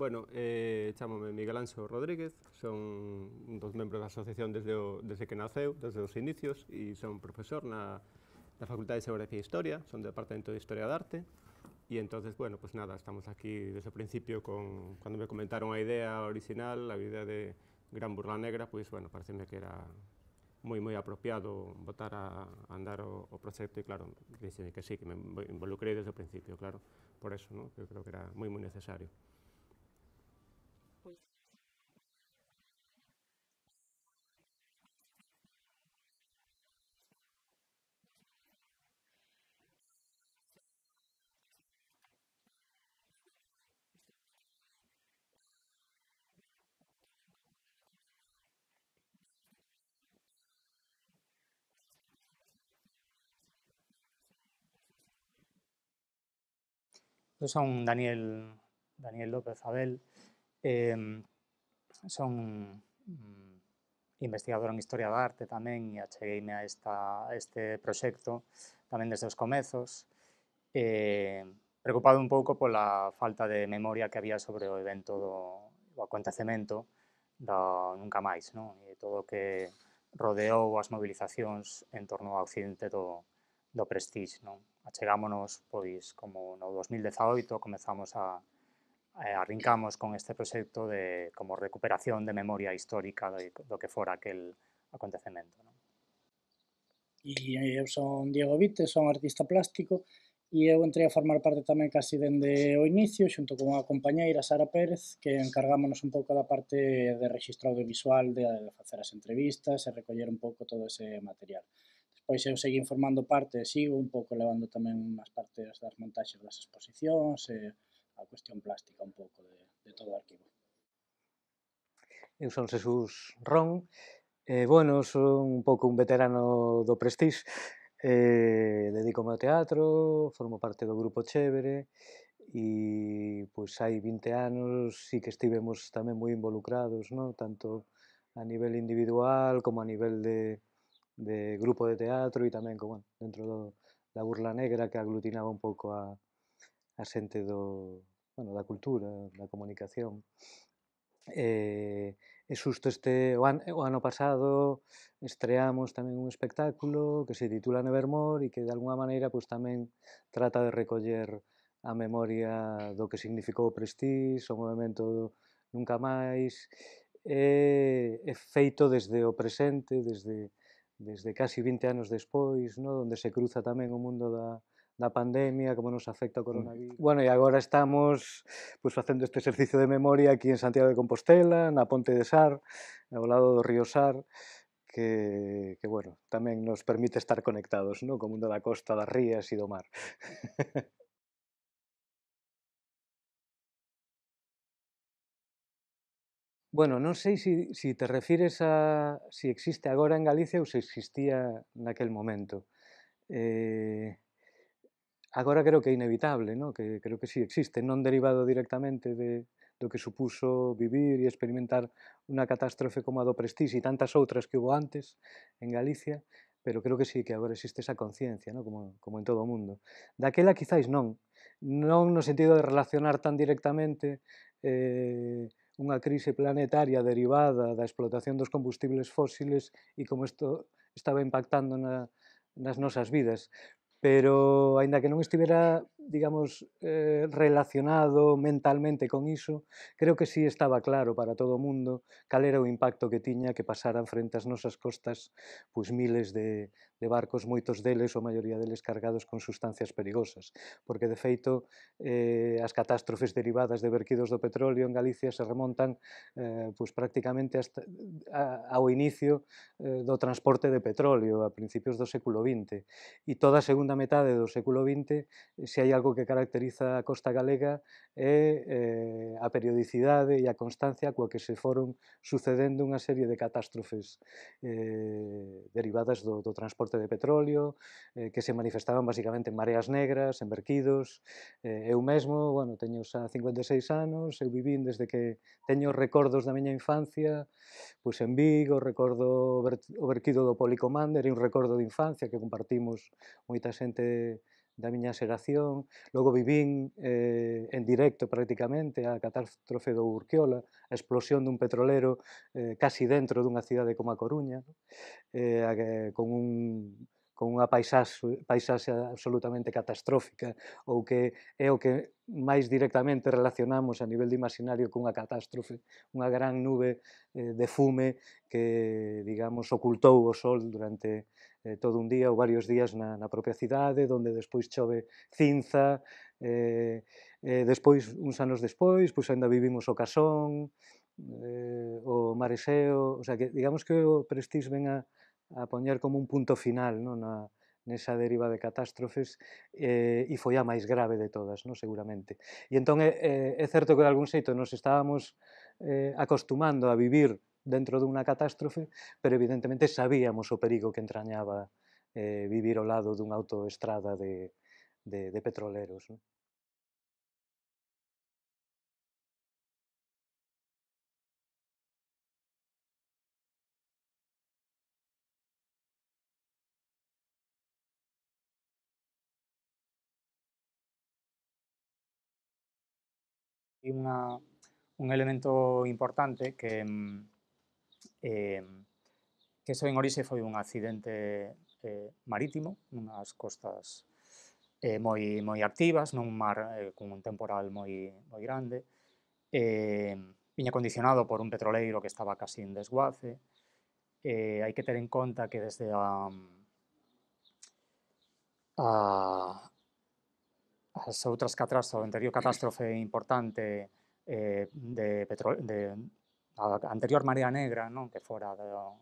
Bueno, eh, chamome Miguel Anxo Rodríguez, son dos membros da asociación desde, o, desde que naceu, desde os inicios, e son profesor na, na Facultade de Geografía e Historia, son do Departamento de Historia da Arte, e entonces, bueno, pues nada, estamos aquí desde o principio con, cando me comentaron a idea original, a idea de Gran Burla Negra, pois, pues, bueno, pareceme que era moi moi apropiado botar a, a andar o, o proxecto e claro, dixen que sí, que me involucrei desde o principio, claro, por eso, ¿no? eu creo que era moi moi necesario. son Daniel, Daniel López Abel, eh, son mm, investigador en Historia da Arte tamén e achegueime a, esta, a este proxecto tamén desde os comezos, eh, preocupado un pouco pola falta de memoria que había sobre o evento do o acontecemento da Nunca Máis, non? e todo o que rodeou as movilizacións en torno ao accidente do, do Prestige. Non? achegámonos pois como no 2018 comezamos a eh, arrincamos con este proxecto de como recuperación de memoria histórica de, do que fora aquel acontecemento. Non? E eu son Diego Vite, son artista plástico e eu entrei a formar parte tamén casi dende o inicio xunto con a compañeira Sara Pérez que encargámonos un pouco da parte de registro audiovisual, de facer as entrevistas e recoller un pouco todo ese material pois eu seguín formando parte, sigo un pouco levando tamén as partes das montaxes das exposicións e a cuestión plástica un pouco de, de todo o arquivo. Eu son Jesús Ron, eh, bueno, son un pouco un veterano do Prestige, eh, dedico-me ao teatro, formo parte do grupo Chévere, e pois hai 20 anos sí que estivemos tamén moi involucrados, no? tanto a nivel individual como a nivel de, de grupo de teatro e tamén bueno, dentro do, da burla negra que aglutinaba un pouco a, a xente do, bueno, da cultura, da comunicación. E, eh, e xusto este o ano, o ano pasado estreamos tamén un espectáculo que se titula Nevermore e que de alguna maneira pois, tamén trata de recoller a memoria do que significou o Prestige, o movimento Nunca Máis, e, e feito desde o presente, desde desde casi 20 anos despois, no? onde se cruza tamén o mundo da, da pandemia, como nos afecta o coronavirus. Mm. Bueno, e agora estamos pues, facendo este exercicio de memoria aquí en Santiago de Compostela, na Ponte de Sar, ao lado do río Sar, que, que bueno, tamén nos permite estar conectados no? co mundo da costa, das rías e do mar. Bueno, non sei se, si, si te refires a se si existe agora en Galicia ou se existía naquel momento. Eh, agora creo que é inevitable, no? que creo que si sí existe, non derivado directamente de, do que supuso vivir e experimentar unha catástrofe como a do Prestige e tantas outras que hubo antes en Galicia, pero creo que sí que agora existe esa conciencia, ¿no? como, como en todo o mundo. Daquela quizáis non, non no sentido de relacionar tan directamente eh, unha crise planetaria derivada da explotación dos combustibles fósiles e como isto estaba impactando na, nas nosas vidas. Pero, aínda que non estivera digamos, eh, relacionado mentalmente con iso, creo que sí estaba claro para todo o mundo cal era o impacto que tiña que pasaran frente ás nosas costas pois miles de, de barcos, moitos deles, ou maioría deles cargados con sustancias perigosas, porque de feito eh, as catástrofes derivadas de verquidos do petróleo en Galicia se remontan eh, pois prácticamente hasta, a, ao inicio eh, do transporte de petróleo a principios do século XX, e toda a segunda metade do século XX se hai hai algo que caracteriza a costa galega é eh, a periodicidade e a constancia coa que se foron sucedendo unha serie de catástrofes eh, derivadas do, do transporte de petróleo, eh, que se manifestaban basicamente en mareas negras, en verquidos. Eh, eu mesmo, bueno, teño xa 56 anos, eu vivín desde que teño recordos da miña infancia, pois en Vigo, recordo o verquido do Policomander, e un recordo de infancia que compartimos moita xente da miña xeración, logo vivín eh, en directo prácticamente a catástrofe do Urquiola, a explosión dun petrolero eh, casi dentro dunha cidade como a Coruña, no? eh, a, con un con unha paisaxe, paisaxe absolutamente catastrófica ou que é o que máis directamente relacionamos a nivel de imaginario cunha catástrofe, unha gran nube eh, de fume que, digamos, ocultou o sol durante eh, todo un día ou varios días na, na propia cidade, onde despois chove cinza, eh, eh, despois, uns anos despois, pois ainda vivimos o casón, eh, o mareseo, o sea que digamos que o Prestige ven a, a poñer como un punto final non? Na, nesa deriva de catástrofes eh, e foi a máis grave de todas, non? seguramente. E entón é, eh, eh, é certo que de algún xeito nos estábamos eh, acostumando a vivir dentro dunha catástrofe, pero evidentemente sabíamos o perigo que entrañaba eh, vivir ao lado dunha autoestrada de, de, de petroleros. Non? aquí unha, un elemento importante que mm, eh, que iso en Orixe foi un accidente eh, marítimo, nas costas eh, moi moi activas, nun mar eh, con un temporal moi moi grande, eh, viña condicionado por un petroleiro que estaba casi en desguace, eh, hai que ter en conta que desde a, a, as ah, outras catras ao anterior catástrofe importante eh, de, petro, de a anterior marea negra, non que fora do,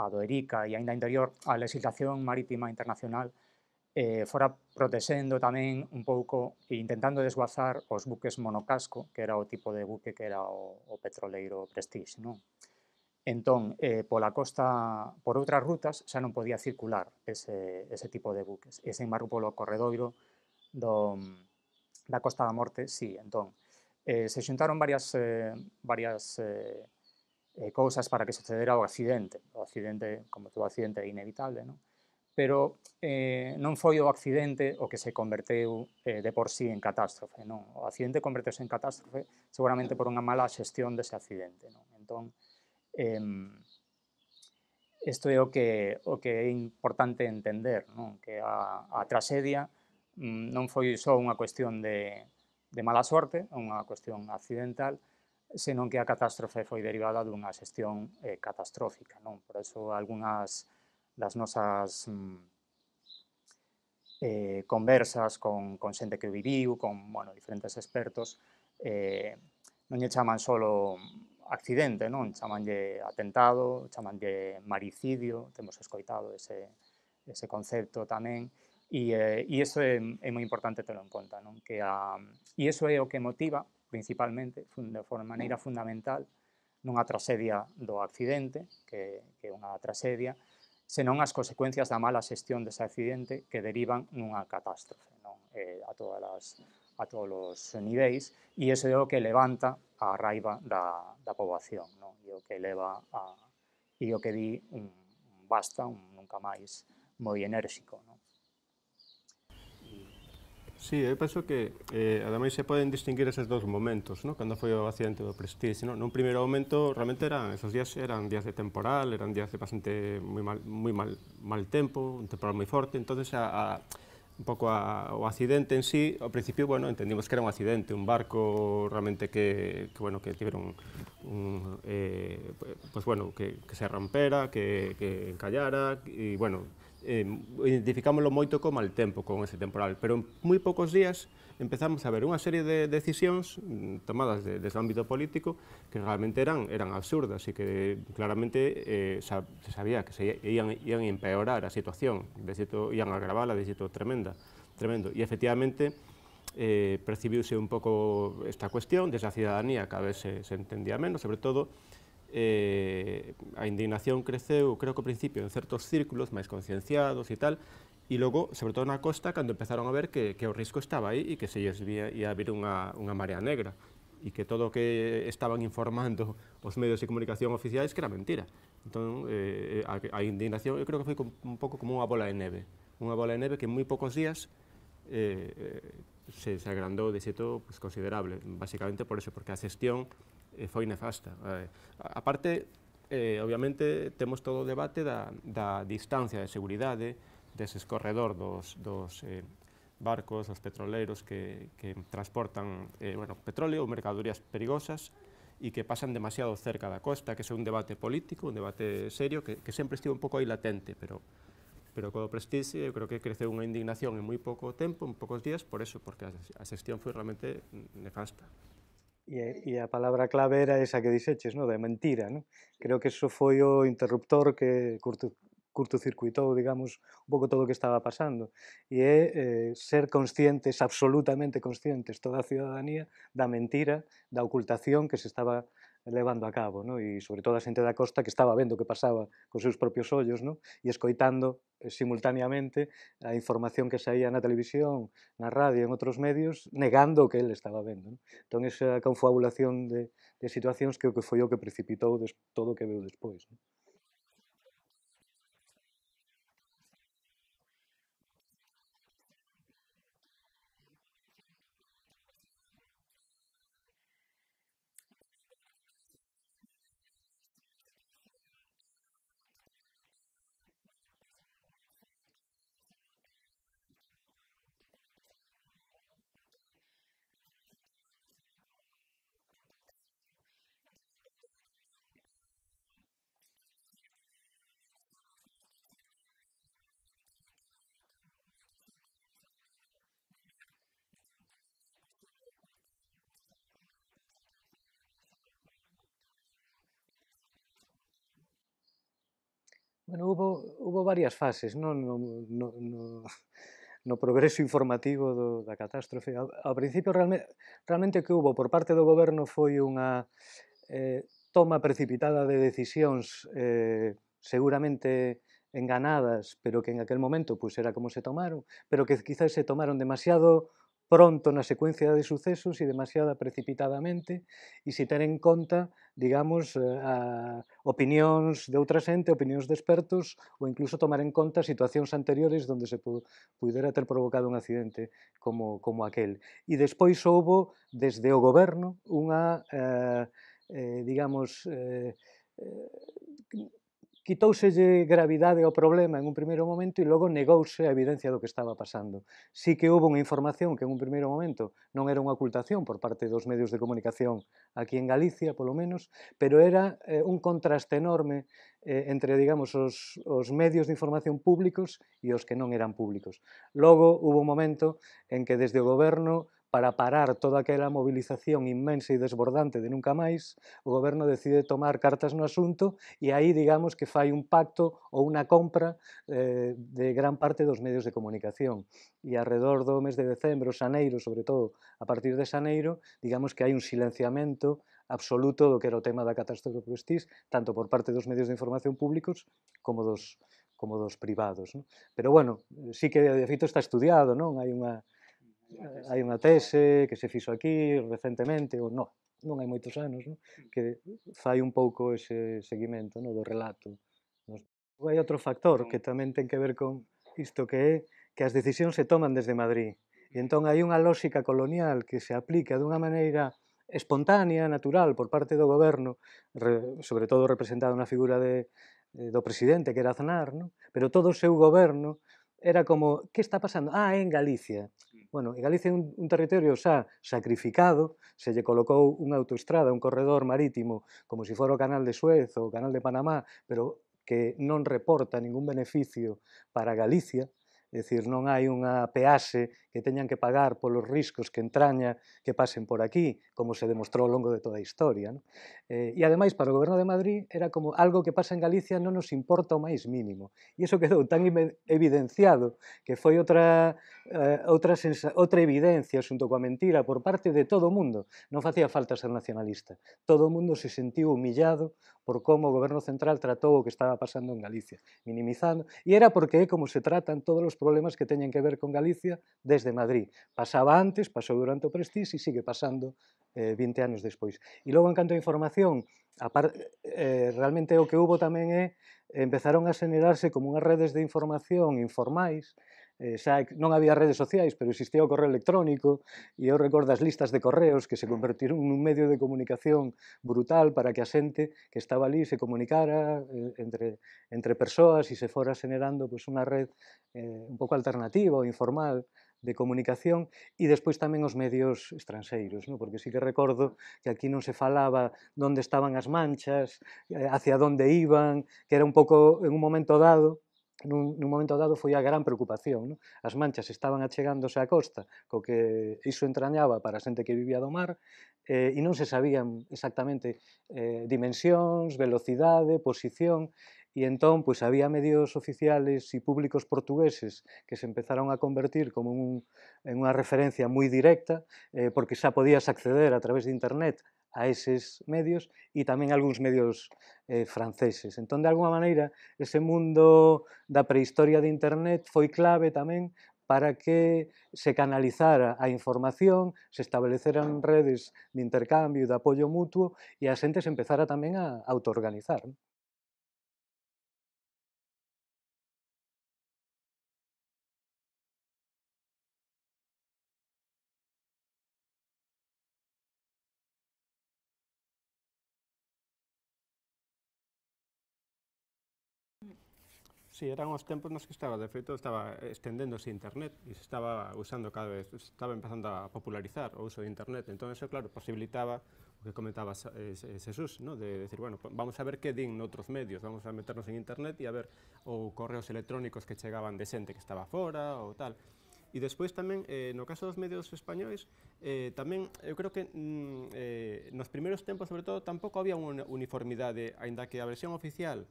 a do Erika e ainda interior a legislación marítima internacional eh, fora protexendo tamén un pouco e intentando desguazar os buques monocasco, que era o tipo de buque que era o, o petroleiro Prestige. Non? Entón, eh, pola costa, por outras rutas, xa non podía circular ese, ese tipo de buques. E, sen embargo, polo corredoiro, do, mm, da Costa da Morte, sí, entón, eh, se xuntaron varias, eh, varias eh, eh, cousas para que sucedera o accidente. O accidente, como todo accidente, é inevitable, non? pero eh, non foi o accidente o que se converteu eh, de por sí en catástrofe. Non? O accidente converteuse en catástrofe seguramente por unha mala xestión dese accidente. Non? Entón, eh, isto é o que, o que é importante entender, non? que a, a tragedia Mm, non foi só unha cuestión de, de mala sorte, unha cuestión accidental, senón que a catástrofe foi derivada dunha xestión eh, catastrófica. Non? Por eso, algunhas das nosas mm, eh, conversas con, con xente que viviu, con bueno, diferentes expertos, eh, non lle chaman solo accidente, non? Chamanlle atentado, chamanlle maricidio, temos escoitado ese, ese concepto tamén, E, eh, e iso é, é moi importante telo en conta, non? Que a, e iso é o que motiva, principalmente, de forma maneira fundamental, nunha tragedia do accidente, que, que é unha tragedia, senón as consecuencias da mala xestión dese accidente que derivan nunha catástrofe non? Eh, a, todas as, a todos os niveis, e iso é o que levanta a raiva da, da poboación, non? e o que leva a, e o que di un, un basta, un nunca máis moi enérxico. Non? Sí, yo penso que eh, además se pueden distinguir esos dos momentos, ¿no? fue foi accidente de Prestige. ¿no? un primer momento, realmente eran, esos días eran días de temporal, eran días de bastante mal, muy mal, mal tempo, un temporal muy fuerte. entonces a, un poco accidente en sí, al principio, bueno, entendimos que era un accidente, un barco realmente que, bueno, que eh, pues, pues bueno, que, se rompera, que, encallara, y bueno, identificamos identificámoslo moito como mal tiempo con ese temporal, pero en muy pocos días empezamos a ver una serie de decisiones mm, tomadas desde el ámbito político que realmente eran, eran absurdas y e que claramente eh, se sabía que se iban a empeorar la situación, de a agravarla de cierto tremenda, tremendo. Y e efectivamente, eh, percibióse un poco esta cuestión, desde la ciudadanía, cada vez se, se entendía menos, sobre todo eh, a indignación creceu, creo que ao principio, en certos círculos máis concienciados e tal, e logo, sobre todo na costa, cando empezaron a ver que, que o risco estaba aí e que se lles vía, ia vir unha, unha marea negra e que todo o que estaban informando os medios de comunicación oficiais que era mentira. Entón, eh, a, a indignación, eu creo que foi com, un pouco como unha bola de neve. Unha bola de neve que en moi poucos días eh, eh, se, se agrandou de xeito pues, considerable, basicamente por eso, porque a xestión eh, foi nefasta. Eh, a parte, eh, obviamente, temos todo o debate da, da distancia de seguridade deses corredor dos, dos eh, barcos, os petroleiros que, que transportan eh, bueno, petróleo ou mercadorías perigosas e que pasan demasiado cerca da costa, que é un debate político, un debate serio, que, que sempre estivo un pouco aí latente, pero pero co Prestige eu creo que creceu unha indignación en moi pouco tempo, en poucos días, por eso, porque a xestión foi realmente nefasta. E, e a palabra clave era esa que dixeches, no? da mentira. No? Creo que eso foi o interruptor que curto, curtocircuitou, digamos, un pouco todo o que estaba pasando. E é eh, ser conscientes, absolutamente conscientes, toda a ciudadanía, da mentira, da ocultación que se estaba levando a cabo, no? e sobre todo a xente da costa que estaba vendo o que pasaba cos seus propios ollos no? e escoitando eh, simultaneamente a información que saía na televisión, na radio, e en outros medios, negando o que ele estaba vendo. No? Entón, esa confabulación de, de situacións que o que foi o que precipitou des, todo o que veu despois. No? Bueno, hubo, hubo varias fases non? No, no, no, no progreso informativo do, da catástrofe. Ao, ao principio, realmente, realmente que hubo por parte do goberno foi unha eh, toma precipitada de decisións eh, seguramente enganadas, pero que en aquel momento pues, era como se tomaron, pero que quizás se tomaron demasiado pronto na secuencia de sucesos e demasiada precipitadamente e se ter en conta, digamos, eh, a opinións de outra xente, opinións de expertos ou incluso tomar en conta situacións anteriores onde se pudera ter provocado un accidente como, como aquel. E despois houbo, desde o goberno, unha, eh, eh, digamos, eh, eh quitóuselle gravidade ao problema en un primeiro momento e logo negouse a evidencia do que estaba pasando. Si que houve unha información que en un primeiro momento non era unha ocultación por parte dos medios de comunicación aquí en Galicia, polo menos, pero era eh, un contraste enorme eh, entre, digamos, os, os medios de información públicos e os que non eran públicos. Logo, houve un momento en que desde o goberno para parar toda aquela mobilización inmensa e desbordante de nunca máis, o goberno decide tomar cartas no asunto e aí digamos que fai un pacto ou unha compra eh, de gran parte dos medios de comunicación. E alrededor do mes de decembro, xaneiro, sobre todo a partir de xaneiro, digamos que hai un silenciamento absoluto do que era o tema da catástrofe do tanto por parte dos medios de información públicos como dos como dos privados. Non? Pero, bueno, sí que de feito está estudiado, non? Hai unha, hai unha tese que se fixo aquí recentemente, ou non, non hai moitos anos, non? Mm. que fai un pouco ese seguimento non? do relato. Hai outro factor que tamén ten que ver con isto que é que as decisións se toman desde Madrid. E entón hai unha lógica colonial que se aplica dunha maneira espontánea, natural, por parte do goberno, re, sobre todo representado na figura de, de, do presidente, que era Aznar, non? pero todo o seu goberno era como, que está pasando? Ah, en Galicia. Bueno, e Galicia é un, un territorio xa sacrificado, se lle colocou unha autoestrada, un corredor marítimo, como se si fora o canal de Suez ou o canal de Panamá, pero que non reporta ningún beneficio para Galicia, é dicir, non hai unha pease que teñan que pagar polos riscos que entraña que pasen por aquí, como se demostrou ao longo de toda a historia. Non? Eh, e ademais, para o goberno de Madrid era como algo que pasa en Galicia non nos importa o máis mínimo. E iso quedou tan evidenciado que foi outra, eh, outra, sensa, outra evidencia xunto coa mentira por parte de todo o mundo. Non facía falta ser nacionalista. Todo o mundo se sentiu humillado por como o goberno central tratou o que estaba pasando en Galicia, minimizando. E era porque é como se tratan todos os problemas que teñen que ver con Galicia desde Madrid. Pasaba antes, pasou durante o Prestige e sigue pasando eh, 20 anos despois. E logo, en canto a información, a par, eh, realmente o que hubo tamén é empezaron a xenerarse como unhas redes de información informais eh, xa non había redes sociais, pero existía o correo electrónico, e eu recordo as listas de correos que se convertiron nun medio de comunicación brutal para que a xente que estaba ali se comunicara eh, entre, entre persoas e se fora xenerando pues, unha red eh, un pouco alternativa ou informal de comunicación e despois tamén os medios estranxeiros, non? porque sí que recordo que aquí non se falaba onde estaban as manchas, eh, hacia onde iban, que era un pouco en un momento dado nun, nun momento dado foi a gran preocupación. Non? As manchas estaban achegándose á costa, co que iso entrañaba para a xente que vivía do mar, eh, e non se sabían exactamente eh, dimensións, velocidade, posición, e entón pois había medios oficiales e públicos portugueses que se empezaron a convertir como un, en unha referencia moi directa, eh, porque xa podías acceder a través de internet a eses medios e tamén algúns medios eh, franceses. Entón, de alguma maneira, ese mundo da prehistoria de Internet foi clave tamén para que se canalizara a información, se estableceran redes de intercambio e de apoio mutuo e a xente se empezara tamén a autoorganizar. Non? Sí, eran os tempos nos que estaba, de feito, estaba estendéndose internet e se estaba usando cada vez, se estaba empezando a popularizar o uso de internet. Entón, eso, claro, posibilitaba o que comentaba eh, eh ¿no? de decir, bueno, vamos a ver que din noutros medios, vamos a meternos en internet e a ver o correos electrónicos que chegaban de xente que estaba fora ou tal. E despois tamén, eh, no caso dos medios españoles, eh, tamén eu creo que mm, eh, nos primeiros tempos, sobre todo, tampouco había unha uniformidade, aínda que a versión oficial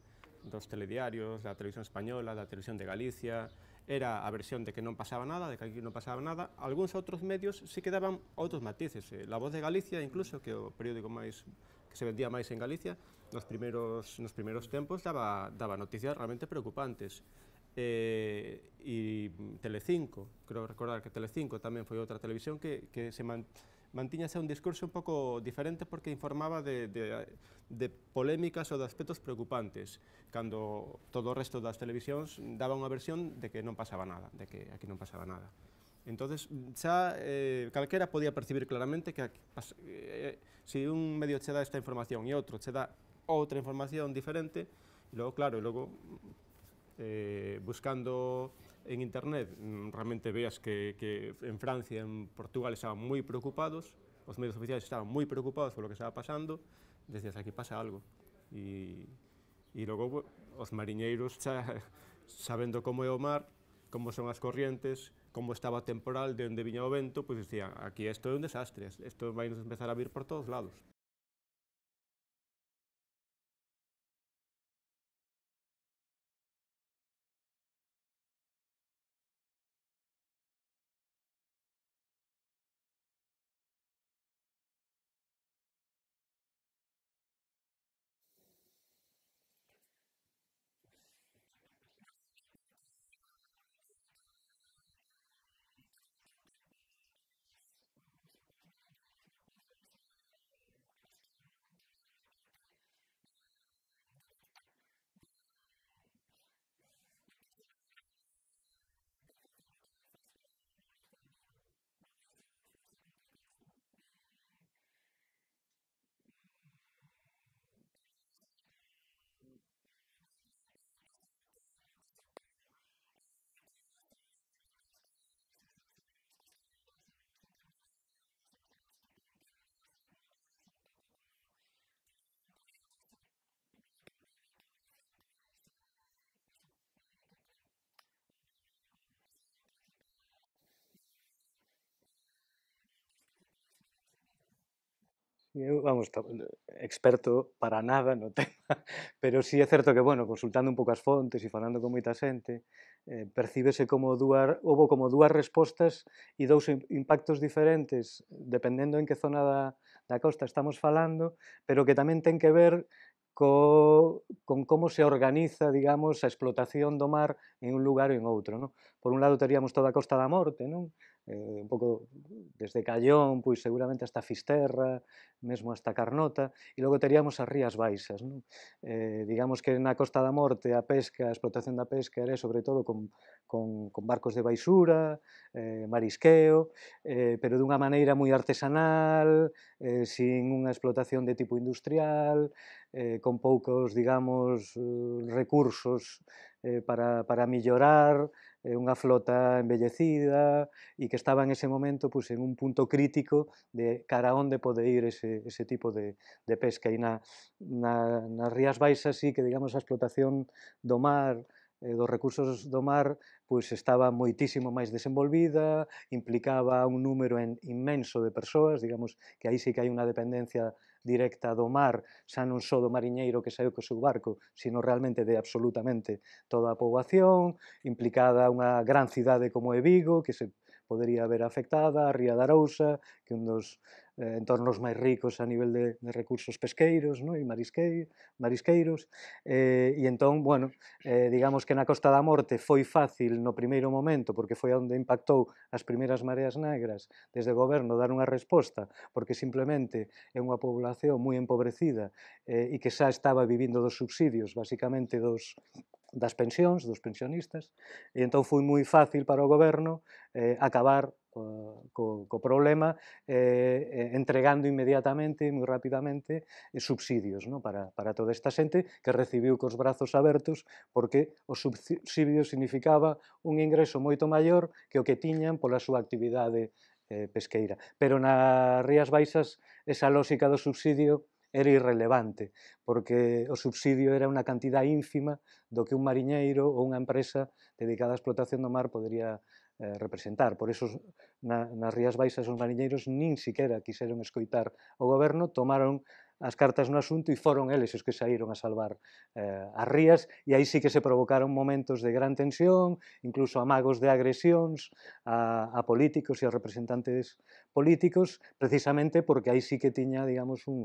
dos telediarios, la televisión española, la televisión de Galicia, era a versión de que no pasaba nada, de que aquí no pasaba nada. Algunos otros medios sí que daban outros matices. Eh, la Voz de Galicia, incluso, que o periódico máis que se vendía más en Galicia, nos primeros, nos tiempos tempos daba, daba noticias realmente preocupantes. Eh, y Telecinco, creo recordar que Telecinco también fue otra televisión que, que se mantuvo mantíñase un discurso un poco diferente porque informaba de, polémicas o de aspectos preocupantes, cuando todo el resto las televisiones daba una versión de que no pasaba nada, de que aquí no pasaba nada. Entonces, ya eh, cualquiera calquera podía percibir claramente que eh, si un medio se da esta información y otro se da otra información diferente, luego claro, y luego eh, buscando en internet mm, realmente veas que, que en Francia e en Portugal estaban moi preocupados, os medios oficiais estaban moi preocupados polo que estaba pasando, desde aquí pasa algo. E, e logo os mariñeiros xa, sabendo como é o mar, como son as corrientes, como estaba o temporal, de onde viña o vento, pois pues, dicían, aquí isto é un desastre, isto vai nos empezar a vir por todos lados. eu, vamos, experto para nada no tema, pero sí é certo que, bueno, consultando un pouco as fontes e falando con moita xente, eh, percíbese como dúas, houve como dúas respostas e dous impactos diferentes, dependendo en que zona da, da costa estamos falando, pero que tamén ten que ver co, con como se organiza, digamos, a explotación do mar en un lugar e en outro. Non? Por un lado teríamos toda a Costa da Morte, non? eh, un pouco desde Callón, pois seguramente hasta Fisterra, mesmo hasta Carnota, e logo teríamos as rías baixas. Non? Eh, digamos que na Costa da Morte a pesca, a explotación da pesca era sobre todo con, con, con barcos de baixura, eh, marisqueo, eh, pero dunha maneira moi artesanal, eh, sin unha explotación de tipo industrial, eh, con poucos, digamos, eh, recursos eh, para, para millorar, Eh, unha flota envellecida e que estaba en ese momento pois, en un punto crítico de cara onde pode ir ese, ese tipo de, de pesca. E na, na, nas Rías Baixas sí que, digamos, a explotación do mar, eh, dos recursos do mar, pois estaba moitísimo máis desenvolvida, implicaba un número en, inmenso de persoas, digamos que aí sí que hai unha dependencia directa do mar, xa non só do mariñeiro que saiu co seu barco, sino realmente de absolutamente toda a poboación, implicada unha gran cidade como é Vigo, que se podería haber afectada, a Ría da Arousa, que un dos eh, entornos máis ricos a nivel de, de recursos pesqueiros no? e marisqueiros, marisqueiros. Eh, e entón, bueno, eh, digamos que na Costa da Morte foi fácil no primeiro momento, porque foi onde impactou as primeiras mareas negras desde o goberno dar unha resposta, porque simplemente é unha población moi empobrecida eh, e que xa estaba vivindo dos subsidios, basicamente dos, das pensións, dos pensionistas, e entón foi moi fácil para o goberno eh, acabar co, co, co problema eh, eh, entregando inmediatamente, moi rapidamente, eh, subsidios ¿no? para, para toda esta xente que recibiu cos brazos abertos porque o subsidio significaba un ingreso moito maior que o que tiñan pola súa actividade eh, pesqueira. Pero nas Rías Baixas esa lógica do subsidio era irrelevante, porque o subsidio era unha cantidad ínfima do que un mariñeiro ou unha empresa dedicada á explotación do mar podería Eh, representar. Por eso na, nas Rías Baixas os mariñeiros nin siquiera quiseron escoitar o goberno, tomaron as cartas no asunto e foron eles os que saíron a salvar eh, as rías e aí sí que se provocaron momentos de gran tensión, incluso amagos de agresións a, a políticos e a representantes políticos, precisamente porque aí sí que tiña, digamos, un,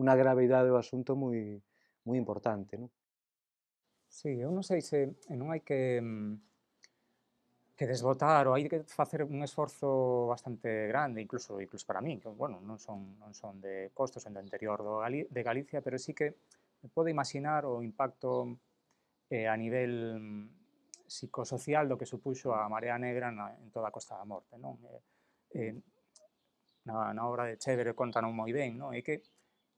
unha gravidade do asunto moi moi importante, non? Sí, eu non sei se non hai que mm, que desbotar ou hai que facer un esforzo bastante grande, incluso incluso para min, que bueno, non son non son de costos, son do interior do Gali, de Galicia, pero sí que me podo imaginar o impacto eh, a nivel psicosocial do que supuxo a Marea Negra na, en toda a Costa da Morte, non? Eh, eh, na, na obra de Chévere un moi ben, non? E que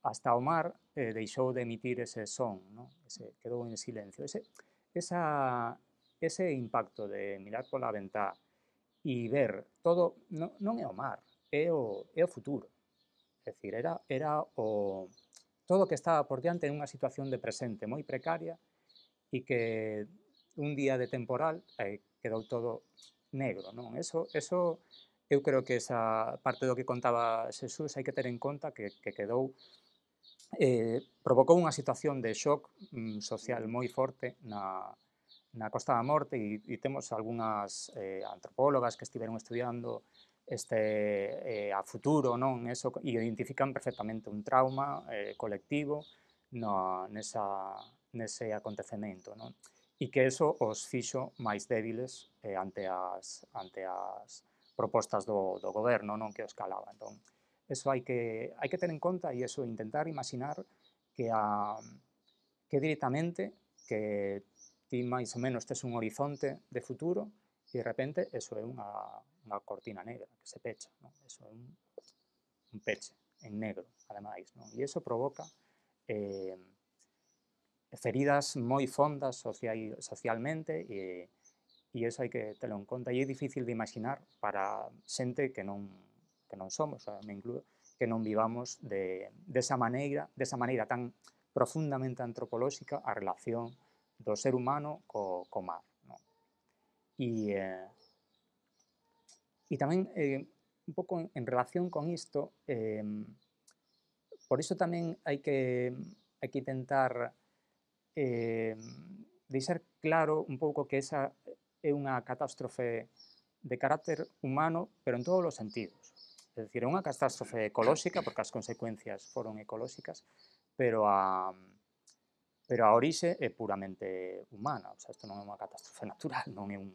hasta o mar eh, deixou de emitir ese son, non? Ese, quedou en silencio. Ese, esa, ese impacto de mirar pola ventá e ver todo, non, non é o mar, é o, é o futuro. É dicir, era, era o, todo o que estaba por diante en unha situación de presente moi precaria e que un día de temporal eh, quedou todo negro. Non? Eso, eso eu creo que esa parte do que contaba Xesús hai que ter en conta que, que quedou eh, provocou unha situación de shock mm, social moi forte na, na Costa da Morte e, e temos algunhas eh, antropólogas que estiveron estudiando este eh, a futuro, non? Eso, e identifican perfectamente un trauma eh, colectivo no, nesa, nese acontecemento, non? E que eso os fixo máis débiles eh, ante as, ante as propostas do, do goberno, non? Que os calaba. Entón, eso hai que, hai que ter en conta e eso intentar imaginar que, a, que directamente que más o o menos es un horizonte de futuro y e, de repente eso es una cortina negra que se pecha, eso es un, un peche en negro, además y e eso provoca eh, feridas muy fondas social, socialmente y e, eso hay que tenerlo en cuenta. Y es difícil de imaginar para gente que no que somos, eh, que no vivamos de, esa manera esa manera tan profundamente antropológica a relación do ser humano co, mar. ¿no? E, un poco en, relación con esto, em, por eso también hay que, intentar eh, em, deixar claro un poco que esa es una catástrofe de carácter humano, pero en todos los sentidos. Es decir, es una catástrofe ecológica porque las consecuencias fueron ecológicas, pero a, pero orixe es puramente humana, o sea, esto no es una catástrofe natural, no ni un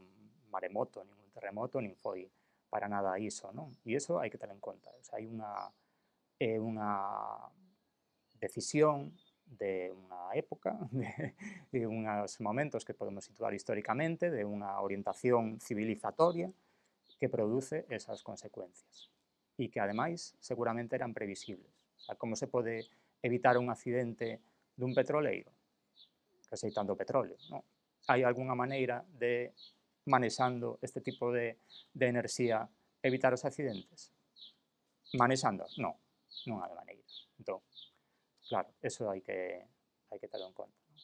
maremoto, ni un terremoto, ni fue para nada eso, ¿no? Y eso hay que tener en cuenta, o sea, hay una, una decisión de una época, de, unos momentos que podemos situar históricamente, de una orientación civilizatoria que produce esas consecuencias y que además seguramente eran previsibles. O sea, ¿cómo se puede evitar un accidente de un petrolero? aceitando o petróleo. Non? Hai algunha maneira de manexando este tipo de, de enerxía evitar os accidentes? Manexando? Non, non hai maneira. Entón, claro, eso hai que, hai que telo en conta. Non?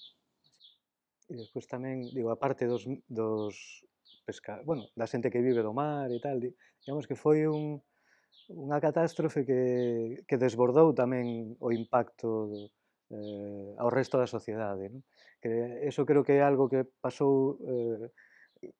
E despois tamén, digo, a parte dos, dos pesca, bueno, da xente que vive do mar e tal, digamos que foi un, unha catástrofe que, que desbordou tamén o impacto do, eh, ao resto da sociedade. Non? Que eso creo que é algo que pasou eh,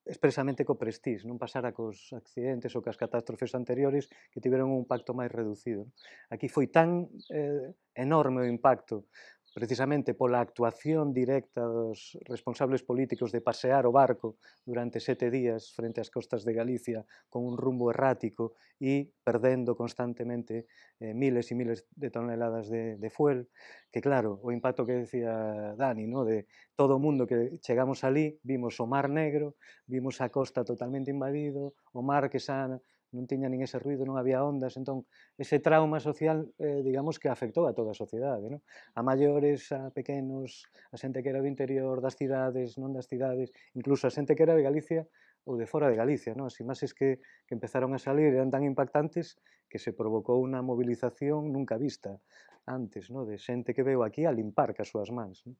expresamente co Prestige, non pasara cos accidentes ou cas catástrofes anteriores que tiveron un impacto máis reducido. Non? Aquí foi tan eh, enorme o impacto precisamente por la actuación directa de los responsables políticos de pasear o barco durante siete días frente a las costas de Galicia con un rumbo errático y perdiendo constantemente eh, miles y miles de toneladas de, fuel, que claro, o impacto que decía Dani, no? de todo mundo que llegamos allí, vimos o mar negro, vimos a costa totalmente invadido, o mar que sana, non tiña nin ese ruido, non había ondas, entón ese trauma social, eh, digamos que afectou a toda a sociedade, non? A maiores, a pequenos, a xente que era do interior das cidades, non das cidades, incluso a xente que era de Galicia ou de fora de Galicia, non? As imaxes que, que empezaron a salir eran tan impactantes que se provocou unha movilización nunca vista antes, non? De xente que veu aquí a limpar as súas mans, non?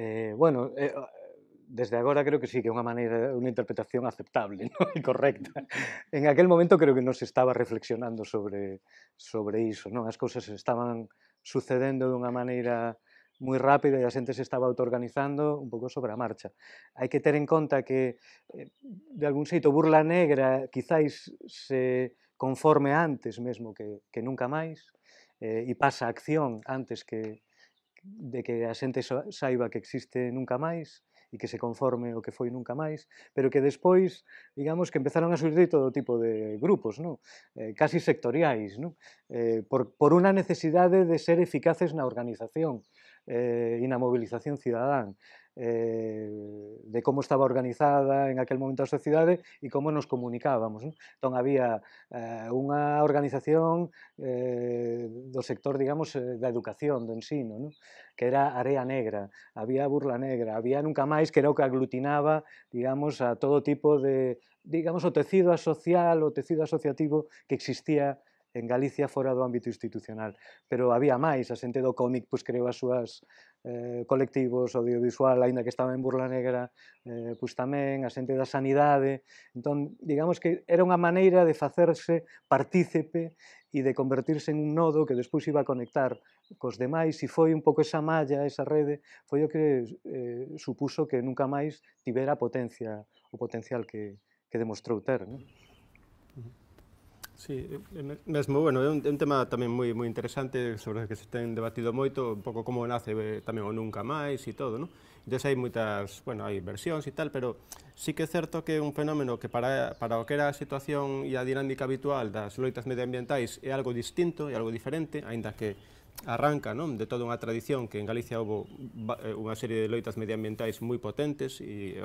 Eh, bueno, eh, eh, desde agora creo que sí que é unha maneira, unha interpretación aceptable ¿no? e correcta. En aquel momento creo que non se estaba reflexionando sobre, sobre iso, non? As cousas estaban sucedendo dunha maneira moi rápida e a xente se estaba autoorganizando un pouco sobre a marcha. Hai que ter en conta que, eh, de algún xeito, Burla Negra quizáis se conforme antes mesmo que, que nunca máis, eh, e pasa a acción antes que, de que a xente saiba que existe nunca máis e que se conforme o que foi nunca máis, pero que despois, digamos, que empezaron a surgir todo tipo de grupos, non? Eh, casi sectoriais, non? Eh, por, por unha necesidade de ser eficaces na organización eh, e na movilización cidadán eh, de como estaba organizada en aquel momento a sociedade e como nos comunicábamos. Non? Entón, había eh, unha organización eh, do sector, digamos, eh, da educación, do ensino, non? que era Area Negra, había Burla Negra, había Nunca Máis, que era o que aglutinaba, digamos, a todo tipo de, digamos, o tecido asocial, o tecido asociativo que existía en Galicia fora do ámbito institucional. Pero había máis, a xente do cómic pois, creou as súas eh, colectivos, audiovisual, aínda que estaba en Burla Negra, eh, pois tamén, a xente da sanidade. Entón, digamos que era unha maneira de facerse partícipe e de convertirse en un nodo que despois iba a conectar cos demais e foi un pouco esa malla, esa rede, foi o que eh, supuso que nunca máis tivera potencia, o potencial que, que demostrou ter. Non? Sí, eh, mesmo, bueno, é un, é un tema tamén moi moi interesante sobre o que se ten debatido moito, un pouco como nace eh, tamén o nunca máis e todo, non? Entón hai moitas, bueno, hai versións e tal, pero sí que é certo que é un fenómeno que para, para o que era a situación e a dinámica habitual das loitas medioambientais é algo distinto, é algo diferente, aínda que arranca non? de toda unha tradición que en Galicia houve eh, unha serie de loitas medioambientais moi potentes e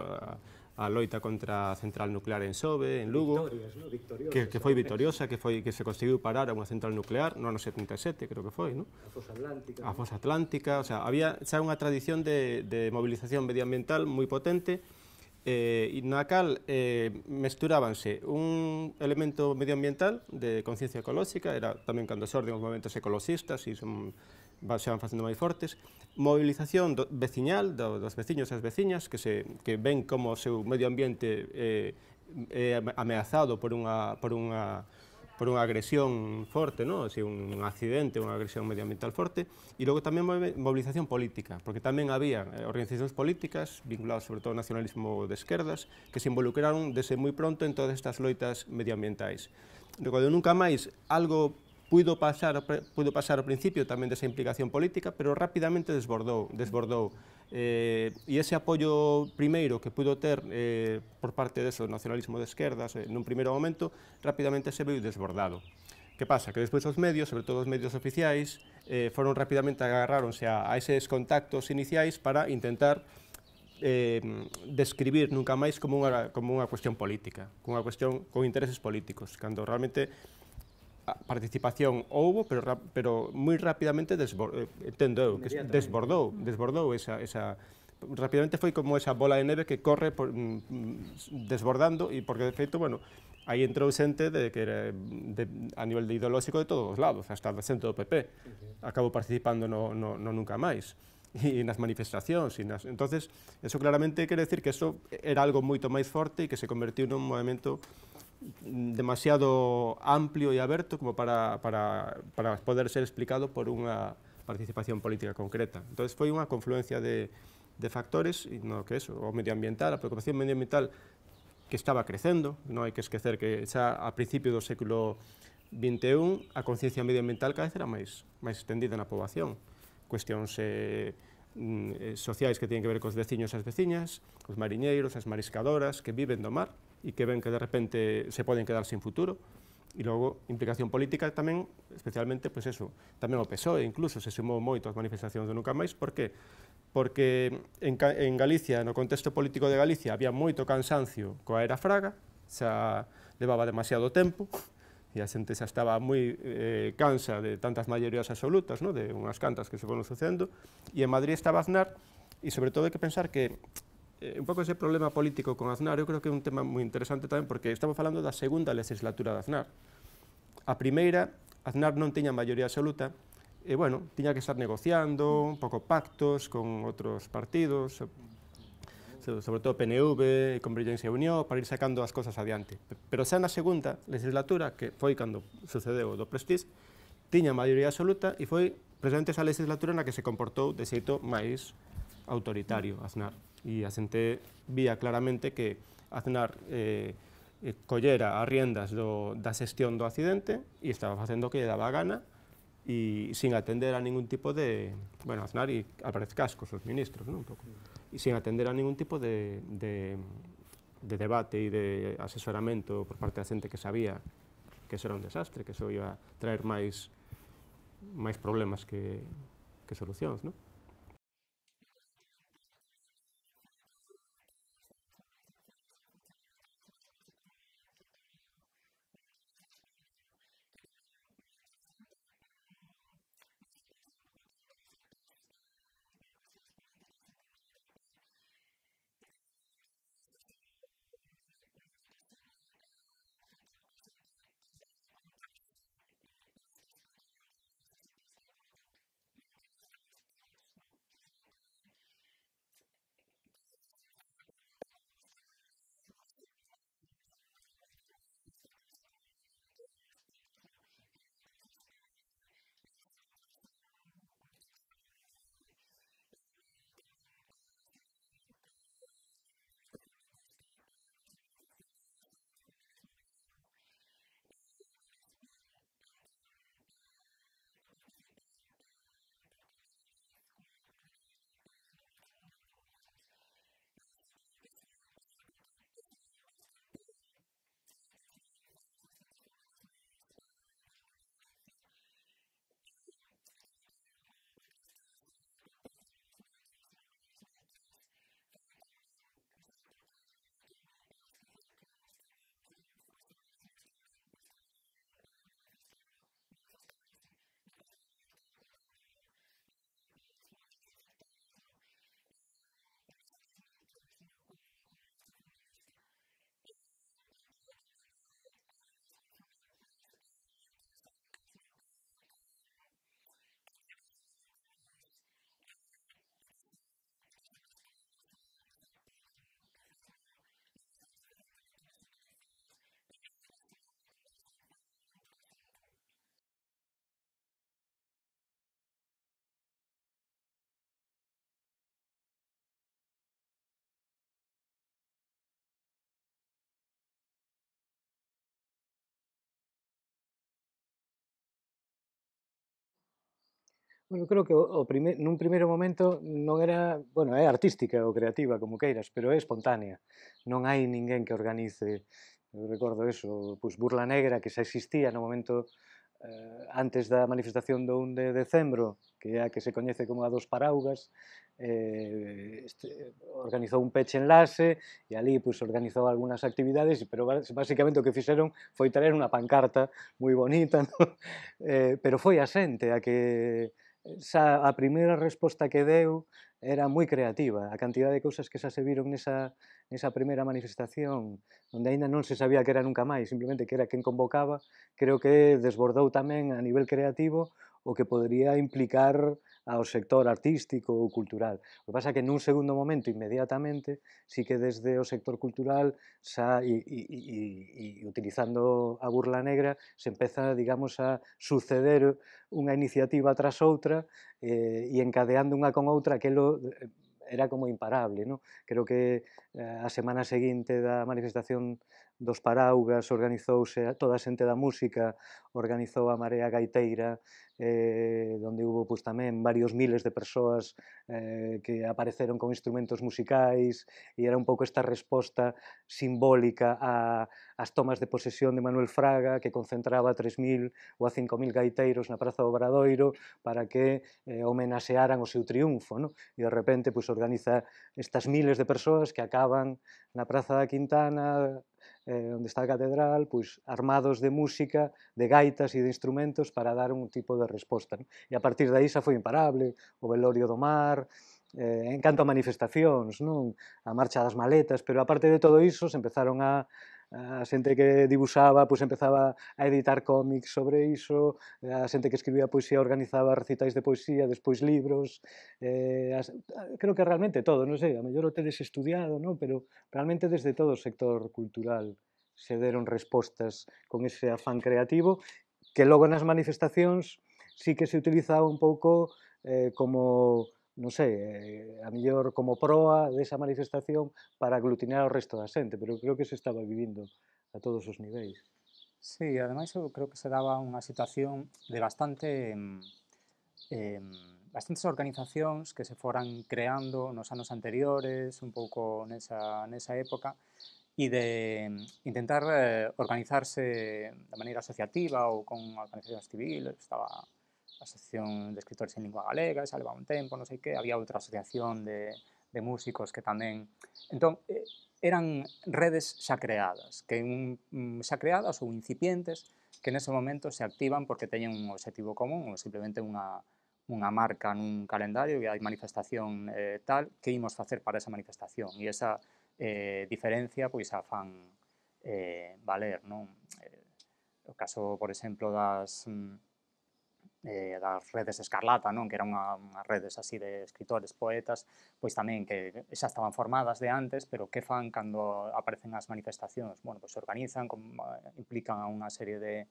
a loita contra a central nuclear en Sobe, en Lugo, que, fue victoriosa, que foi que se consiguió parar a unha central nuclear no ano 77, e creo que fue, ¿no? A fosa atlántica. A fosa atlántica, o sea, había xa unha tradición de, movilización medioambiental muy potente, y eh, e na cal eh, un elemento medioambiental de conciencia ecológica, era tamén cando de os movimientos ecologistas e son se van facendo máis fortes, movilización do, veciñal, do, dos veciños e as veciñas, que, se, que ven como o seu medio ambiente eh, eh, ameazado por unha, por unha, por unha agresión forte, non? Así, un accidente, unha agresión medioambiental forte, e logo tamén mobilización política, porque tamén había eh, organizacións políticas, vinculadas sobre todo ao nacionalismo de esquerdas, que se involucraron desde moi pronto en todas estas loitas medioambientais. Recordo nunca máis algo puido pasar, puido pasar ao principio tamén desa implicación política, pero rapidamente desbordou, desbordou. Eh, e ese apoio primeiro que puido ter eh, por parte deso, nacionalismo de esquerdas, eh, nun primeiro momento, rapidamente se veu desbordado. Que pasa? Que despois os medios, sobre todo os medios oficiais, eh, foron rapidamente agarráronse a, a eses contactos iniciais para intentar eh, describir nunca máis como unha, como unha cuestión política, como unha cuestión con intereses políticos, cando realmente participación hubo pero, pero muy rápidamente desbordó, eh, que desbordó, desbordó mm. esa, esa, rápidamente fue como esa bola de nieve que corre por, mm, mm, desbordando y porque de efecto, bueno, ahí entró de que a nivel de de todos lados, hasta el centro de PP. Acabo participando no, no, nunca más, y en las manifestaciones, e entonces eso claramente quiere decir que eso era algo mucho más fuerte y que se convirtió en un movimiento demasiado amplio e aberto como para, para, para poder ser explicado por unha participación política concreta. Entón, foi unha confluencia de, de factores, no que eso, o medioambiental, a preocupación medioambiental que estaba crecendo, non hai que esquecer que xa a principio do século XXI a conciencia medioambiental cada vez era máis, máis extendida na poboación. Cuestións eh, mm, eh sociais que teñen que ver cos veciños e as veciñas, os mariñeiros, as mariscadoras que viven do mar, e que ven que de repente se poden quedar sin futuro, e logo implicación política tamén, especialmente, pois eso, tamén o PSOE incluso se sumou moito ás manifestacións do Nunca Máis, por que? Porque en, en Galicia, no contexto político de Galicia, había moito cansancio coa era Fraga, xa levaba demasiado tempo, e a xente xa estaba moi eh, cansa de tantas maiorías absolutas, no? de unhas cantas que se foron sucedendo, e en Madrid estaba Aznar, e sobre todo hai que pensar que eh, un pouco ese problema político con Aznar, eu creo que é un tema moi interesante tamén porque estamos falando da segunda legislatura de Aznar. A primeira, Aznar non tiña maioría absoluta, e, bueno, tiña que estar negociando, un pouco pactos con outros partidos, sobre todo PNV, Convergencia Unión, para ir sacando as cosas adiante. Pero xa na segunda legislatura, que foi cando sucedeu do Prestige, tiña maioría absoluta e foi presente esa legislatura na que se comportou de xeito máis autoritario Aznar e a xente vía claramente que Aznar eh, eh collera as riendas do, da xestión do accidente e estaba facendo o que lle daba gana e sin atender a ningún tipo de... Bueno, Aznar e Álvarez Cascos, os ministros, non? Un pouco. E sin atender a ningún tipo de, de, de debate e de asesoramento por parte da xente que sabía que eso era un desastre, que eso iba a traer máis máis problemas que, que solucións, non? Bueno, creo que o, primer, nun primeiro momento non era, bueno, é artística ou creativa, como queiras, pero é espontánea. Non hai ninguén que organice, eu recordo eso, pois Burla Negra, que xa existía no momento eh, antes da manifestación do 1 de decembro, que é a que se coñece como a dos paraugas, eh, este, organizou un peche enlace e ali pues, pois, organizou algunhas actividades, pero basicamente o que fixeron foi traer unha pancarta moi bonita, ¿no? eh, pero foi a xente a que xa a primeira resposta que deu era moi creativa. A cantidad de cousas que xa se viron nesa, nesa primeira manifestación, onde aínda non se sabía que era nunca máis, simplemente que era quen convocaba, creo que desbordou tamén a nivel creativo o que podría implicar ao sector artístico ou cultural. O que pasa é que nun segundo momento, inmediatamente, sí que desde o sector cultural xa, e, e, e, e utilizando a burla negra, se empeza, digamos, a suceder unha iniciativa tras outra eh, e encadeando unha con outra, aquelo eh, era como imparable. ¿no? Creo que eh, a semana seguinte da manifestación dos Paraugas, organizouse toda a xente da música, organizou a Marea Gaiteira, eh, onde hubo pues, tamén varios miles de persoas eh, que apareceron con instrumentos musicais e era un pouco esta resposta simbólica a, as tomas de posesión de Manuel Fraga que concentraba 3.000 ou a 5.000 gaiteiros na Praza do Obradoiro para que eh, homenaxearan o seu triunfo no? e de repente pues, organiza estas miles de persoas que acaban na Praza da Quintana eh, onde está a catedral, pois armados de música, de gaitas e de instrumentos para dar un tipo de resposta. Non? E a partir de aí xa foi imparable, o velorio do mar, eh, en canto a manifestacións, non? a marcha das maletas, pero a parte de todo iso se empezaron a, a xente que dibuxaba, pois empezaba a editar cómics sobre iso, a xente que escribía poesía organizaba recitais de poesía, despois libros, eh, as, creo que realmente todo, non sei, a mellor o tedes estudiado, non? pero realmente desde todo o sector cultural se deron respostas con ese afán creativo, que logo nas manifestacións sí que se utilizaba un pouco eh, como non sei, eh, a mellor como proa desa manifestación para aglutinar o resto da xente, pero creo que se estaba vivindo a todos os niveis. Sí, ademais eu creo que se daba unha situación de bastante eh, bastantes organizacións que se foran creando nos anos anteriores, un pouco nesa, nesa época, e de intentar eh, organizarse de maneira asociativa ou con organizacións civiles, estaba Asociación de Escritores en Lingua Galega, xa leva un tempo, non sei que, había outra asociación de, de músicos que tamén... Entón, eh, eran redes xa creadas, que un, xa mm, creadas ou incipientes que nese momento se activan porque teñen un objetivo común ou simplemente unha, unha marca nun calendario e hai manifestación eh, tal, que imos facer para esa manifestación? E esa eh, diferencia pois a fan eh, valer, non? Eh, o caso, por exemplo, das... Mm, eh, das redes Escarlata, non que eran unha, unhas redes así de escritores, poetas, pois tamén que xa estaban formadas de antes, pero que fan cando aparecen as manifestacións? Bueno, pois se organizan, com, eh, implican a unha serie de,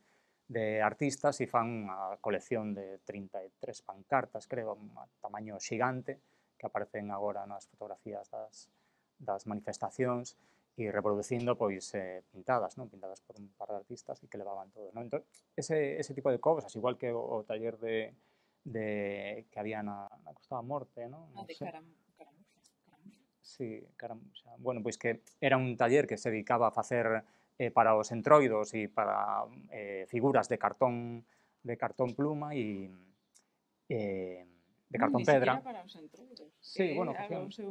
de artistas e fan unha colección de 33 pancartas, creo, un tamaño xigante, que aparecen agora nas fotografías das, das manifestacións, y reproduciendo pues eh, pintadas, ¿no? pintadas por un par de artistas y que elevaban todo. Entonces, ese, ese tipo de cosas, igual que o, taller de, de, que habían costado a Morte, ah, ¿no? de Sí, Bueno, pues que era un taller que se dedicaba a hacer eh, para los entroidos y para eh, figuras de cartón, de cartón pluma y de cartón Ni pedra. Para los entroidos. Sí, bueno,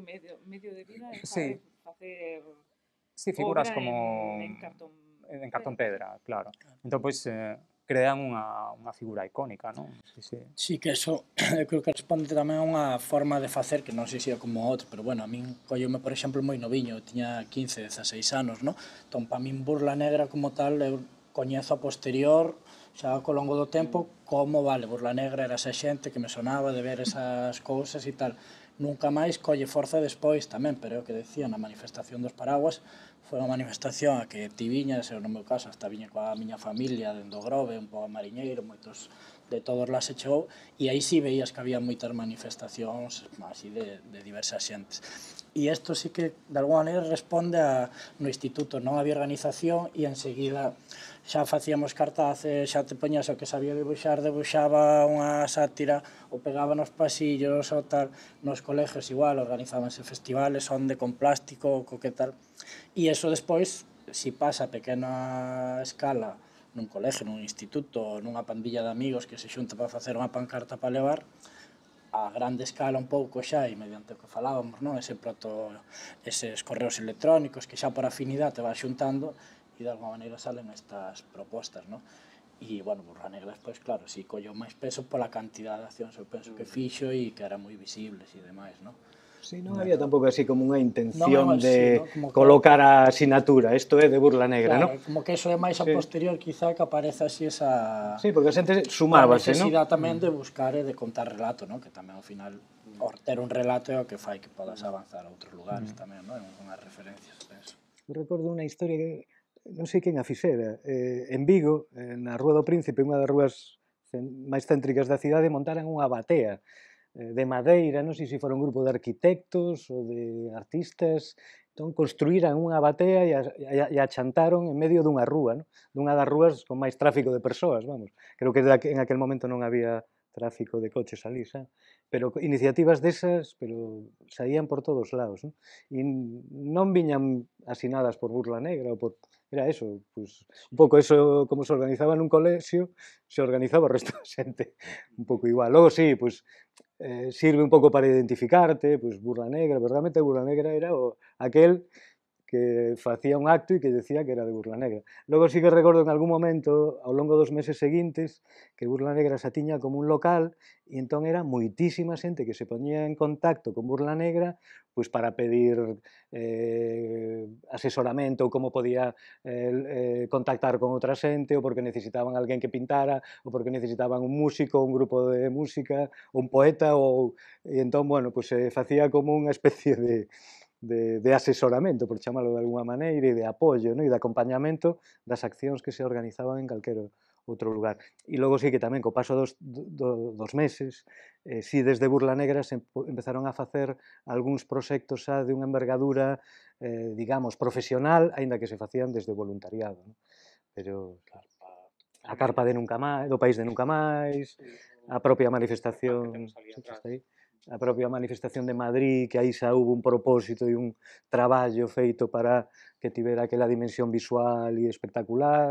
medio, medio de vida. Sí. hacer sí, figuras obra como en, en cartón en eh, cartón pedra, claro. Entón, pois, eh, crean unha, unha figura icónica, non? Sí, sí. sí, que eso, eu creo que responde tamén a unha forma de facer que non sei se é como outro, pero bueno, a min colleume, por exemplo, moi noviño, eu tiña 15, 16 anos, non? Entón, para min burla negra como tal, eu coñezo a posterior, xa ao longo do tempo, mm. como, vale, burla negra era esa xente que me sonaba de ver esas cousas e tal. Nunca máis colle forza despois tamén, pero é o que decía na manifestación dos paraguas, foi unha manifestación a que ti viñas, eu no meu caso hasta viña coa miña familia dentro do Grove, un pouco mariñeiro, moitos de todos lá se chegou, e aí sí veías que había moitas manifestacións así de, de diversas xentes. E isto sí que, de alguna maneira, responde a, no instituto non había organización e enseguida xa facíamos cartaces, xa te poñas o que sabía debuxar, debuxaba unha sátira, o pegaba nos pasillos, o tal, nos colegios igual, organizábanse festivales onde con plástico, co que tal. E eso despois, si pasa a pequena escala, nun colegio, nun instituto, nunha pandilla de amigos que se xunta para facer unha pancarta para levar, a grande escala un pouco xa e mediante o que falábamos, non? Ese proto, eses correos electrónicos que xa por afinidade te vas xuntando de alguma maneira salen estas propostas, non? E, bueno, Burra Negra, pois, claro, si collou máis peso pola cantidad de accións, eu penso que mm. fixo e que era moi visibles e demais, non? Sí, non había tampouco así como unha intención no, de sí, no, colocar que... a asinatura. isto é de burla negra, claro, ¿no? Como que eso é máis a sí. posterior, quizá que aparece así esa Sí, porque a xente sumábase, ¿no? A tamén de buscar e de contar relato, ¿no? Que tamén ao final mm. ter un relato é o que fai que podas mm. avanzar a outros lugares mm. tamén, ¿no? É unha referencia, penso. Recordo unha historia que non sei quen a fixera, eh, en Vigo, eh, na Rúa do Príncipe, unha das rúas máis céntricas da cidade, montaran unha batea eh, de madeira, non sei se fora un grupo de arquitectos ou de artistas, entón construíran unha batea e a, e a chantaron en medio dunha rúa, non? dunha das rúas con máis tráfico de persoas, vamos. Creo que en aquel momento non había tráfico de coches alí, xa pero iniciativas desas pero saían por todos lados non? e non viñan asinadas por burla negra ou por era eso, pues, un pouco eso como se organizaba nun colexio, se organizaba o resto da xente un pouco igual. Logo, sí, pues, eh, sirve un pouco para identificarte, pues, burla negra, pero realmente burla negra era o, aquel que facía un acto e que decía que era de Burla Negra. Logo sí que recordo en algún momento, ao longo dos meses seguintes, que Burla Negra se atiña como un local e entón era moitísima xente que se poñía en contacto con Burla Negra pois para pedir eh, asesoramento ou como podía eh, eh contactar con outra xente ou porque necesitaban alguén que pintara ou porque necesitaban un músico, un grupo de música, un poeta ou... E entón, bueno, pois, se facía como unha especie de, de, de asesoramento, por chamalo de alguna maneira, e de apoio no? e de acompañamento das accións que se organizaban en calquero outro lugar. E logo sí que tamén, co paso dos, do, dos meses, eh, si sí, desde Burla Negra se empezaron a facer algúns proxectos xa de unha envergadura, eh, digamos, profesional, aínda que se facían desde voluntariado. No? Pero, claro, a carpa de Nunca Máis, do País de Nunca Máis, a propia manifestación que temos ali atrás, a propia manifestación de Madrid, que aí xa hubo un propósito e un traballo feito para que tivera aquela dimensión visual e espectacular,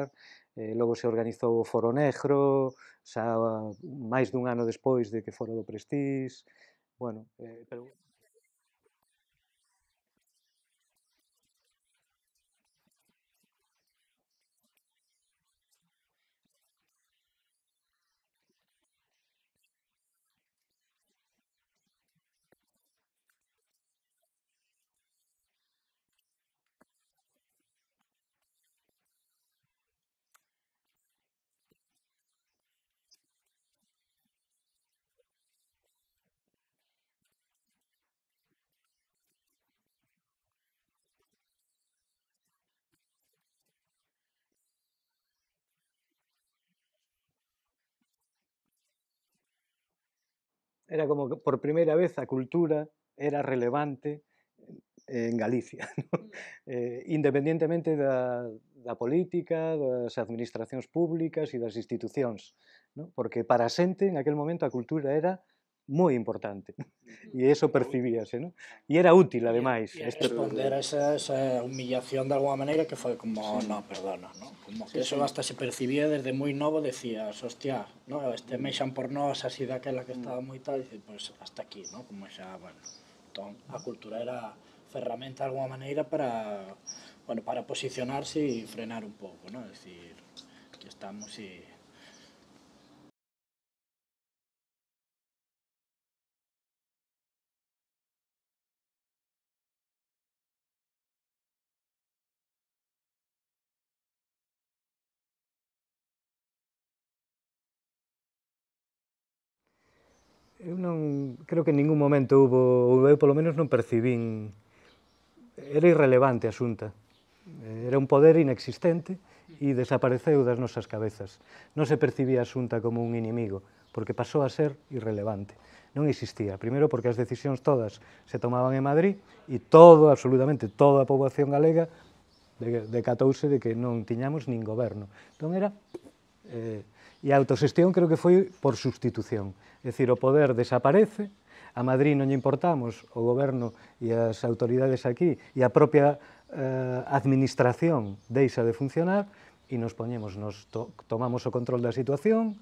eh, logo se organizou o Foro Negro, xa máis dun ano despois de que fora do Prestige, bueno, eh, pero... era como que por primeira vez a cultura era relevante en Galicia, ¿no? Mm. eh, independentemente da, da política, das administracións públicas e das institucións, ¿no? porque para a xente en aquel momento a cultura era moi importante. E eso percibíase, non? E era útil, ademais. E responder a esa, esa humillación de alguma maneira que foi como, sí. no, perdona, ¿no? Como que sí, eso sí. se percibía desde moi novo, decías, hostia, no, este mexan por nós así daquela que mm. estaba moi tal, dices, pues, hasta aquí, ¿no? Como xa, bueno, entón, a cultura era ferramenta de alguma maneira para, bueno, para posicionarse e frenar un pouco, ¿no? Es decir, aquí estamos e... Y eu non creo que en ningún momento hubo, ou eu polo menos non percibín, era irrelevante a xunta. Era un poder inexistente e desapareceu das nosas cabezas. Non se percibía a xunta como un inimigo, porque pasou a ser irrelevante. Non existía. Primeiro porque as decisións todas se tomaban en Madrid e todo, absolutamente toda a poboación galega decatouse de que non tiñamos nin goberno. Entón era eh, E a autosestión creo que foi por substitución. É dicir, o poder desaparece, a Madrid non lle importamos, o goberno e as autoridades aquí e a propia eh, administración deixa de funcionar e nos poñemos, nos to tomamos o control da situación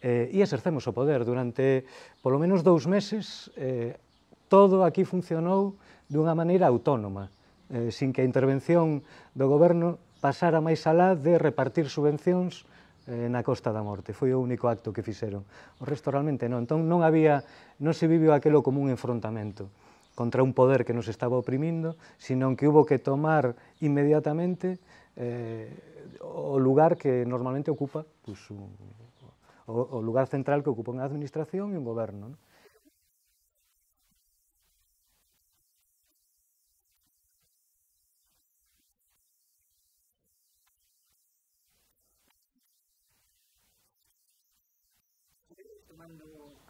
eh, e exercemos o poder. Durante polo menos dous meses eh, todo aquí funcionou dunha maneira autónoma, eh, sin que a intervención do goberno pasara máis alá de repartir subvencións eh, na Costa da Morte. Foi o único acto que fixeron. O resto realmente non. Entón non había, non se viviu aquilo como un enfrontamento contra un poder que nos estaba oprimindo, senón que hubo que tomar inmediatamente eh, o lugar que normalmente ocupa pues, un, o, o lugar central que ocupa unha administración e un goberno. Non?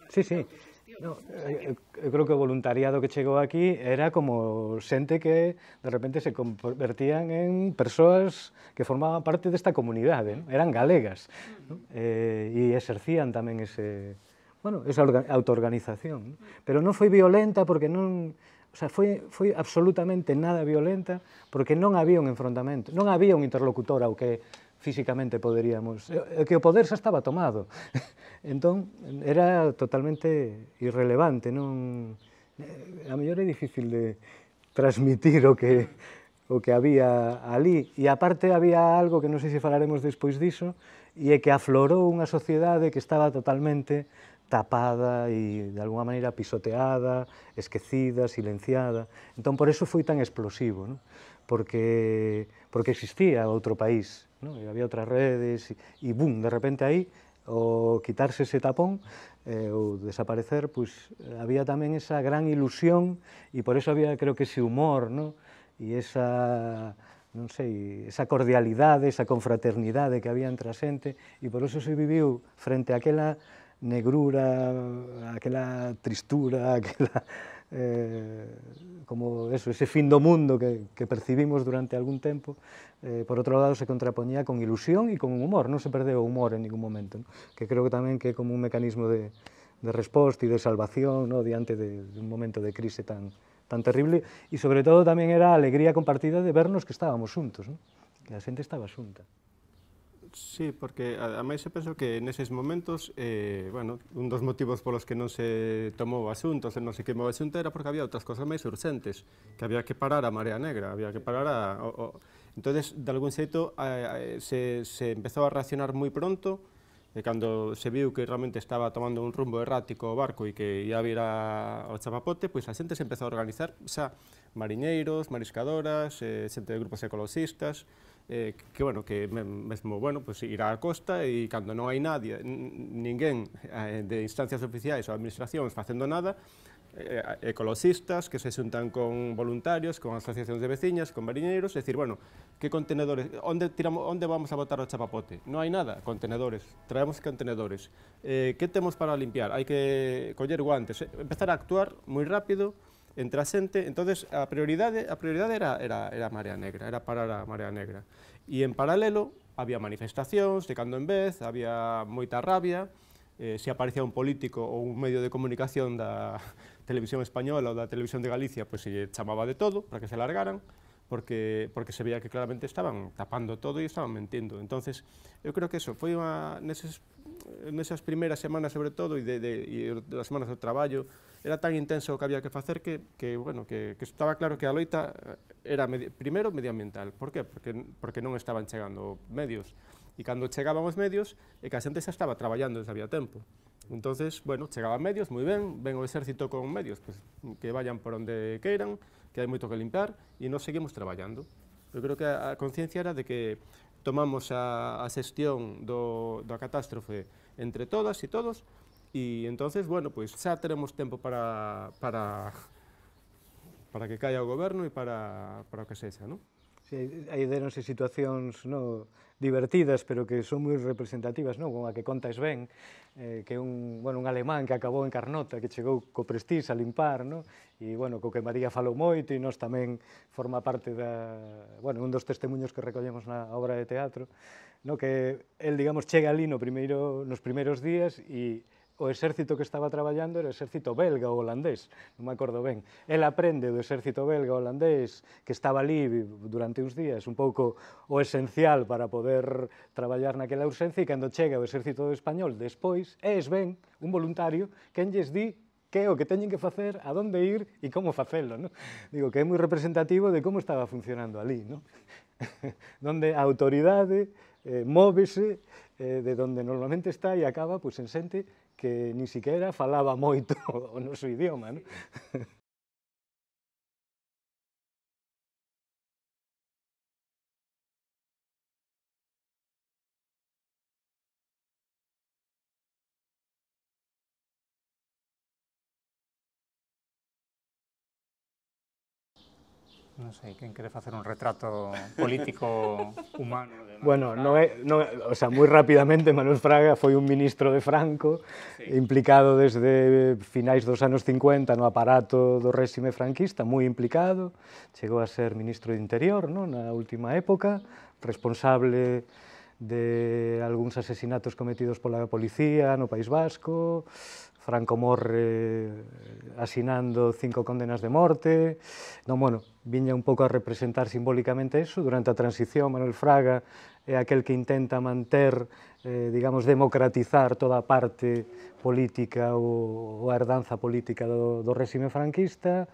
Sí, sí. No, eu, eh, eu eh, creo que o voluntariado que chegou aquí era como xente que de repente se convertían en persoas que formaban parte desta comunidade, ¿no? eran galegas, ¿no? eh, e exercían tamén ese, bueno, esa autoorganización. ¿no? Pero non foi violenta porque non... O sea, foi, foi absolutamente nada violenta porque non había un enfrontamento, non había un interlocutor ao que físicamente poderíamos... É Que o poder xa estaba tomado. entón, era totalmente irrelevante, non... Eh, a mellor é difícil de transmitir o que, o que había ali. E aparte había algo que non sei se falaremos despois diso, e é que aflorou unha sociedade que estaba totalmente tapada e de alguma maneira pisoteada, esquecida, silenciada. Entón por eso foi tan explosivo, non? porque porque existía outro país había otras redes y, ¡bum! de repente ahí, o quitarse ese tapón eh, o desaparecer, pues eh, había también esa gran ilusión y por eso había creo que ese humor ¿no? y esa, no sé, esa cordialidad, esa de que había entre la gente y por eso se vivió frente a aquella negrura, aquella tristura, aquella... eh, como eso, ese fin do mundo que, que percibimos durante algún tempo, eh, por outro lado se contraponía con ilusión e con humor, non se perdeu o humor en ningún momento, ¿no? que creo que tamén que é como un mecanismo de, de resposta e de salvación ¿no? diante de, de un momento de crise tan, tan terrible, e sobre todo tamén era a alegría compartida de vernos que estábamos xuntos, ¿no? que a xente estaba xunta. Sí, porque ademais eu penso que neses momentos, eh, bueno, un dos motivos polos que non se tomou o asunto, non se queimou a xunta, era porque había outras cosas máis urgentes, que había que parar a Marea Negra, había que parar a... O, o... Entonces, de algún xeito, eh, se, se empezou a reaccionar moi pronto, e cando se viu que realmente estaba tomando un rumbo errático o barco e que ia vir a, ao chapapote, pois a xente se empezou a organizar, xa, mariñeiros, mariscadoras, eh, xente de grupos ecologistas, Eh, que bueno, que mesmo, bueno, pues ir la costa y cuando no hay nadie, ninguén eh, de instancias oficiales o administraciones haciendo nada, eh, ecologistas que se juntan con voluntarios, con asociaciones de vecinas con marineros, decir bueno, qué contenedores, dónde tiramos, dónde vamos a botar los chapapote? no hay nada, contenedores, traemos contenedores. ¿qué tenemos para limpiar? hay que coger guantes, empezar a actuar muy rápido, entre a xente, entonces a prioridade, a prioridade era, era, era a Marea Negra, era parar a Marea Negra. E en paralelo había manifestacións de cando en vez, había moita rabia, eh, se aparecía un político ou un medio de comunicación da televisión española ou da televisión de Galicia, pois pues, se chamaba de todo para que se largaran, porque, porque se veía que claramente estaban tapando todo e estaban mentindo. Entonces, eu creo que eso foi unha, neses, nesas primeiras semanas sobre todo e, de, de, e das semanas do traballo, era tan intenso o que había que facer que, que bueno, que, que estaba claro que a loita eh, era medi primeiro medioambiental. Por qué? Porque, porque non estaban chegando medios. E cando chegaban os medios, e que a xente xa estaba traballando desde había tempo. Entonces, bueno, chegaban medios, moi ben, ven o exército con medios, pues, que vayan por onde queiran, que hai moito que limpar e nós seguimos traballando. Eu creo que a conciencia era de que tomamos a, a xestión do, da catástrofe entre todas e todos e entonces, bueno, pois pues, xa teremos tempo para, para, para que caia o goberno e para, para o que sexa, non? Sí, aí deronse situacións no, divertidas, pero que son moi representativas, non? Con a que contas ben, eh, que un, bueno, un alemán que acabou en Carnota, que chegou co Prestige a limpar, non? E, bueno, co que María falou moito, e nós tamén forma parte da... Bueno, un dos testemunhos que recollemos na obra de teatro, no que el, digamos, chega ali no primeiro, nos primeiros días e o exército que estaba traballando era o exército belga ou holandés, non me acordo ben. El aprende do exército belga holandés que estaba ali durante uns días un pouco o esencial para poder traballar naquela ausencia e cando chega o exército español despois, es ben un voluntario que lles di que o que teñen que facer, a donde ir e como facelo, non? Digo que é moi representativo de como estaba funcionando ali, non? donde a autoridade eh, móvese eh, de donde normalmente está e acaba pois, en xente que ni siquiera falaba moito o noso idioma. Non? non sei, quen quere facer un retrato político humano de Bueno, non é, non o sea, moi rapidamente Manuel Fraga foi un ministro de Franco sí. implicado desde finais dos anos 50 no aparato do réxime franquista, moi implicado, chegou a ser ministro de Interior, non, na última época, responsable de algúns asesinatos cometidos pola policía no País Vasco, Franco morre eh, asinando cinco condenas de morte. Non, bueno, viña un pouco a representar simbólicamente eso durante a transición, Manuel Fraga é aquel que intenta manter, eh, digamos, democratizar toda a parte política ou, ou a herdanza política do, do réxime franquista,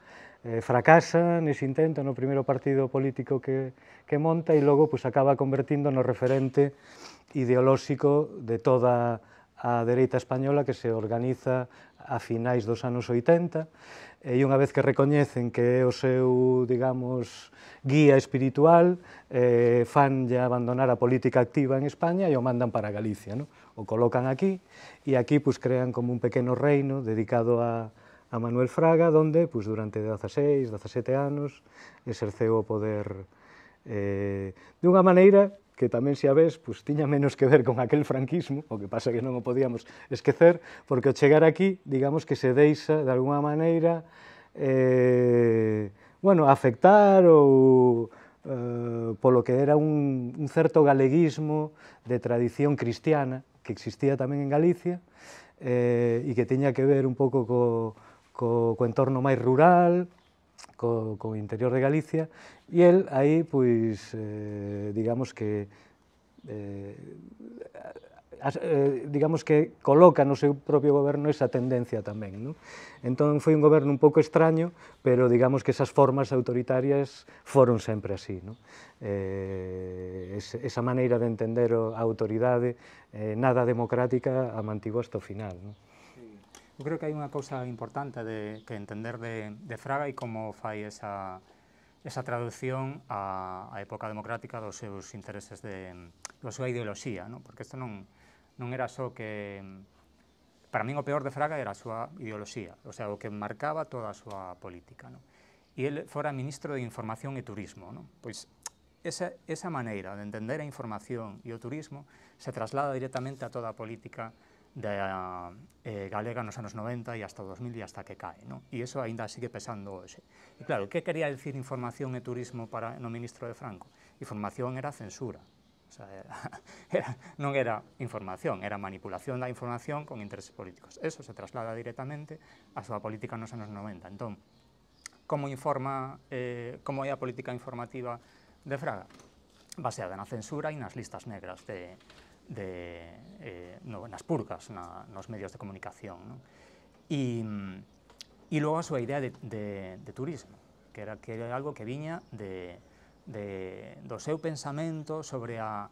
eh, fracasa nese intento no primeiro partido político que, que monta e logo pues, acaba convertindo no referente ideolóxico de toda a a dereita española que se organiza a finais dos anos 80 e unha vez que recoñecen que é o seu, digamos, guía espiritual, eh, fan ya abandonar a política activa en España e o mandan para Galicia. ¿no? O colocan aquí e aquí pues, crean como un pequeno reino dedicado a, a Manuel Fraga, donde pues, durante 16, 17 anos exerceu o poder eh, de unha maneira que tamén se a ves, pois, tiña menos que ver con aquel franquismo, o que pasa que non o podíamos esquecer, porque ao chegar aquí, digamos que se deixa, de alguma maneira, eh, bueno, afectar ou eh, polo que era un, un certo galeguismo de tradición cristiana que existía tamén en Galicia eh, e que tiña que ver un pouco co, co, co entorno máis rural, co, co interior de Galicia, e el aí, pois, eh, digamos que, eh, as, eh, digamos que coloca no seu propio goberno esa tendencia tamén. Non? Entón foi un goberno un pouco extraño, pero digamos que esas formas autoritarias foron sempre así. Non? Eh, esa maneira de entender a autoridade eh, nada democrática a mantivo hasta o final. Non? Eu creo que hai unha cousa importante de, que entender de, de Fraga e como fai esa, esa traducción á, á época democrática dos seus intereses de, da súa ideoloxía, non? porque isto non, non era só que... Para min o peor de Fraga era a súa ideoloxía, o sea, o que marcaba toda a súa política. Non? E ele fora ministro de Información e Turismo. Non? Pois esa, esa maneira de entender a información e o turismo se traslada directamente a toda a política de, eh, galega los años 90 y hasta 2000 y hasta que cae. Y eso iso sigue pesando hoxe. E claro, que quería decir información y turismo para no ministro de Franco? Información era censura. No era, información, era manipulación de la información con intereses políticos. Eso se traslada directamente a su política nos anos 90. Entonces, como informa, eh, como política informativa de Fraga? Baseada la censura y en las listas negras de, de, eh, no, purgas, na, medios de comunicación. Y luego a su idea de, turismo, que era, que algo que viña de, de, pensamiento seu sobre no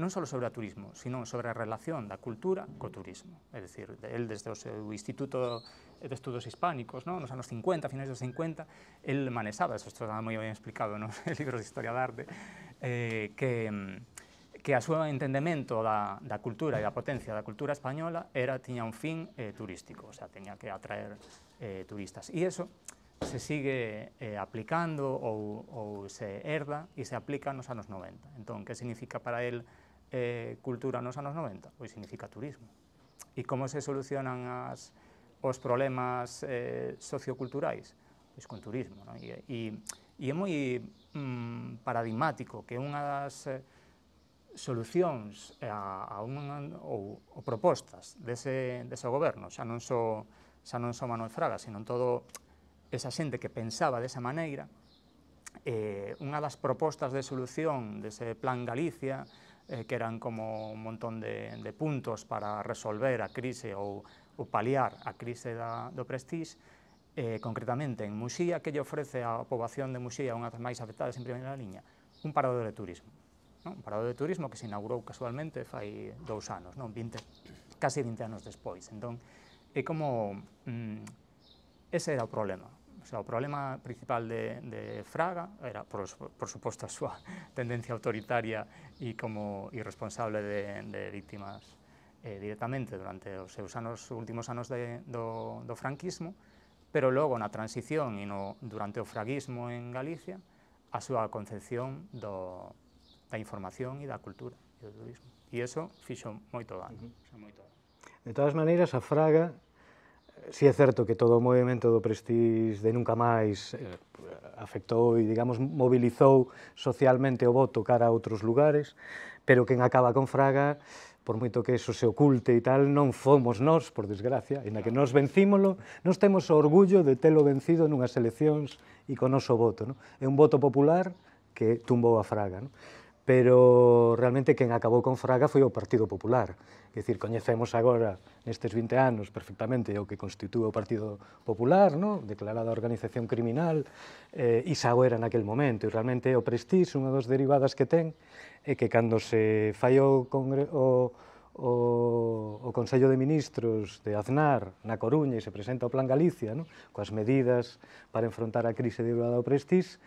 non sobre turismo, sino sobre la relación la cultura el turismo. Es decir, él desde su Instituto de estudios Hispánicos, no? los años 50, de los 50, él manejaba, eso está muy bien explicado en los libros de Historia de Arte, eh, que, que a súa entendemento da, da cultura e da potencia da cultura española era tiña un fin eh, turístico, o sea, tiña que atraer eh, turistas. E iso se sigue eh, aplicando ou, ou se herda e se aplica nos anos 90. Entón, que significa para el eh, cultura nos anos 90? Pois significa turismo. E como se solucionan as, os problemas eh, socioculturais? Pois con turismo. Non? E, e, e é moi mm, paradigmático que unha das... Eh, solucións a, a un, ou, ou propostas dese, dese goberno, xa non só, xa non só Manuel Fraga, sino todo esa xente que pensaba desa maneira, eh, unha das propostas de solución dese Plan Galicia, eh, que eran como un montón de, de puntos para resolver a crise ou, ou paliar a crise da, do Prestige, eh, concretamente en Muxía, que lle ofrece a poboación de Muxía, unha das máis afectadas en primeira liña, un parador de turismo non? un parado de turismo que se inaugurou casualmente fai dous anos, non? 20, case 20 anos despois. Entón, é como... Mm, ese era o problema. O, sea, o problema principal de, de Fraga era, por, por suposto, a súa tendencia autoritaria e como irresponsable de, de víctimas eh, directamente durante os seus anos, últimos anos de, do, do franquismo, pero logo na transición e no, durante o fraguismo en Galicia, a súa concepción do, da información e da cultura e do turismo. E iso fixo moito dano. Uh -huh. moito dano. De todas maneiras, a Fraga, eh, si é certo que todo o movimento do Prestige de Nunca Máis eh, afectou e, digamos, mobilizou socialmente o voto cara a outros lugares, pero quen acaba con Fraga por moito que eso se oculte e tal, non fomos nós, por desgracia, e na que nos vencímolo, nos temos o orgullo de telo vencido nunhas eleccións e con noso voto. Non? É un voto popular que tumbou a Fraga. Non? pero realmente quen acabou con Fraga foi o Partido Popular. Quer dicir, coñecemos agora nestes 20 anos perfectamente o que constitúe o Partido Popular, no? declarada organización criminal, eh, e xa era naquel momento, e realmente o prestix, unha das derivadas que ten, é que cando se fai o, congre, o, o, o Consello de Ministros de Aznar na Coruña e se presenta o Plan Galicia, no? coas medidas para enfrontar a crise derivada do prestix,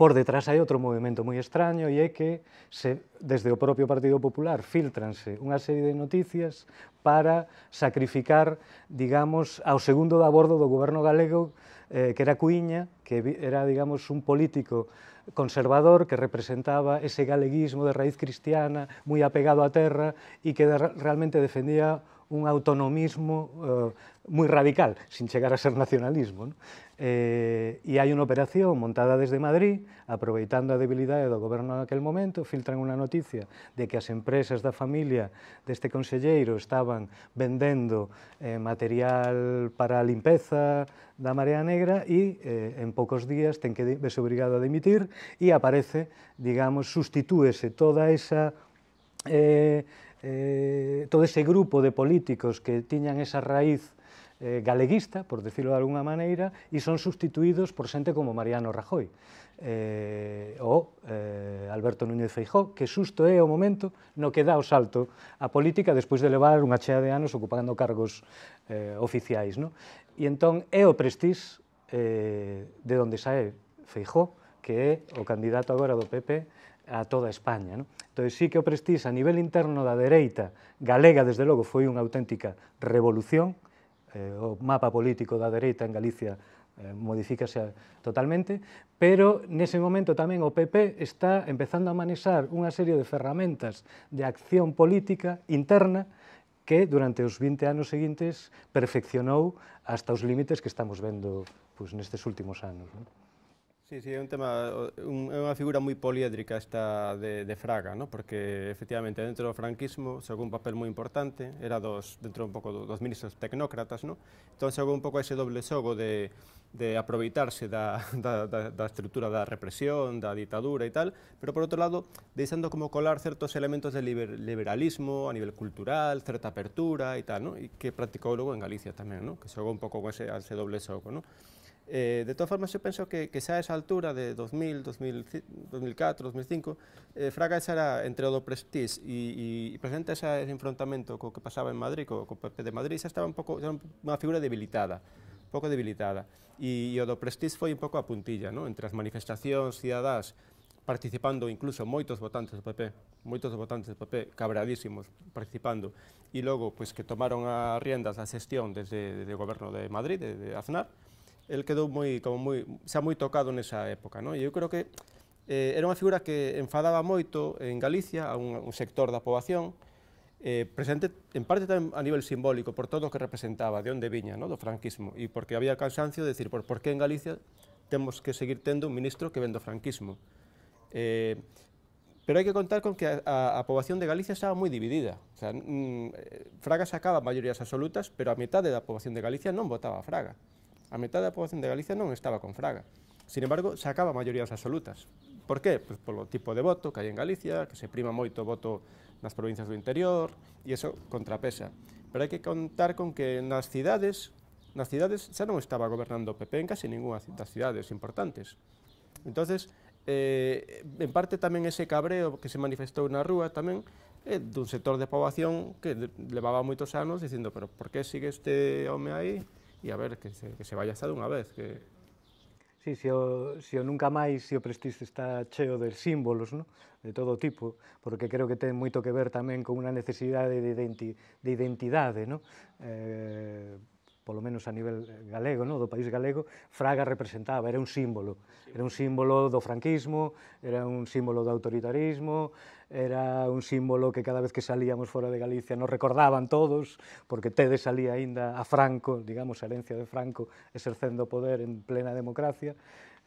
Por detrás hai outro movimento moi extraño e é que se, desde o propio Partido Popular filtranse unha serie de noticias para sacrificar, digamos, ao segundo de abordo do goberno galego, eh, que era Cuiña, que era, digamos, un político conservador que representaba ese galeguismo de raíz cristiana, moi apegado á terra e que de, realmente defendía un autonomismo eh, moi radical, sin chegar a ser nacionalismo. ¿no? eh, e hai unha operación montada desde Madrid, aproveitando a debilidade do goberno naquel momento, filtran unha noticia de que as empresas da familia deste conselleiro estaban vendendo eh, material para a limpeza da Marea Negra e eh, en poucos días ten que verse obrigado a demitir e aparece, digamos, sustitúese toda esa... Eh, eh, todo ese grupo de políticos que tiñan esa raíz eh, galeguista, por decirlo de alguna maneira, e son sustituídos por xente como Mariano Rajoy eh, ou eh, Alberto Núñez Feijó, que susto é o momento no que dá o salto a política despois de levar unha chea de anos ocupando cargos eh, oficiais. No? E entón é o prestís eh, de onde sae Feijó, que é o candidato agora do PP a toda España. Non? Entón, sí que o prestís a nivel interno da dereita galega, desde logo, foi unha auténtica revolución, eh, o mapa político da dereita en Galicia eh, modifícase totalmente, pero nese momento tamén o PP está empezando a manexar unha serie de ferramentas de acción política interna que durante os 20 anos seguintes perfeccionou hasta os límites que estamos vendo pois, nestes últimos anos. Non? Sí, sí, es un tema, un, figura muy poliédrica esta de, Fraga, ¿no? porque efectivamente dentro del franquismo se un papel muy importante, era dos, dentro un pouco dos ministros tecnócratas, ¿no? se un poco ese doble sogo de, de aproveitarse de la estructura de la represión, represión, la dictadura y tal, pero por otro lado, deixando como colar ciertos elementos de liberalismo a nivel cultural, cierta apertura y tal, ¿no? que practicó luego en Galicia también, ¿no? que se un poco ese, ese doble sogo. ¿no? Eh, de todas formas, yo pienso que, que a esa altura de 2000, 2004, 2005, Fraga xa era entre o do y e, e, presente ese que pasaba en Madrid, con co PP de Madrid, xa estaba un pouco, era figura debilitada, un pouco debilitada. Y Odo o fue un poco a puntilla, no? entre las manifestaciones, cidadás participando incluso muchos votantes del PP, muchos votantes del PP cabradísimos participando, y luego pues que tomaron a riendas la gestión desde, el gobierno de Madrid, de Aznar, el quedou moi, como moi, xa moi tocado nesa época, non? E eu creo que eh, era unha figura que enfadaba moito en Galicia a un, un sector da poboación, eh, presente en parte tamén a nivel simbólico por todo o que representaba, de onde viña, no? do franquismo, e porque había cansancio de decir por, por que en Galicia temos que seguir tendo un ministro que ven do franquismo. Eh, pero hai que contar con que a, a, a poboación de Galicia estaba moi dividida. O sea, mm, eh, Fraga sacaba maiorías absolutas, pero a metade da poboación de Galicia non votaba a Fraga a metade da poboación de Galicia non estaba con Fraga. Sin embargo, sacaba maiorías absolutas. Por que? Pois polo tipo de voto que hai en Galicia, que se prima moito o voto nas provincias do interior, e iso contrapesa. Pero hai que contar con que nas cidades, nas cidades xa non estaba gobernando o PP en case ninguna das cidades importantes. Entonces, eh, en parte tamén ese cabreo que se manifestou na rúa tamén é dun sector de poboación que levaba moitos anos dicindo pero por que sigue este home aí? e a ver, que se, que se vaya xa dunha vez, que, Sí, se o, se o nunca máis, se o Prestige está cheo de símbolos, no? de todo tipo, porque creo que ten moito que ver tamén con unha necesidade de, identi, de identidade, no? eh, polo menos a nivel galego, no? do país galego, Fraga representaba, era un símbolo, era un símbolo do franquismo, era un símbolo do autoritarismo, era un símbolo que cada vez que salíamos fora de Galicia nos recordaban todos, porque Tede salía aínda a Franco, digamos, a herencia de Franco, exercendo poder en plena democracia,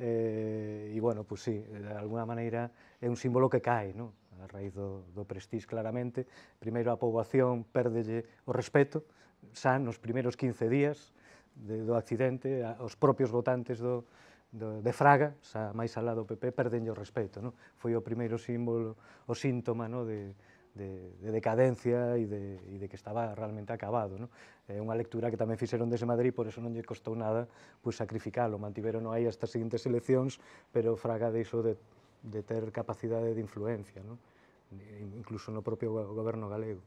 eh, e, bueno, pues sí, de alguna maneira é un símbolo que cae, non? a raíz do, do prestix claramente. Primeiro a poboación pérdelle o respeto, xa nos primeiros 15 días de, do accidente, a, os propios votantes do, de, de Fraga, xa máis alá do PP, perdenlle o respeito. Non? Foi o primeiro símbolo, o síntoma non? de, de, de decadencia e de, e de que estaba realmente acabado. Non? É unha lectura que tamén fixeron desde Madrid, por eso non lle costou nada pois, sacrificalo. Mantiveron aí estas seguintes eleccións, pero Fraga deixou de, de ter capacidade de influencia, non? incluso no propio goberno galego.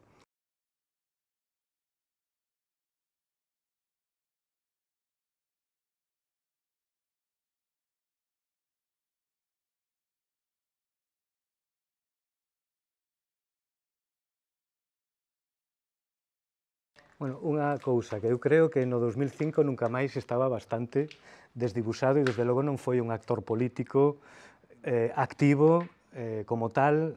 Bueno, una cosa, que yo creo que no 2005 nunca más estaba bastante desdibusado y e, desde luego no fue un actor político eh, activo eh, como tal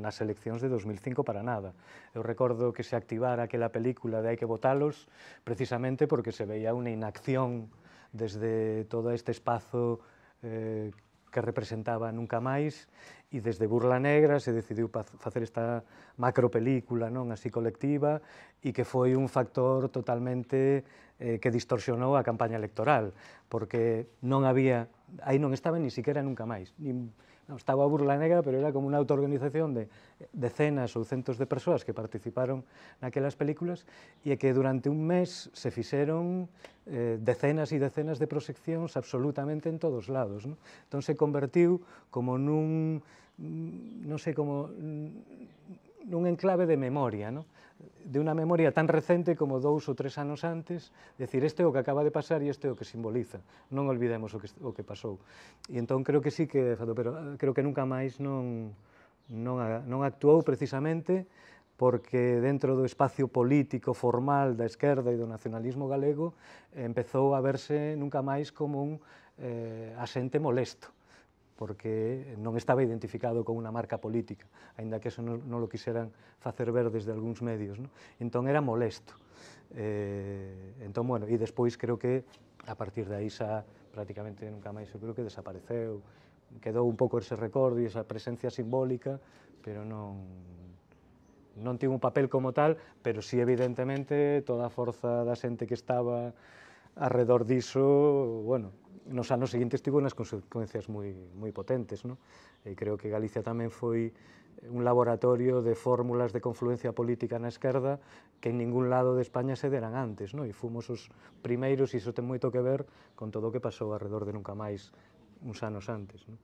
las mm, elecciones de 2005 para nada. Yo recuerdo que se activara aquela película de Hay que votarlos, precisamente porque se veía una inacción desde todo este espacio eh, que representaba nunca máis e desde Burla Negra se decidiu facer esta macropelícula non así colectiva e que foi un factor totalmente eh, que distorsionou a campaña electoral, porque non había, aí non estaba ni siquiera nunca máis, nin, no, estaba Burla Negra, pero era como una autoorganización de decenas o centos de personas que participaron en aquellas películas y que durante un mes se fixeron eh, decenas y decenas de proyecciones absolutamente en todos lados. Entonces se convirtió como en un mm, no sé como mm, nun enclave de memoria, ¿no? de unha memoria tan recente como dous ou tres anos antes, decir, este é o que acaba de pasar e este é o que simboliza, non olvidemos o que, o que pasou. E entón creo que sí que, pero eh, creo que nunca máis non, non, non actuou precisamente porque dentro do espacio político formal da esquerda e do nacionalismo galego empezou a verse nunca máis como un eh, asente molesto porque non estaba identificado con unha marca política, aínda que eso non, non lo quiseran facer ver desde algúns medios. Non? Entón era molesto. Eh, entón, bueno, e despois creo que a partir de aí xa prácticamente nunca máis eu creo que desapareceu, quedou un pouco ese recordo e esa presencia simbólica, pero non, non tivo un papel como tal, pero sí evidentemente toda a forza da xente que estaba alrededor diso, bueno, nos anos seguintes tivo unhas consecuencias moi, moi potentes. No? E creo que Galicia tamén foi un laboratorio de fórmulas de confluencia política na esquerda que en ningún lado de España se deran antes, no? e fomos os primeiros, e iso ten moito que ver con todo o que pasou alrededor de nunca máis uns anos antes. No?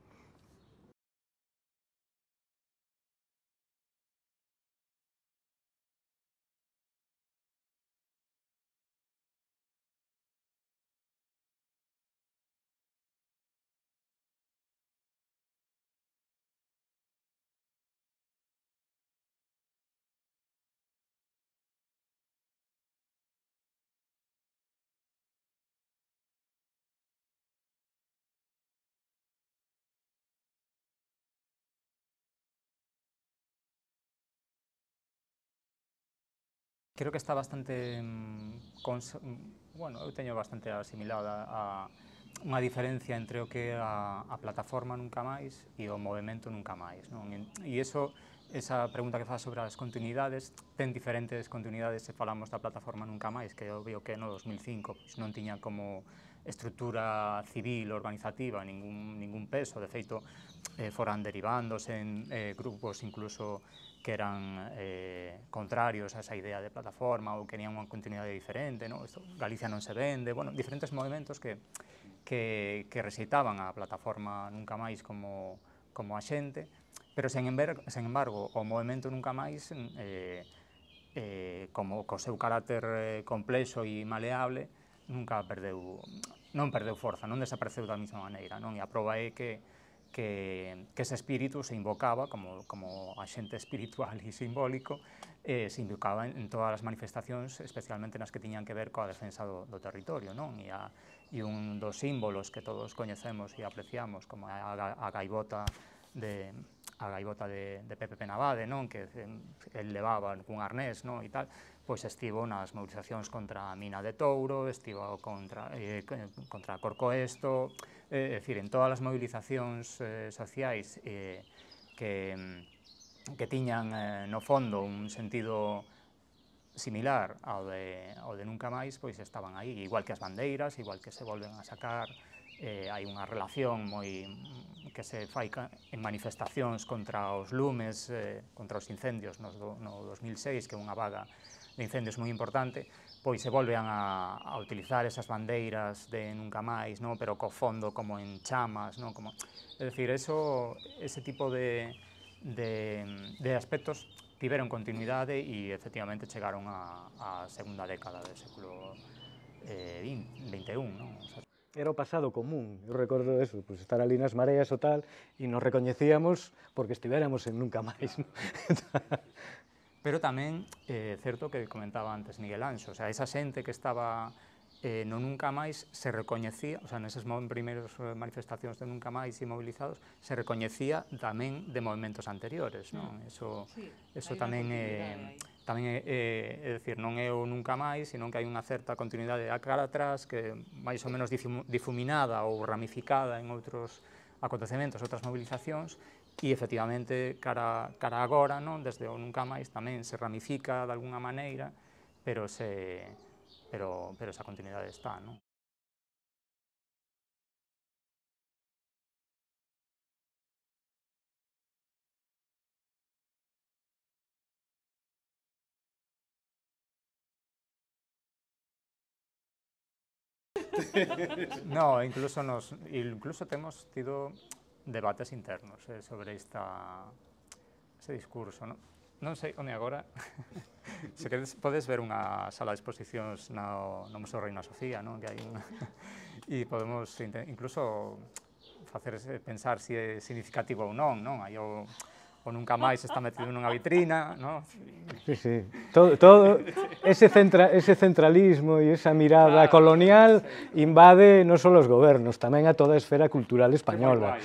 creo que está bastante... Mm, mm, bueno, eu teño bastante asimilada a unha diferencia entre o que a, a plataforma nunca máis e o movimento nunca máis. Non? E iso, esa pregunta que faz sobre as continuidades, ten diferentes continuidades se falamos da plataforma nunca máis, que eu veo que no 2005 pois, non tiña como estrutura civil, organizativa, ningún, ningún peso, de feito, eh, foran derivándose en eh, grupos incluso que eran eh, contrarios a esa idea de plataforma ou que querían unha continuidade diferente, ¿no? Esto, Galicia non se vende, bueno, diferentes movimentos que, que, que rexeitaban a plataforma nunca máis como, como a xente, pero sen, ember, sen embargo, o movimento nunca máis eh, eh, como co seu carácter eh, complexo e maleable nunca perdeu non perdeu forza, non desapareceu da mesma maneira, non? E a prova é que que, que ese espírito se invocaba como, como agente espiritual e simbólico eh, se invocaba en, en todas as manifestacións, especialmente nas que tiñan que ver coa defensa do, do territorio, non? E, a, e un dos símbolos que todos coñecemos e apreciamos, como a, a, a gaivota de, a gaivota de, de Pepe Penabade, non? que el levaba cun arnés non? e tal, pois estivo nas mobilizacións contra a mina de Touro, estivo contra, eh, contra Corcoesto, eh, é dicir, en todas as mobilizacións eh, sociais eh, que, que tiñan eh, no fondo un sentido similar ao de, ao de nunca máis, pois estaban aí, igual que as bandeiras, igual que se volven a sacar eh, hai unha relación moi que se fai en manifestacións contra os lumes, eh, contra os incendios nos do, no 2006, que é unha vaga de incendios moi importante, pois se volvean a, a utilizar esas bandeiras de nunca máis, no? pero co fondo como en chamas, no? como... É dicir, eso, ese tipo de, de, de aspectos tiveron continuidade e efectivamente chegaron á segunda década do século eh, 20, 21, non? O sea, era o pasado común, yo recuerdo eso, pues estar ali nas mareas o tal, y nos recoñecíamos porque estuviéramos en nunca máis. Pero también, eh, cierto, que comentaba antes Miguel Ancho, o sea, esa gente que estaba eh, no Nunca Más se recoñecía, o sea, en esas primeras eh, manifestaciones de Nunca Más e movilizados, se recoñecía también de movimientos anteriores, non? Mm. Eso, eso tamén eh, tamén é, é, é decir, non é o nunca máis, senón que hai unha certa continuidade a cara atrás que máis ou menos difuminada ou ramificada en outros acontecementos, outras mobilizacións, e efectivamente cara, cara agora, non desde o nunca máis, tamén se ramifica de alguna maneira, pero se, pero, pero esa continuidade está. Non? no, incluso, nos, incluso temos tido debates internos eh, sobre esta, ese discurso. No? Non sei onde agora, se queres podes ver unha sala de exposicións no, no Museo Reina Sofía, non? que hai un... e podemos incluso facer pensar se si é significativo ou non, non? Hai o, o nunca se está metido una vitrina, ¿no? Sí, sí. Todo, todo ese, ese centralismo y esa mirada colonial invade no solo los gobiernos, también a toda esfera cultural española.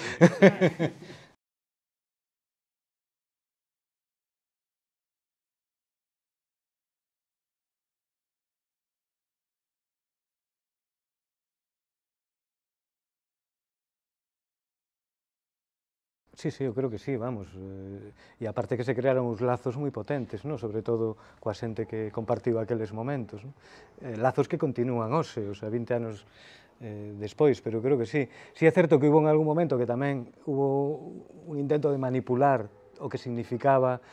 Sí, sí, eu creo que sí, vamos. Eh, e aparte que se crearon uns lazos moi potentes, no? sobre todo coa xente que compartiu aqueles momentos. No? Eh, lazos que continúan hoxe, o sea, 20 anos eh, despois, pero creo que sí. Si sí, é certo que hubo en algún momento que tamén hubo un intento de manipular o que significaba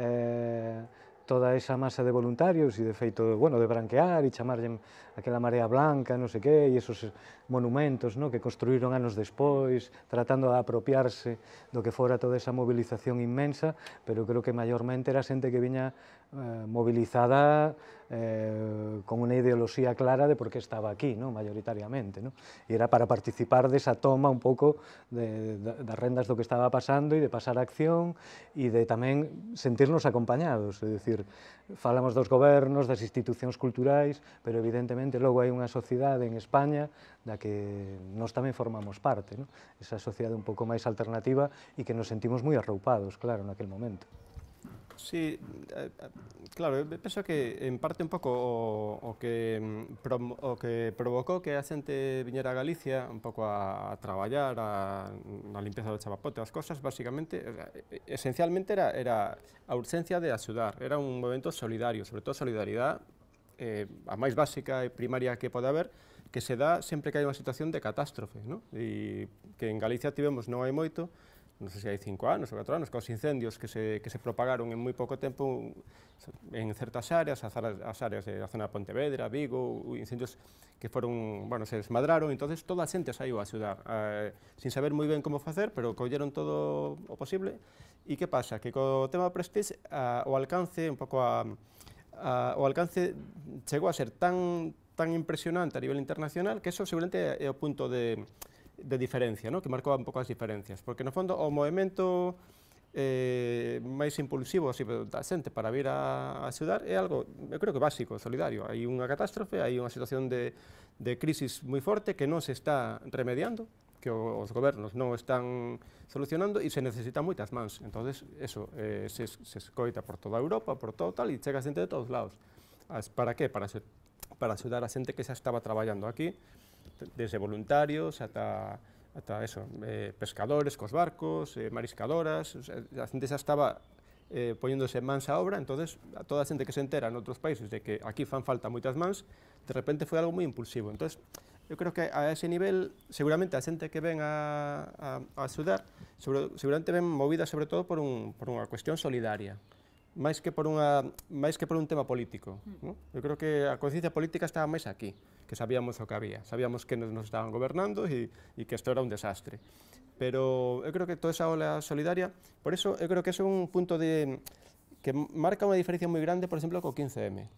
eh, toda esa masa de voluntarios e de feito, bueno, de branquear e chamarlle aquela marea blanca, non sei que, e esos monumentos no? que construíron anos despois, tratando de apropiarse do que fora toda esa movilización inmensa, pero creo que maiormente era xente que viña eh, movilizada eh, con unha ideoloxía clara de por que estaba aquí, no? maioritariamente. No? E era para participar desa toma un pouco de, de, das rendas do que estaba pasando e de pasar a acción e de tamén sentirnos acompañados, é dicir, falamos dos gobernos, das institucións culturais, pero evidentemente logo hai unha sociedade en España da que nós tamén formamos parte, ¿no? esa sociedade un pouco máis alternativa e que nos sentimos moi arroupados, claro, naquel momento. Sí, eh, eh, claro, eu penso que en parte un pouco o, o, que, mm, o que provocou que a xente viñera a Galicia un pouco a, a traballar, a, na limpeza do chapapote, as cosas, basicamente, eh, esencialmente era, era a urxencia de axudar, era un movimento solidario, sobre todo solidaridade eh, a máis básica e primaria que pode haber, que se dá sempre que hai unha situación de catástrofe, ¿no? e que en Galicia tivemos non hai moito, non sei se hai cinco anos ou 4 anos, cos incendios que se, que se propagaron en moi pouco tempo en certas áreas, as, as áreas da zona de Pontevedra, Vigo, incendios que foron, bueno, se desmadraron, entonces toda a xente saiu a axudar, eh, sin saber moi ben como facer, pero colleron todo o posible, e que pasa? Que co tema Prestige, eh, o alcance, un pouco a, a, o alcance chegou a ser tan tan impresionante a nivel internacional que eso seguramente é o punto de, de diferencia, ¿no? que marcou un pouco as diferencias, porque no fondo o movimento eh, máis impulsivo así, da xente para vir a, a axudar é algo, eu creo que básico, solidario. Hai unha catástrofe, hai unha situación de, de crisis moi forte que non se está remediando, que os gobernos non están solucionando e se necesitan moitas mans. Entón, eso, eh, se, se escoita por toda a Europa, por todo tal, e chega xente de todos lados. As, para que? Para se para ayudar a gente que ya estaba trabajando aquí, desde voluntarios hasta eh, pescadores cos barcos, eh, mariscadoras, la gente ya estaba eh, poniéndose mansa obra, entonces toda gente que se entera en otros países de que aquí fan falta muchas mans, de repente fue algo muy impulsivo. Entonces, yo creo que a ese nivel, seguramente la gente que ven a, ayudar, seguramente ven movida sobre todo por, una cuestión solidaria. Más que por, que por un tema político. Yo hmm. creo que la conciencia política estaba más aquí, que sabíamos lo que había, sabíamos que nos, nos estaban gobernando y e, e que esto era un desastre. Pero yo creo que toda esa ola solidaria, por eso yo creo que es un punto de que marca una diferencia muy grande, por ejemplo, con 15M.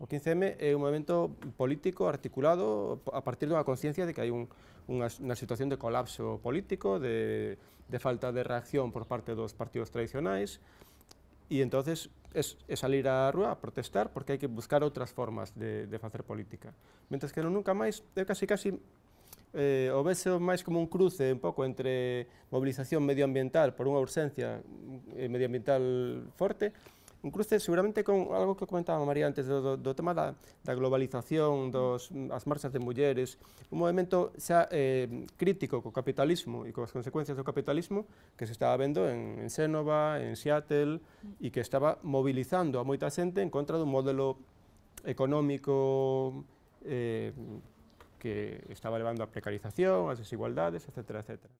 O 15M es un momento político articulado a partir de una conciencia de que hay una situación de colapso político, de, de falta de reacción por parte de los partidos tradicionais, y entonces es, salir a rueda, a protestar porque hay que buscar otras formas de, hacer política. Mientras que no nunca más, eu casi casi eh, o veces más como un cruce un poco entre movilización medioambiental por una urgencia eh, medioambiental fuerte, un cruce seguramente con algo que comentaba María antes do, do, do tema da, da globalización, dos, as marchas de mulleres, un movimento xa eh, crítico co capitalismo e coas consecuencias do capitalismo que se estaba vendo en, en Xénova, en Seattle, e que estaba mobilizando a moita xente en contra dun modelo económico eh, que estaba levando a precarización, as desigualdades, etc. etcétera.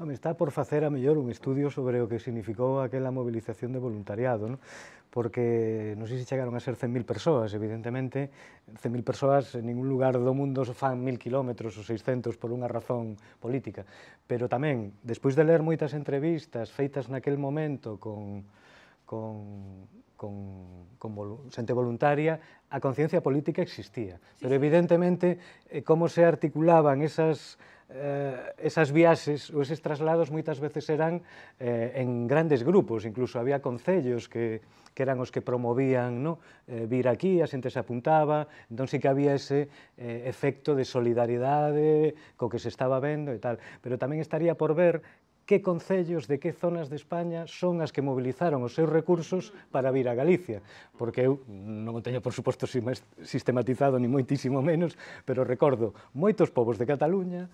Home, está por facer a mellor un estudio sobre o que significou aquela movilización de voluntariado, non? porque non sei se chegaron a ser 100.000 persoas, evidentemente, 100.000 persoas en ningún lugar do mundo se fan 1.000 kilómetros ou 600 por unha razón política, pero tamén, despois de ler moitas entrevistas feitas naquel momento con, con, con, con volu xente voluntaria, a conciencia política existía, pero evidentemente eh, como se articulaban esas eh, esas viaxes ou eses traslados moitas veces eran eh, en grandes grupos, incluso había concellos que, que eran os que promovían no? eh, vir aquí, a xente se apuntaba, entón sí que había ese eh, efecto de solidaridade co que se estaba vendo e tal. Pero tamén estaría por ver que concellos de que zonas de España son as que mobilizaron os seus recursos para vir a Galicia, porque eu non o teño, por suposto, sistematizado, ni moitísimo menos, pero recordo moitos povos de Cataluña,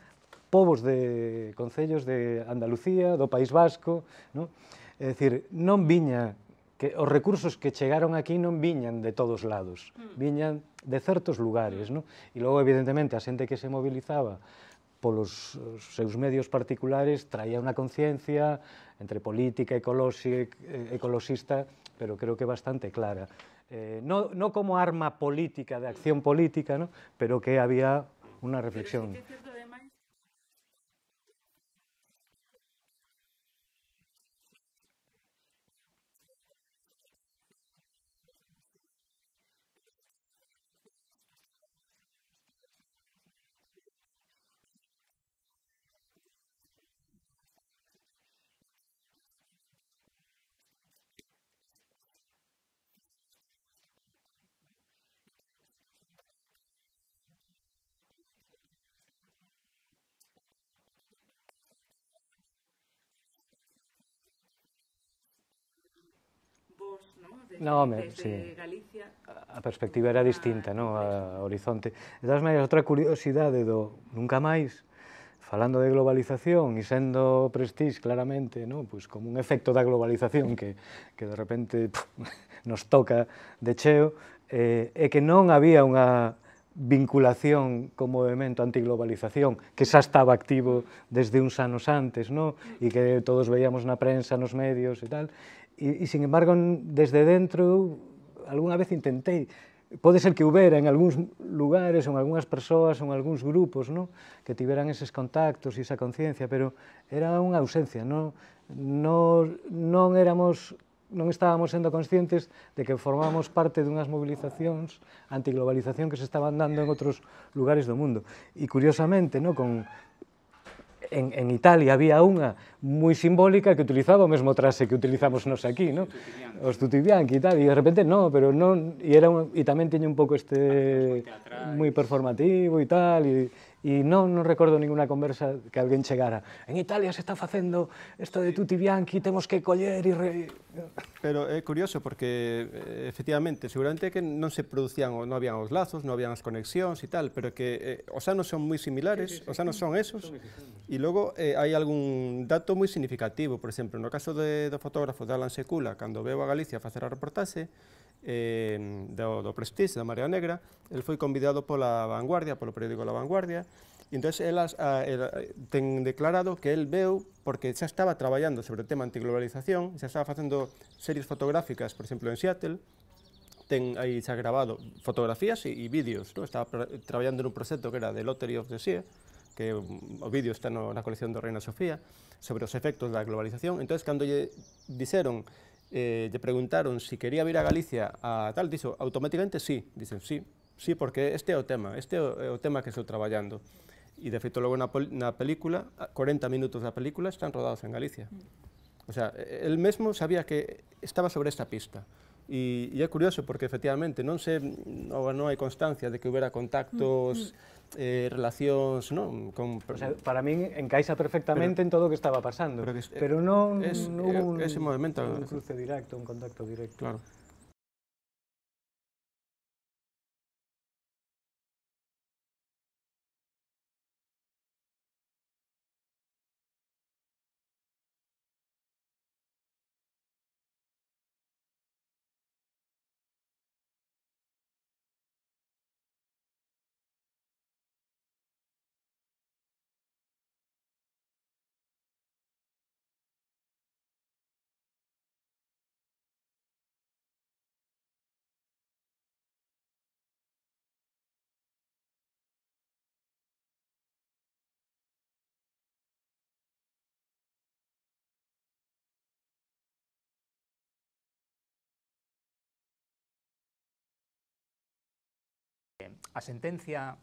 povos de concellos de Andalucía, do País Vasco, non? É dicir, non viña que os recursos que chegaron aquí non viñan de todos lados, mm. viñan de certos lugares, non? E logo evidentemente a xente que se mobilizaba polos seus medios particulares traía unha conciencia entre política ecolóxica ecoloxista, pero creo que bastante clara. Eh, non no como arma política, de acción política, ¿no? pero que había unha reflexión. desde, no, me, desde sí. Galicia. A perspectiva era distinta, a, no, ah, A horizonte. De todas maneiras, outra curiosidade do nunca máis, falando de globalización e sendo prestige claramente, ¿no? pues como un efecto da globalización que, que de repente pff, nos toca de cheo, eh, é que non había unha vinculación co movimento antiglobalización, que xa estaba activo desde uns anos antes, ¿no? e mm. que todos veíamos na prensa, nos medios e tal, E, e sin embargo, desde dentro, algunha vez intentei, pode ser que houbera en algúns lugares, en algunhas persoas, en algúns grupos, no? que tiveran eses contactos e esa conciencia, pero era unha ausencia, no? non, non éramos non estábamos sendo conscientes de que formamos parte dunhas mobilizacións antiglobalización que se estaban dando en outros lugares do mundo. E curiosamente, no, con en, en Italia había unha moi simbólica que utilizaba o mesmo traxe que utilizamos nos aquí, non? Os tutibianqui e tal, e de repente no, pero non, e, era un, e tamén tiña un pouco este ah, moi performativo e tal, e, e non, non recordo ninguna conversa que alguén chegara. En Italia se está facendo isto de tutti bianchi, temos que coller e... Re... Pero é curioso porque eh, efectivamente, seguramente que non se producían, non habían os lazos, non habían as conexións e tal, pero que eh, os anos son moi similares, sí, sí, sí, os anos son esos, e logo eh, hai algún dato moi significativo, por exemplo, no caso de, do fotógrafo de Alan Secula, cando veo a Galicia facer a reportaxe, eh, do, do Prestige, da Marea Negra, el foi convidado pola Vanguardia, polo periódico La Vanguardia, e entón elas, ten declarado que el veu, porque xa estaba traballando sobre o tema antiglobalización, xa estaba facendo series fotográficas, por exemplo, en Seattle, ten aí xa grabado fotografías e, e vídeos, ¿no? estaba traballando nun proxecto que era The Lottery of the Sea, que mm, o vídeo está no, na colección do Reina Sofía, sobre os efectos da globalización. Entón, cando lle dixeron le eh, preguntaron si quería ir a Galicia a tal, dice, automáticamente sí, dicen sí, sí, porque este é o tema, este é o tema que estoy trabajando. Y de feito, luego una película, 40 ah, minutos la película están rodados en Galicia. O sea, el mesmo sabía que estaba sobre esta pista. Y es curioso porque, efectivamente, no se, no constancia de que hubiera contactos... Mm, mm eh, relacións Con, para mí encaixa perfectamente en todo lo que estaba pasando, pero, no eh, un, ese un cruce directo, un contacto directo. eh, a sentencia,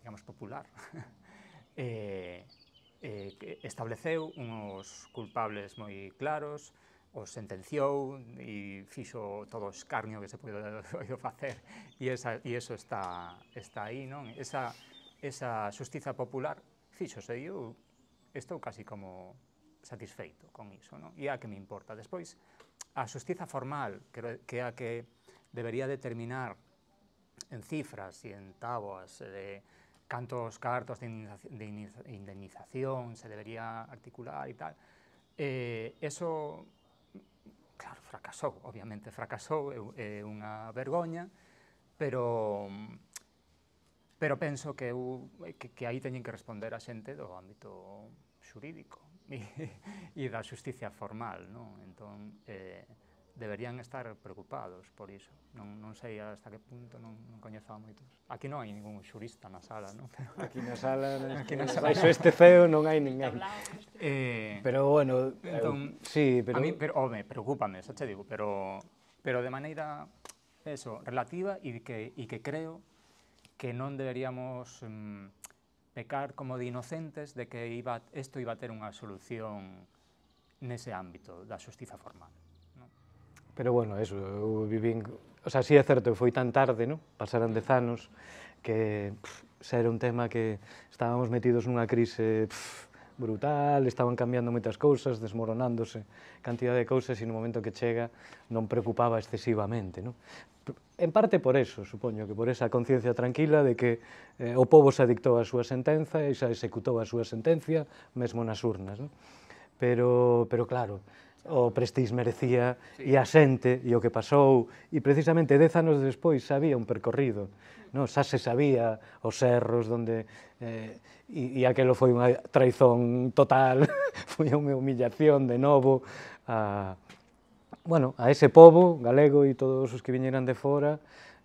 digamos, popular, eh, eh, que estableceu unhos culpables moi claros, os sentenciou e fixo todo o escarnio que se pode facer e, esa, e eso está, está aí, non? Esa, esa xustiza popular fixo, se eu estou casi como satisfeito con iso, non? E a que me importa. Despois, a xustiza formal, que, que a que debería determinar en cifras y en tablas eh, de cantos, cartos de indemnización, se debería articular y tal. Eh, eso, claro, fracasó, obviamente fracasó, eh, una vergoña, pero pero pienso que, ahí que, que que responder a gente del ámbito jurídico y de la justicia formal, ¿no? deberían estar preocupados por iso. Non, non sei hasta que punto, non, non coñezo a moitos. Aquí non hai ningún xurista na sala, non? Pero... Aquí na sala, aquí na sala. Baixo este feo non hai ninguén. Eh, pero bueno, entón, eu, sí, pero... A mí, pero, home, preocupame, xa te digo, pero, pero de maneira eso, relativa e que, e que creo que non deberíamos mm, pecar como de inocentes de que iba, isto iba a ter unha solución nese ámbito da xustiza formal. Pero bueno, eso, eu vivín... O sea, sí é certo que foi tan tarde, ¿no? Pasaran dez anos que pff, xa era un tema que estábamos metidos nunha crise pff, brutal, estaban cambiando moitas cousas, desmoronándose cantidad de cousas e no momento que chega non preocupaba excesivamente. ¿no? En parte por eso, supoño, que por esa conciencia tranquila de que eh, o povo se adictou a súa sentenza e xa executou a súa sentencia mesmo nas urnas. ¿no? Pero, pero claro, o prestís merecía sí. e a xente e o que pasou e precisamente dez anos despois sabía un percorrido no? xa se sabía os erros donde eh, e, e aquelo foi unha traizón total foi unha humillación de novo a, bueno, a ese povo galego e todos os que viñeran de fora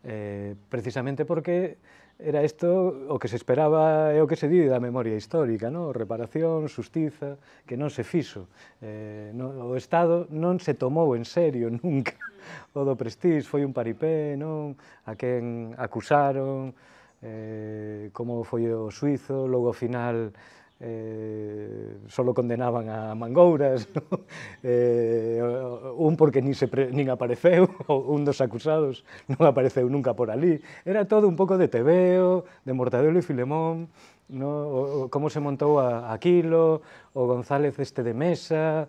eh, precisamente porque era isto o que se esperaba e o que se di da memoria histórica, no? reparación, justiza, que non se fixo. Eh, no, o Estado non se tomou en serio nunca. O do Prestige foi un paripé, non? a quen acusaron, eh, como foi o suizo, logo ao final eh, solo condenaban a Mangouras, ¿no? eh, un porque nin, se pre, nin apareceu, un dos acusados non apareceu nunca por ali. Era todo un pouco de Tebeo, de Mortadelo e Filemón, no? o, o, como se montou a, aquilo, o González este de Mesa,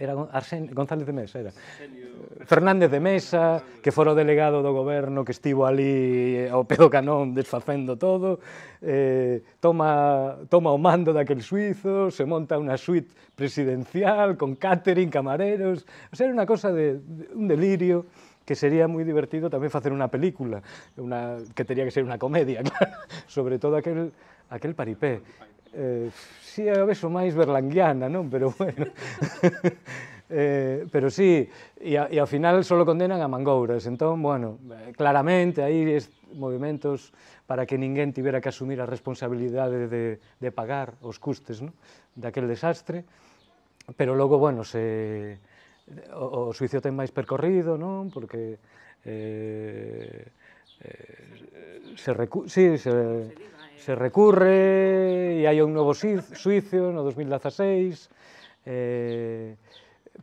era Arsen, González de Mesa, era. Senio. Fernández de Mesa, que fora o delegado do goberno que estivo ali eh, ao pedo canón desfacendo todo, eh, toma, toma o mando daquel suizo, se monta unha suite presidencial con catering, camareros, o sea, era unha cosa de, de un delirio que sería moi divertido tamén facer unha película, una, que teria que ser unha comedia, claro, sobre todo aquel, aquel paripé eh, si é a vexo máis berlanguiana, non? Pero bueno. eh, pero sí, e, a, e ao final só condenan a Mangouras. Entón, bueno, eh, claramente aí movimentos para que ninguén tivera que asumir a responsabilidade de, de pagar os custes non? daquel desastre. Pero logo, bueno, se, o, o suicio ten máis percorrido, non? Porque eh, eh, se, recu sí, se, se recurre e hai un novo suicio no 2016 eh,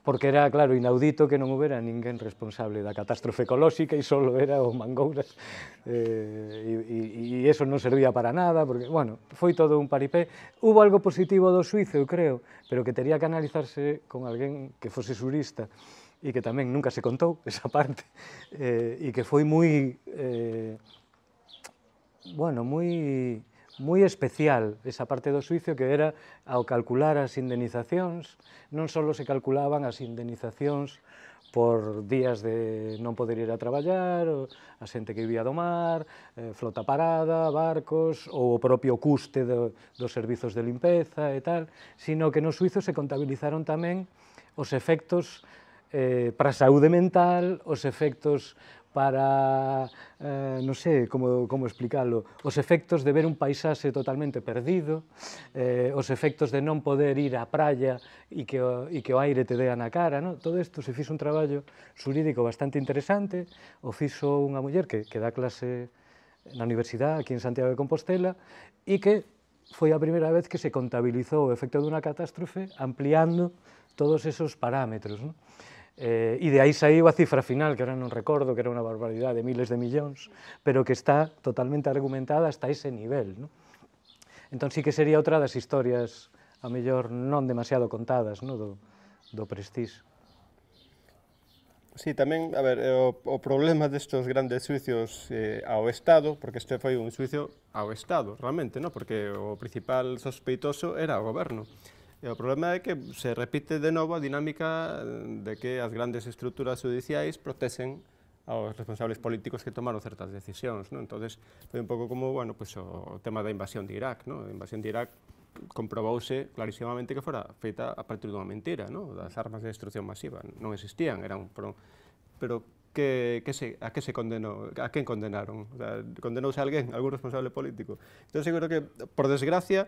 porque era, claro, inaudito que non houbera ninguén responsable da catástrofe ecolóxica e só era o Mangouras eh, e, e, e eso non servía para nada, porque, bueno, foi todo un paripé. Hubo algo positivo do suizo, eu creo, pero que tería que analizarse con alguén que fose surista e que tamén nunca se contou esa parte eh, e que foi moi... Eh, bueno, moi moi especial esa parte do suizo que era ao calcular as indenizacións, non só se calculaban as indenizacións por días de non poder ir a traballar, a xente que vivía do mar, eh, flota parada, barcos, ou o propio custe do, dos servizos de limpeza e tal, sino que nos suizos se contabilizaron tamén os efectos eh, para a saúde mental, os efectos para, eh, non sei como, como explicarlo, os efectos de ver un paisaxe totalmente perdido, eh, os efectos de non poder ir á praia e que, o, e que o aire te dea na cara, no? todo isto se fixo un traballo xurídico bastante interesante, o fixo unha muller que, que dá clase na universidade aquí en Santiago de Compostela e que foi a primeira vez que se contabilizou o efecto dunha catástrofe ampliando todos esos parámetros. Non? Eh, e de aí saiu a cifra final, que ahora non recordo, que era unha barbaridade de miles de millóns, pero que está totalmente argumentada hasta ese nivel. ¿no? Entón sí que sería outra das historias a mellor non demasiado contadas ¿no? do, do prestixo. Sí, tamén, a ver, eh, o, o problema destes grandes suicios eh, ao Estado, porque este foi un suicio ao Estado, realmente, ¿no? porque o principal sospeitoso era o goberno. E o problema é que se repite de novo a dinámica de que as grandes estruturas judiciais protesen aos responsables políticos que tomaron certas decisións, non? Entonces, foi un pouco como, bueno, pues, o tema da invasión de Irak, non? A invasión de Irak comprobouse clarísimamente que fora feita a partir dunha mentira, non? das armas de destrucción masiva, non existían, eran pero, pero que, que se, a que se condenou, a quen condenaron? O sea, condenouse alguén, algún responsable político. Entón, seguro que, por desgracia,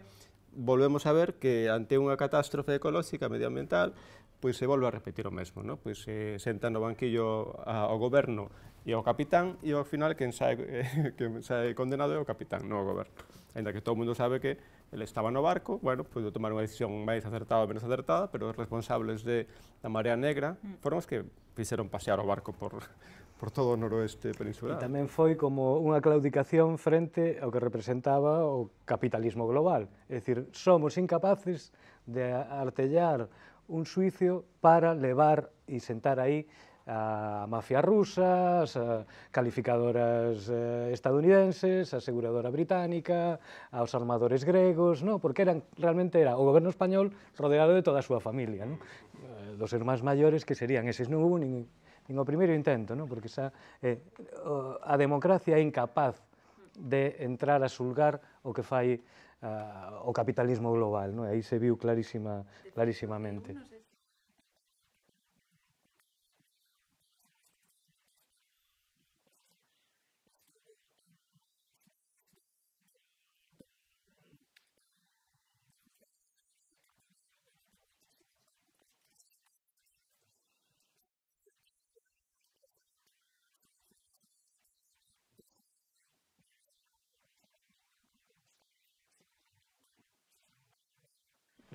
volvemos a ver que ante unha catástrofe ecolóxica medioambiental pois se volve a repetir o mesmo, non? pois se senta no banquillo ao goberno e ao capitán e ao final quen sae, que quen sae condenado é o capitán, non o goberno. Ainda que todo o mundo sabe que ele estaba no barco, bueno, puido tomar unha decisión máis acertada ou menos acertada, pero os responsables de, da Marea Negra mm. foron os que fixeron pasear o barco por, por todo o noroeste peninsular. E tamén foi como unha claudicación frente ao que representaba o capitalismo global. É dicir, somos incapaces de artellar un suicio para levar e sentar aí a mafia rusa, as calificadoras eh, estadounidenses, a aseguradora británica, aos armadores gregos, no? porque eran, realmente era o goberno español rodeado de toda a súa familia, no? dos eh, irmáns maiores que serían eses, non hubo nin, en o primeiro intento, non? porque xa, eh, a democracia é incapaz de entrar a sulgar o que fai uh, o capitalismo global, non? aí se viu clarísima, clarísimamente.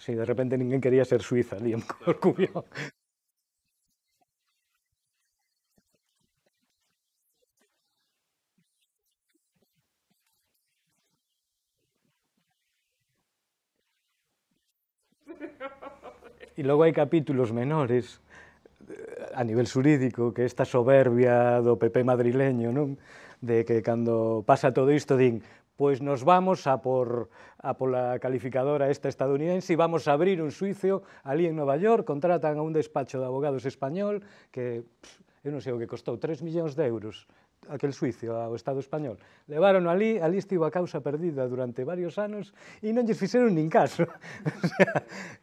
Sí, de repente ninguém quería ser Suiza, Liam Y luego hay capítulos menores eh, a nivel jurídico, que esta soberbia do PP madrileño, ¿no? de que cuando pasa todo esto din, pois nos vamos a por a pola calificadora esta estadounidense e vamos a abrir un suicio ali en Nova York, contratan a un despacho de abogados español que, pff, eu non sei o que costou, 3 millóns de euros aquel suicio ao Estado español. Levaron ali, ali estivo a causa perdida durante varios anos e non lles fixeron nin caso. o sea,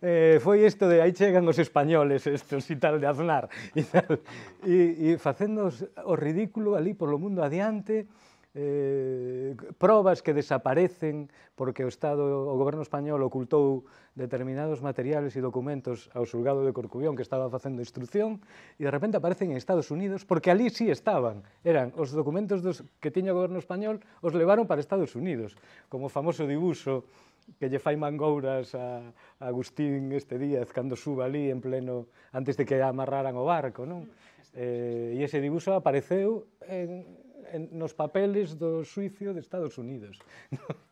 eh, foi isto de aí chegan os españoles estos e tal de Aznar e tal. E, e facendo o ridículo ali polo mundo adiante, eh, probas que desaparecen porque o Estado, o goberno español ocultou determinados materiales e documentos ao xulgado de Corcubión que estaba facendo instrucción e de repente aparecen en Estados Unidos porque ali sí estaban, eran os documentos dos que tiña o goberno español os levaron para Estados Unidos, como o famoso dibuxo que lle fai mangouras a, Agustín este Díaz cando suba ali en pleno antes de que amarraran o barco, non? Mm. Eh, e ese dibuxo apareceu en, en, nos papeles do suicio de Estados Unidos.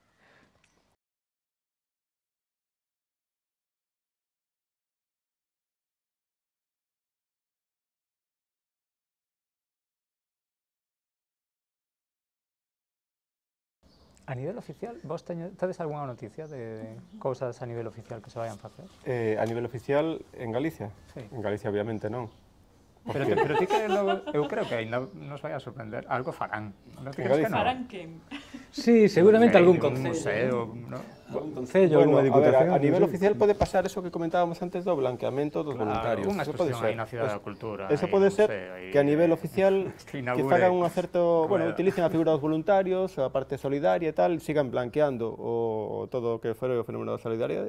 A nivel oficial, vos tedes algunha noticia de cousas a nivel oficial que se vayan facer? Eh, a nivel oficial en Galicia? Sí. En Galicia obviamente non. Pero, que creo que no, nos vaya a sorprender algo farán. No que Sí, seguramente algún museo, A, nivel oficial puede pasar eso que comentábamos antes dos blanqueamientos dos voluntarios. Cultura. Eso puede ser que a nivel oficial un acerto, bueno, utilicen a figura los voluntarios, a parte solidaria y tal, sigan blanqueando o todo lo que fuera el fenómeno da solidaridad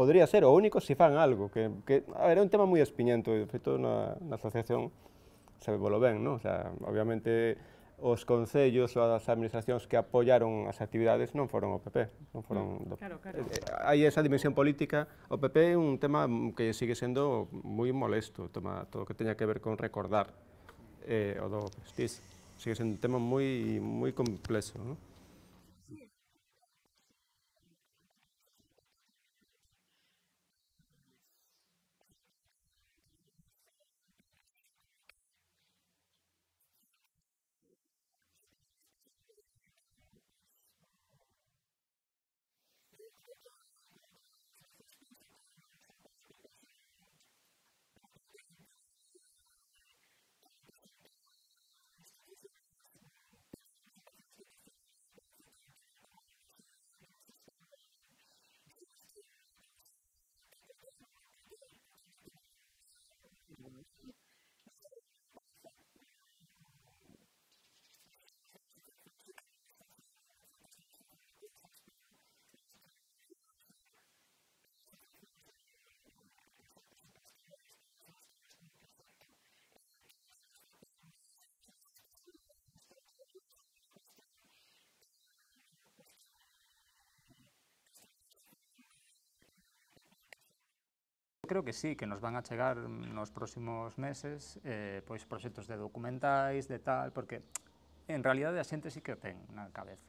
podría ser, o único si fan algo, que, era un tema muy espiñento, y de feito, na, na asociación se volo ben, ¿no? O sea, obviamente, los concellos ou las administraciones que apoyaron as actividades no fueron OPP, no fueron... foron mm. Claro, claro. Eh, esa dimensión política, OPP PP un tema que sigue siendo muy molesto, toma todo o que teña que ver con recordar eh, o sigue siendo un tema muy moi complexo, creo que sí, que nos van a chegar nos próximos meses eh, pois proxectos de documentais, de tal, porque en realidade a xente sí que o ten na cabeza.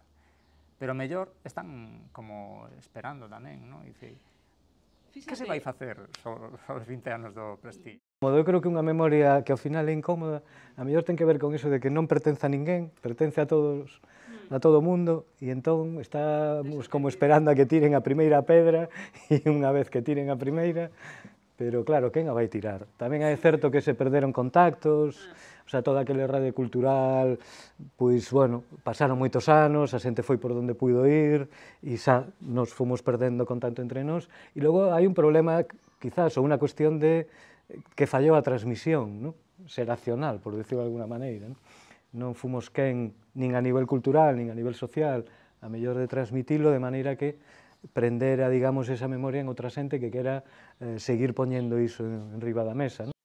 Pero mellor están como esperando tamén, non? Dice, que se vai facer aos os 20 anos do Prestige? Como eu creo que unha memoria que ao final é incómoda, a mellor ten que ver con iso de que non pertence a ninguén, pertence a todos, a todo o mundo e entón estamos como esperando a que tiren a primeira pedra e unha vez que tiren a primeira pero claro, va a tirar? También hay cierto que se perdieron contactos, ah. o sea, toda aquella radio cultural, pues bueno, pasaron muy tosanos, la gente fue por donde pudo ir, y xa nos perdiendo perdendo contacto entre nos, y luego hay un problema, quizás, o una cuestión de eh, que falló la transmisión, ¿no? racional, por decirlo de alguna manera, no fuimos fomos ni a nivel cultural, ni a nivel social, a mejor de transmitirlo de manera que prender a, digamos, esa memoria en outra xente que quera eh, seguir poñendo iso en, en riba da mesa. Non?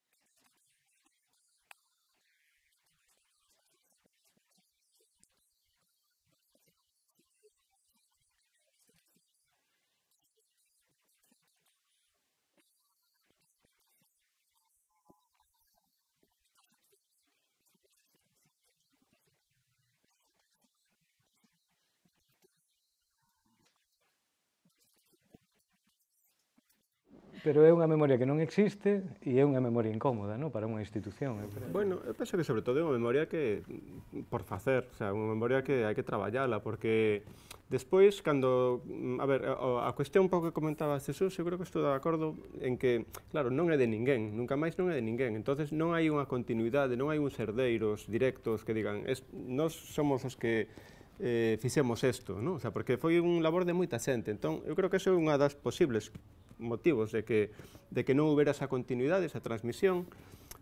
Pero é unha memoria que non existe e é unha memoria incómoda ¿no? para unha institución. Eu creo. Bueno, eu penso que sobre todo é unha memoria que por facer, o sea, unha memoria que hai que traballala, porque despois, cando... Mm, a ver, a, a cuestión un pouco que comentaba Jesús, eu creo que estou de acordo en que, claro, non é de ninguén, nunca máis non é de ninguén, entonces non hai unha continuidade, non hai uns herdeiros directos que digan, es, nós somos os que eh, fixemos isto, non? O sea, porque foi un labor de moita xente, entón, eu creo que eso é unha das posibles motivos de que, de que esa continuidad, esa transmisión,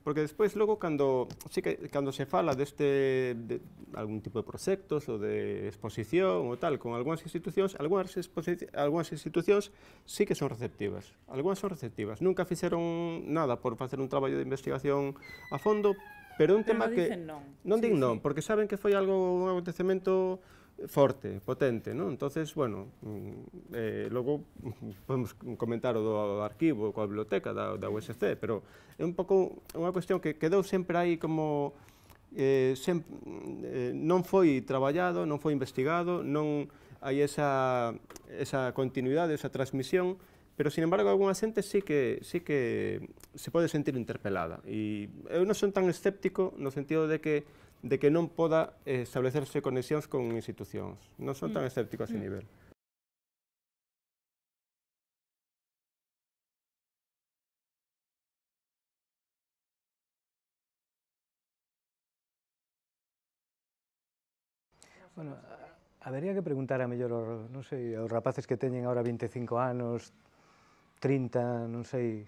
porque después luego cuando sí que se fala este, de algún tipo de proyectos o de exposición o tal con algunas instituciones, algunas instituciones sí que son receptivas. algunas son receptivas. Nunca hicieron nada por hacer un trabajo de investigación a fondo, pero un tema que no dicen no. porque saben que fue algo un acontecimiento... forte, potente, non? Entonces, bueno, mm, eh, logo podemos comentar o do arquivo coa biblioteca da, da USC, pero é un pouco unha cuestión que quedou sempre aí como eh, sem, eh, non foi traballado, non foi investigado, non hai esa, esa continuidade, esa transmisión, pero sin embargo algunha xente sí que sí que se pode sentir interpelada e eu non son tan escéptico no sentido de que de que non poda eh, establecerse conexións con institucións. Non son tan mm. escépticos a ese mm. nivel. Bueno, habería que preguntar a mellor, non sei, aos rapaces que teñen agora 25 anos, 30, non sei,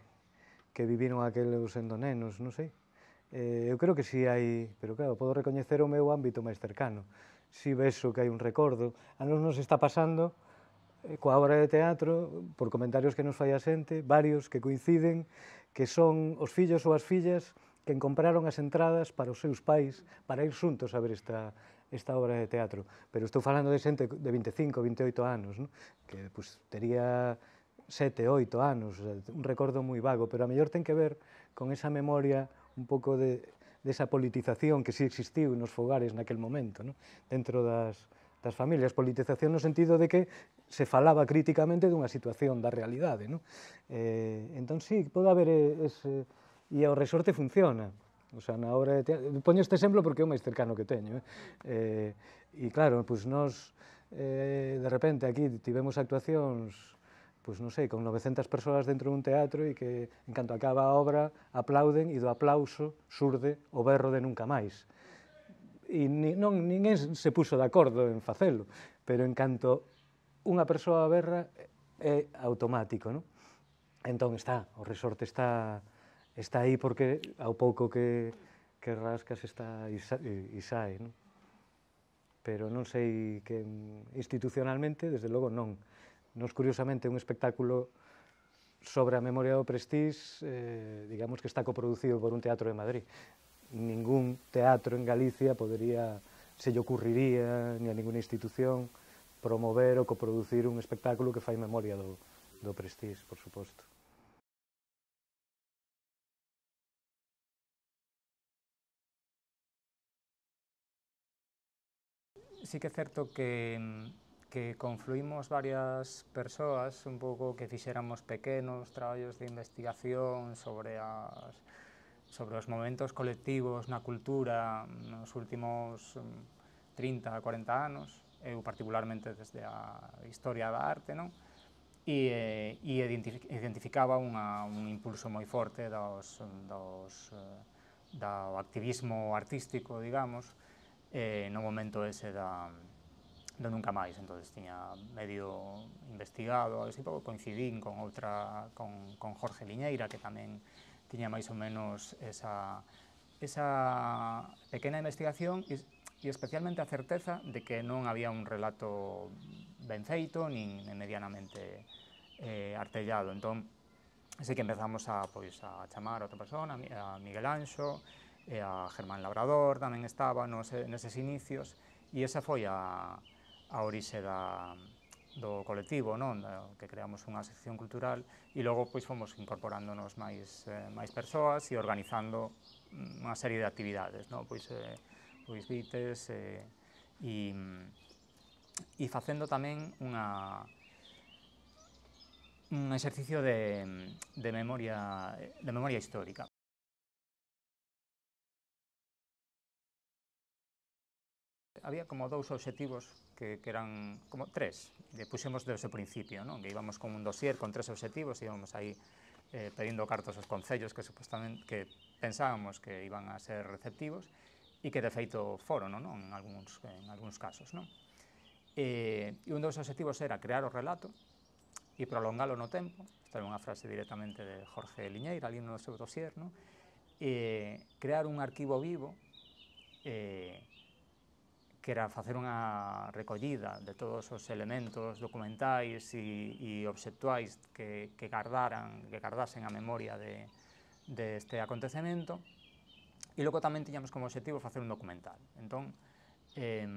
que viviron aqueles endonenos, non sei. Eh, eu creo que si hai, pero claro, podo recoñecer o meu ámbito máis cercano. Si vexo que hai un recordo, a nos nos está pasando eh, coa obra de teatro, por comentarios que nos fai a xente, varios que coinciden, que son os fillos ou as fillas que compraron as entradas para os seus pais para ir xuntos a ver esta, esta obra de teatro. Pero estou falando de xente de 25, 28 anos, no? que pues, tería sete, oito anos, un recordo moi vago, pero a mellor ten que ver con esa memoria un pouco de, desa de politización que sí existiu nos fogares naquel momento, no? dentro das, das familias. Politización no sentido de que se falaba críticamente dunha situación da realidade. No? Eh, entón, sí, pode haber ese... E ao resorte funciona. O sea, na obra de teatro... Poño este exemplo porque é o máis cercano que teño. Eh? Eh, e claro, pois pues nós, eh, de repente, aquí tivemos actuacións pois non sei, con 900 persoas dentro dun teatro e que, en canto acaba a obra, aplauden e do aplauso surde o berro de nunca máis. E ni, non, ninguén se puso de acordo en facelo, pero en canto unha persoa berra é automático, non? Entón está, o resorte está, está aí porque ao pouco que, que rascas está e sai, non? Pero non sei que institucionalmente, desde logo, non Nos, curiosamente, un espectáculo sobre a memoria do Prestís, eh, digamos que está coproducido por un teatro de Madrid. Ningún teatro en Galicia podería, se lle ocurriría, ni a ninguna institución, promover ou coproducir un espectáculo que fai memoria do, do Prestís, por suposto. sí que é certo que que confluimos varias persoas un pouco que fixéramos pequenos traballos de investigación sobre as sobre os momentos colectivos na cultura nos últimos 30, mm, 40 anos, eu particularmente desde a historia da arte, non? E, e identificaba unha, un impulso moi forte dos, dos, eh, do activismo artístico, digamos, eh, no momento ese da, de Nunca más, entonces tenía medio investigado, así poco con otra con, con Jorge Liñeira, que también tenía más o menos esa, esa pequeña investigación y especialmente a certeza de que no había un relato ben feito, medianamente eh, artellado. Entonces así que empezamos a, pois, pues, a chamar a otra persona, a Miguel ancho eh, a Germán Labrador también estaba en esos inicios, y esa fue a, a orixe da, do colectivo, non? que creamos unha sección cultural e logo pois fomos incorporándonos máis eh, máis persoas e organizando unha serie de actividades, non? Pois eh, pois bites eh, e mm, e facendo tamén unha un exercicio de, de memoria de memoria histórica. había como dous obxectivos que, que eran como tres, que eh, puxemos desde o principio, non? que íbamos con un dossier con tres obxectivos, íbamos aí eh, pedindo cartas aos concellos que supostamente que pensábamos que iban a ser receptivos e que de feito foron non? en algúns, en algúns casos. Non? E, eh, e un dos obxectivos era crear o relato e prolongalo no tempo, esta é unha frase directamente de Jorge Liñeira, ali no seu dossier, non? E, eh, crear un arquivo vivo eh, que era facer unha recollida de todos os elementos documentais e, e obxectuais que, que gardaran, que gardasen a memoria de, de acontecemento, e logo tamén tiñamos como obxectivo facer un documental. Entón, eh,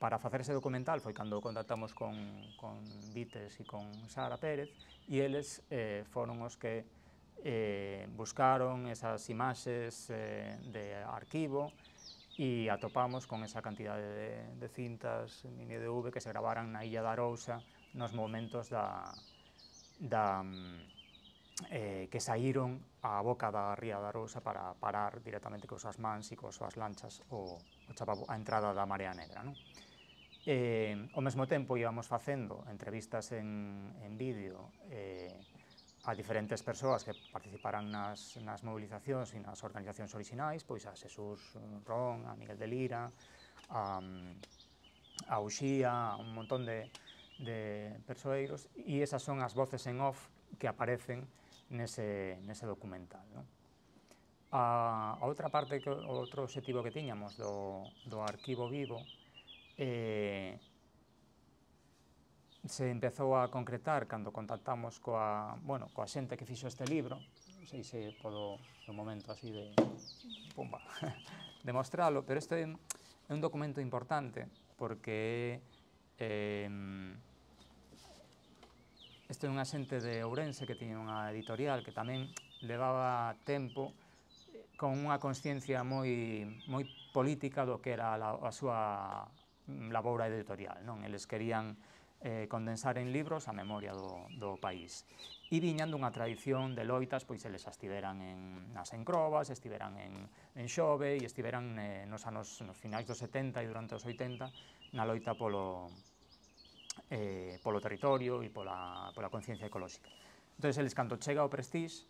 para facer ese documental foi cando contactamos con, con Vites e con Sara Pérez, e eles eh, foron os que eh, buscaron esas imaxes eh, de arquivo, e atopamos con esa cantidade de, de cintas mini DV que se gravaran na Illa da Arousa nos momentos da, da mm, eh, que saíron á boca da ría da Arousa para parar directamente con as mans e con as lanchas o, o chapabo, a entrada da Marea Negra. Non? Eh, ao mesmo tempo íbamos facendo entrevistas en, en vídeo eh, a diferentes persoas que participaran nas, nas movilizacións e nas organizacións orixinais, pois a Xesús Ron, a Miguel de Lira, a, a Uxía, un montón de, de persoeiros, e esas son as voces en off que aparecen nese, nese documental. Non? A, a outra parte, que, outro objetivo que tiñamos do, do arquivo vivo, eh, se empezou a concretar cando contactamos coa, bueno, coa xente que fixo este libro, non sei se podo no momento así de pumba, demostralo, pero este é un documento importante porque eh, este é unha xente de Ourense que tiña unha editorial que tamén levaba tempo eh, con unha consciencia moi, moi política do que era a, la, a súa laboura editorial. Non? Eles querían eh, condensar en libros a memoria do, do país. E viñan dunha tradición de loitas, pois eles estiveran en, nas encrobas, estiveran en, en Xove e estiveran eh, nos anos nos finais dos 70 e durante os 80 na loita polo, eh, polo territorio e pola, pola conciencia ecolóxica. Entón, eles canto chega ao Prestige,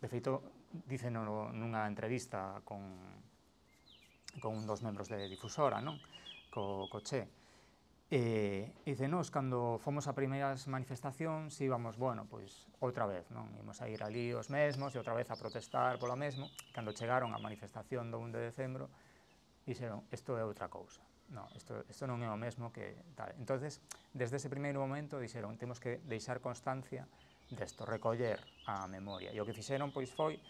de feito, dicen nunha entrevista con, con un dos membros de difusora, non? Co, co Che, E, e dice, cando fomos a primeiras manifestacións, íbamos, bueno, pois, outra vez, non? Imos a ir ali os mesmos e outra vez a protestar polo mesmo. Cando chegaron á manifestación do 1 de decembro, dixeron, isto é outra cousa. No, isto, isto non é o mesmo que tal. entonces desde ese primeiro momento dixeron, temos que deixar constancia desto, recoller a memoria. E o que fixeron, pois, foi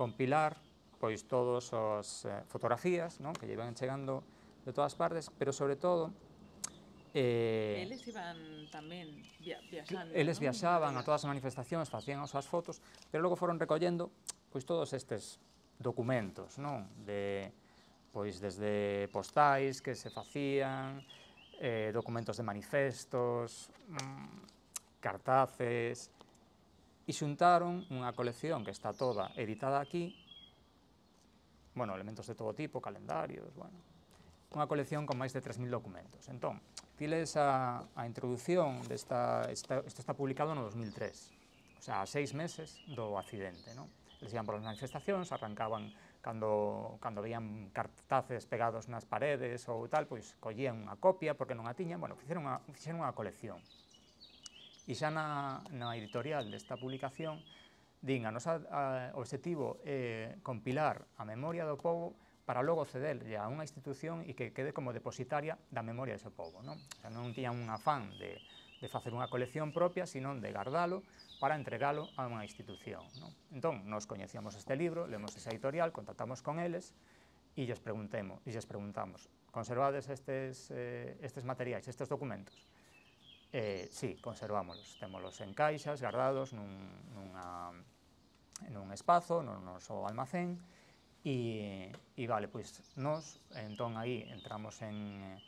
compilar, pois, todos os eh, fotografías, non? Que lle iban chegando de todas partes, pero, sobre todo, Eh, eles iban tamén via, viaxando, Eles non? viaxaban a todas as manifestacións, facían as súas fotos, pero logo foron recollendo pois todos estes documentos, non? De, pois desde postais que se facían, eh, documentos de manifestos, mm, cartaces, e xuntaron unha colección que está toda editada aquí, bueno, elementos de todo tipo, calendarios, bueno, unha colección con máis de 3.000 documentos. Entón, Tiles a, a introdución desta, esta, isto está publicado no 2003, o sea, a seis meses do accidente, non? Eles iban por as manifestacións, arrancaban cando, cando veían cartaces pegados nas paredes ou tal, pois collían unha copia porque non a tiñan, bueno, fixeron unha, fixeron unha colección. E xa na, na editorial desta publicación din a nosa a, objetivo é compilar a memoria do povo para luego ya a una institución y que quede como depositaria la memoria ese povo. ¿no? o sea, non un afán de, de una colección propia, sino de guardarlo para entregarlo a una institución. Entonces nos coñecíamos este libro, leemos esa editorial, contactamos con ellos y les preguntemos, preguntamos, conservades estos eh, estes materiais, documentos? Eh, sí, conservámoslos, tenemoslos en caixas, guardados en un espacio, espazo, no almacén, y, vale, pues nos, entonces ahí entramos en,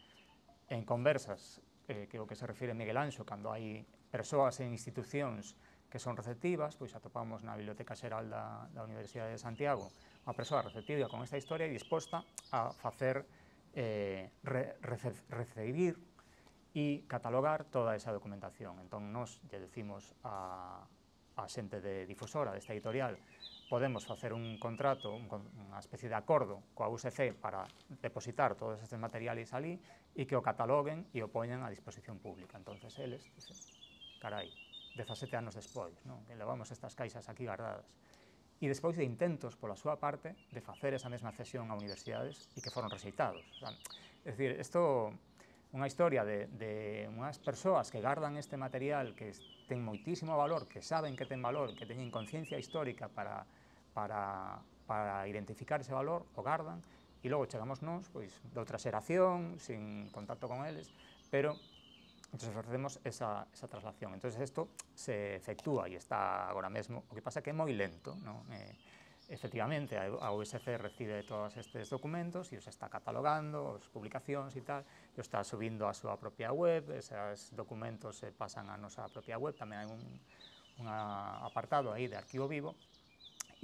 en conversas eh, que o que se refiere Miguel Anxo, cuando hay personas e instituciones que son receptivas, pues atopamos una Biblioteca Xeral de la Universidad de Santiago una persona receptiva con esta historia y e dispuesta a facer eh, recibir y e catalogar toda esa documentación. Entonces nos lle decimos a, a de difusora esta editorial podemos hacer un contrato, una especie de con la USC para depositar todos estos materiales allí y que lo cataloguen y lo pongan a disposición pública. entonces él dicen, caray, 17 años después, non? que levamos estas caixas aquí guardadas. Y después de intentos la su parte de hacer esa misma cesión a universidades y e que fueron recitados. es decir, esto una historia de, unas personas que guardan este material que tienen muchísimo valor, que saben que tienen valor, que tienen conciencia histórica para para, identificar ese valor, o guardan y luego chegamos nos pues de otra xeración, sin contacto con ellos pero entonces hacemos esa, esa traslación. Entonces esto se efectúa y está ahora mismo lo que pasa que es muy lento, no eh, efectivamente, a USC recibe todos estos documentos y os está catalogando, publicaciones publicaciones y tal, e os está subiendo a su propia web, esos documentos se pasan a nuestra propia web, también hay un, apartado ahí de archivo vivo,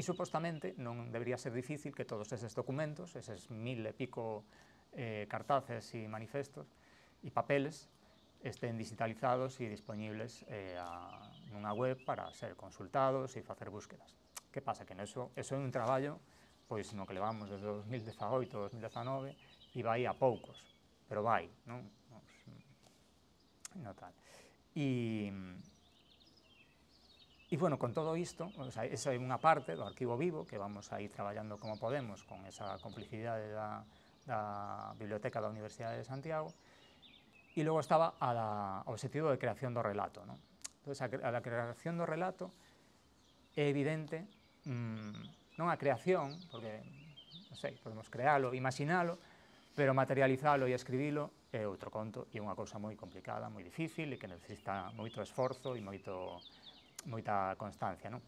y supuestamente non debería ser difícil que todos esos documentos, esos mil y pico eh, cartaces y manifestos y papeles estén digitalizados y disponibles eh, en una web para ser consultados y hacer búsquedas. ¿Qué pasa? Que eso, eso é un trabajo pois pues, no que vamos desde 2018 2019 e vai a pocos pero vai, non? No tal. E, E, bueno, con todo isto, o sea, esa é unha parte do arquivo vivo que vamos a ir traballando como podemos con esa complicidade da, da Biblioteca da Universidade de Santiago, e logo estaba a da, ao sentido de creación do relato. Non? Entón, a, a creación do relato é evidente, mmm, non a creación, porque, non sei, podemos crealo, imaginalo, pero materializalo e escribilo é outro conto e é unha cousa moi complicada, moi difícil e que necesita moito esforzo e moito moita constancia, non?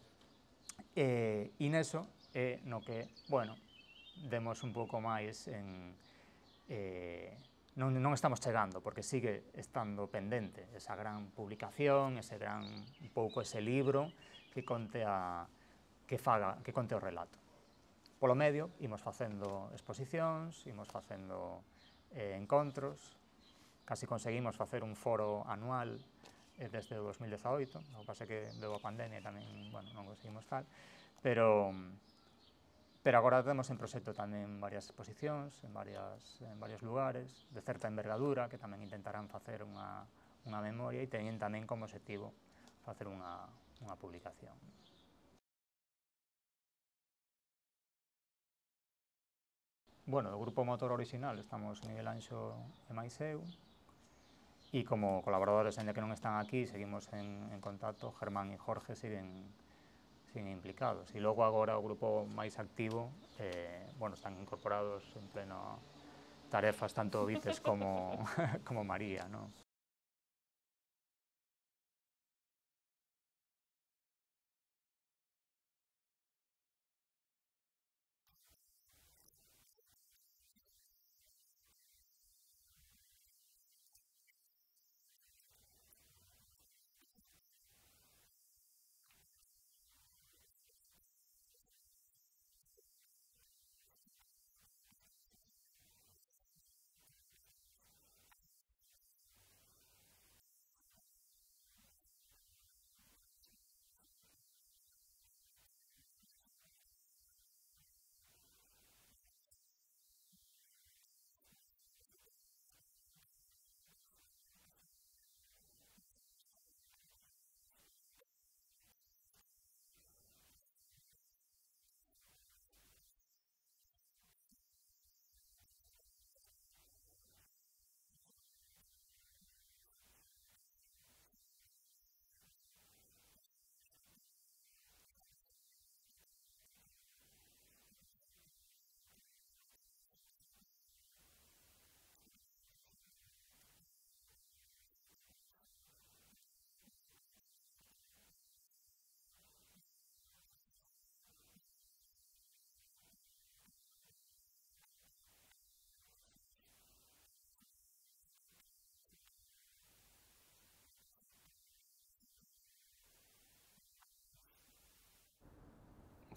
E, e neso é no que, bueno, demos un pouco máis en... Eh, non, non estamos chegando, porque sigue estando pendente esa gran publicación, ese gran, un pouco ese libro que conte a, que faga, que conte o relato. Polo medio, imos facendo exposicións, imos facendo eh, encontros, casi conseguimos facer un foro anual Eh, desde o 2018, o pasa que deu a pandemia tamén, bueno, non conseguimos tal, pero pero agora temos en proxecto tamén varias exposicións, en, varias, en varios lugares, de certa envergadura, que tamén intentarán facer unha, unha memoria e teñen tamén como objetivo facer unha, unha publicación. Bueno, o grupo motor original estamos Miguel Anxo e mais eu, Y como colaboradores en el que no están aquí, seguimos en, contacto, Germán y Jorge siguen, implicados. Y luego ahora el grupo más activo, eh, bueno, están incorporados en pleno tarefas tanto Vites como, como María, ¿no?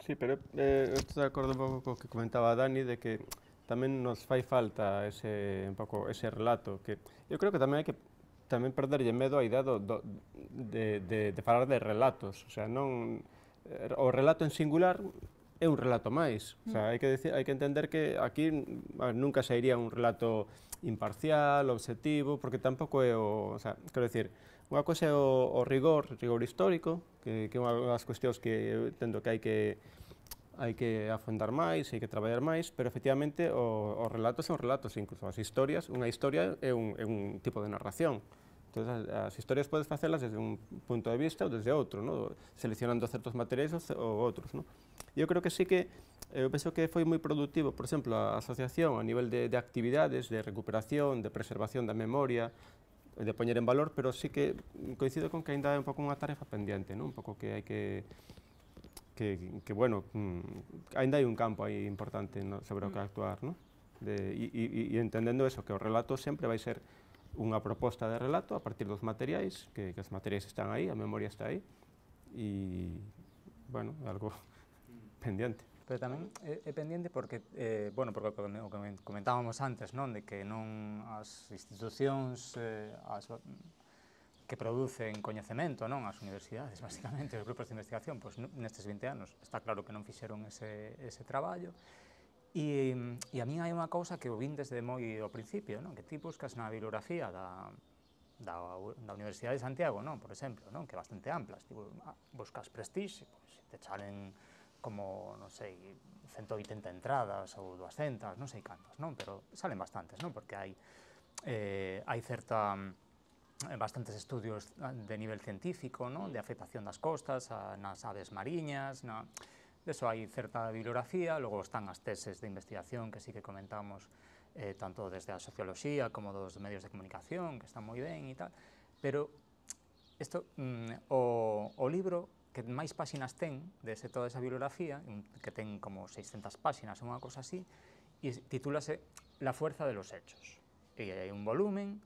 Sí, pero eh, eu estou de acordo un pouco co que comentaba Dani de que tamén nos fai falta ese un pouco ese relato que eu creo que tamén hai que tamén perderlle medo a idea do, do, de, de, de falar de relatos, o sea, non eh, o relato en singular é un relato máis, o sea, mm. hai que decir, hai que entender que aquí ver, nunca sairía un relato imparcial, obxectivo, porque tampouco é o, o sea, quero decir, Una cosa es el rigor, rigor histórico, que, es una de las cuestiones que hay que hay que hay que trabajar más, que trabajar más pero efectivamente los relatos son relatos, incluso las historias, una historia es un, tipo de narración. entonces las historias puedes hacerlas desde un punto de vista o desde otro, no? seleccionando ciertos materiales o otros. No? E creo que sí que, yo pienso que fue muy productivo, por ejemplo, la asociación a nivel de, actividades, de recuperación, de preservación de memoria, de poner en valor, pero sí que coincido con que ainda un poco una tarefa pendiente, no un poco que hay que que, bueno, mm, ainda hay un campo ahí importante sobre o que mm. actuar, y De, e, e, e, eso, que o relato va a ser una propuesta de relato a partir dos materiais, que, que os materiais están ahí, a memoria está ahí, y bueno, algo pendiente. Pero tamén é, é pendiente porque, eh, bueno, porque o que comentábamos antes, non? De que non as institucións, eh, as, que producen coñecemento, non? As universidades, basicamente, os grupos de investigación, pois nestes 20 anos, está claro que non fixeron ese, ese traballo, E, e a min hai unha cousa que o vin desde moi ao principio, non? que ti buscas na bibliografía da, da, da Universidade de Santiago, non? por exemplo, non? que é bastante ampla, tipo, buscas prestixe, pois, te chalen como, non sei, 180 entradas ou 200, non sei cantas, non? Pero salen bastantes, non? Porque hai, eh, hai certa eh, bastantes estudios de nivel científico, ¿no? de afectación das costas, a, nas aves mariñas, na, de eso hai certa bibliografía, logo están as teses de investigación que sí que comentamos eh, tanto desde a socioloxía como dos medios de comunicación, que están moi ben e tal, pero isto, mm, o, o libro que más páginas ten de toda esa bibliografía, que ten como 600 páginas o una cosa así, y e titúlase La fuerza de los hechos. Y e hay un volumen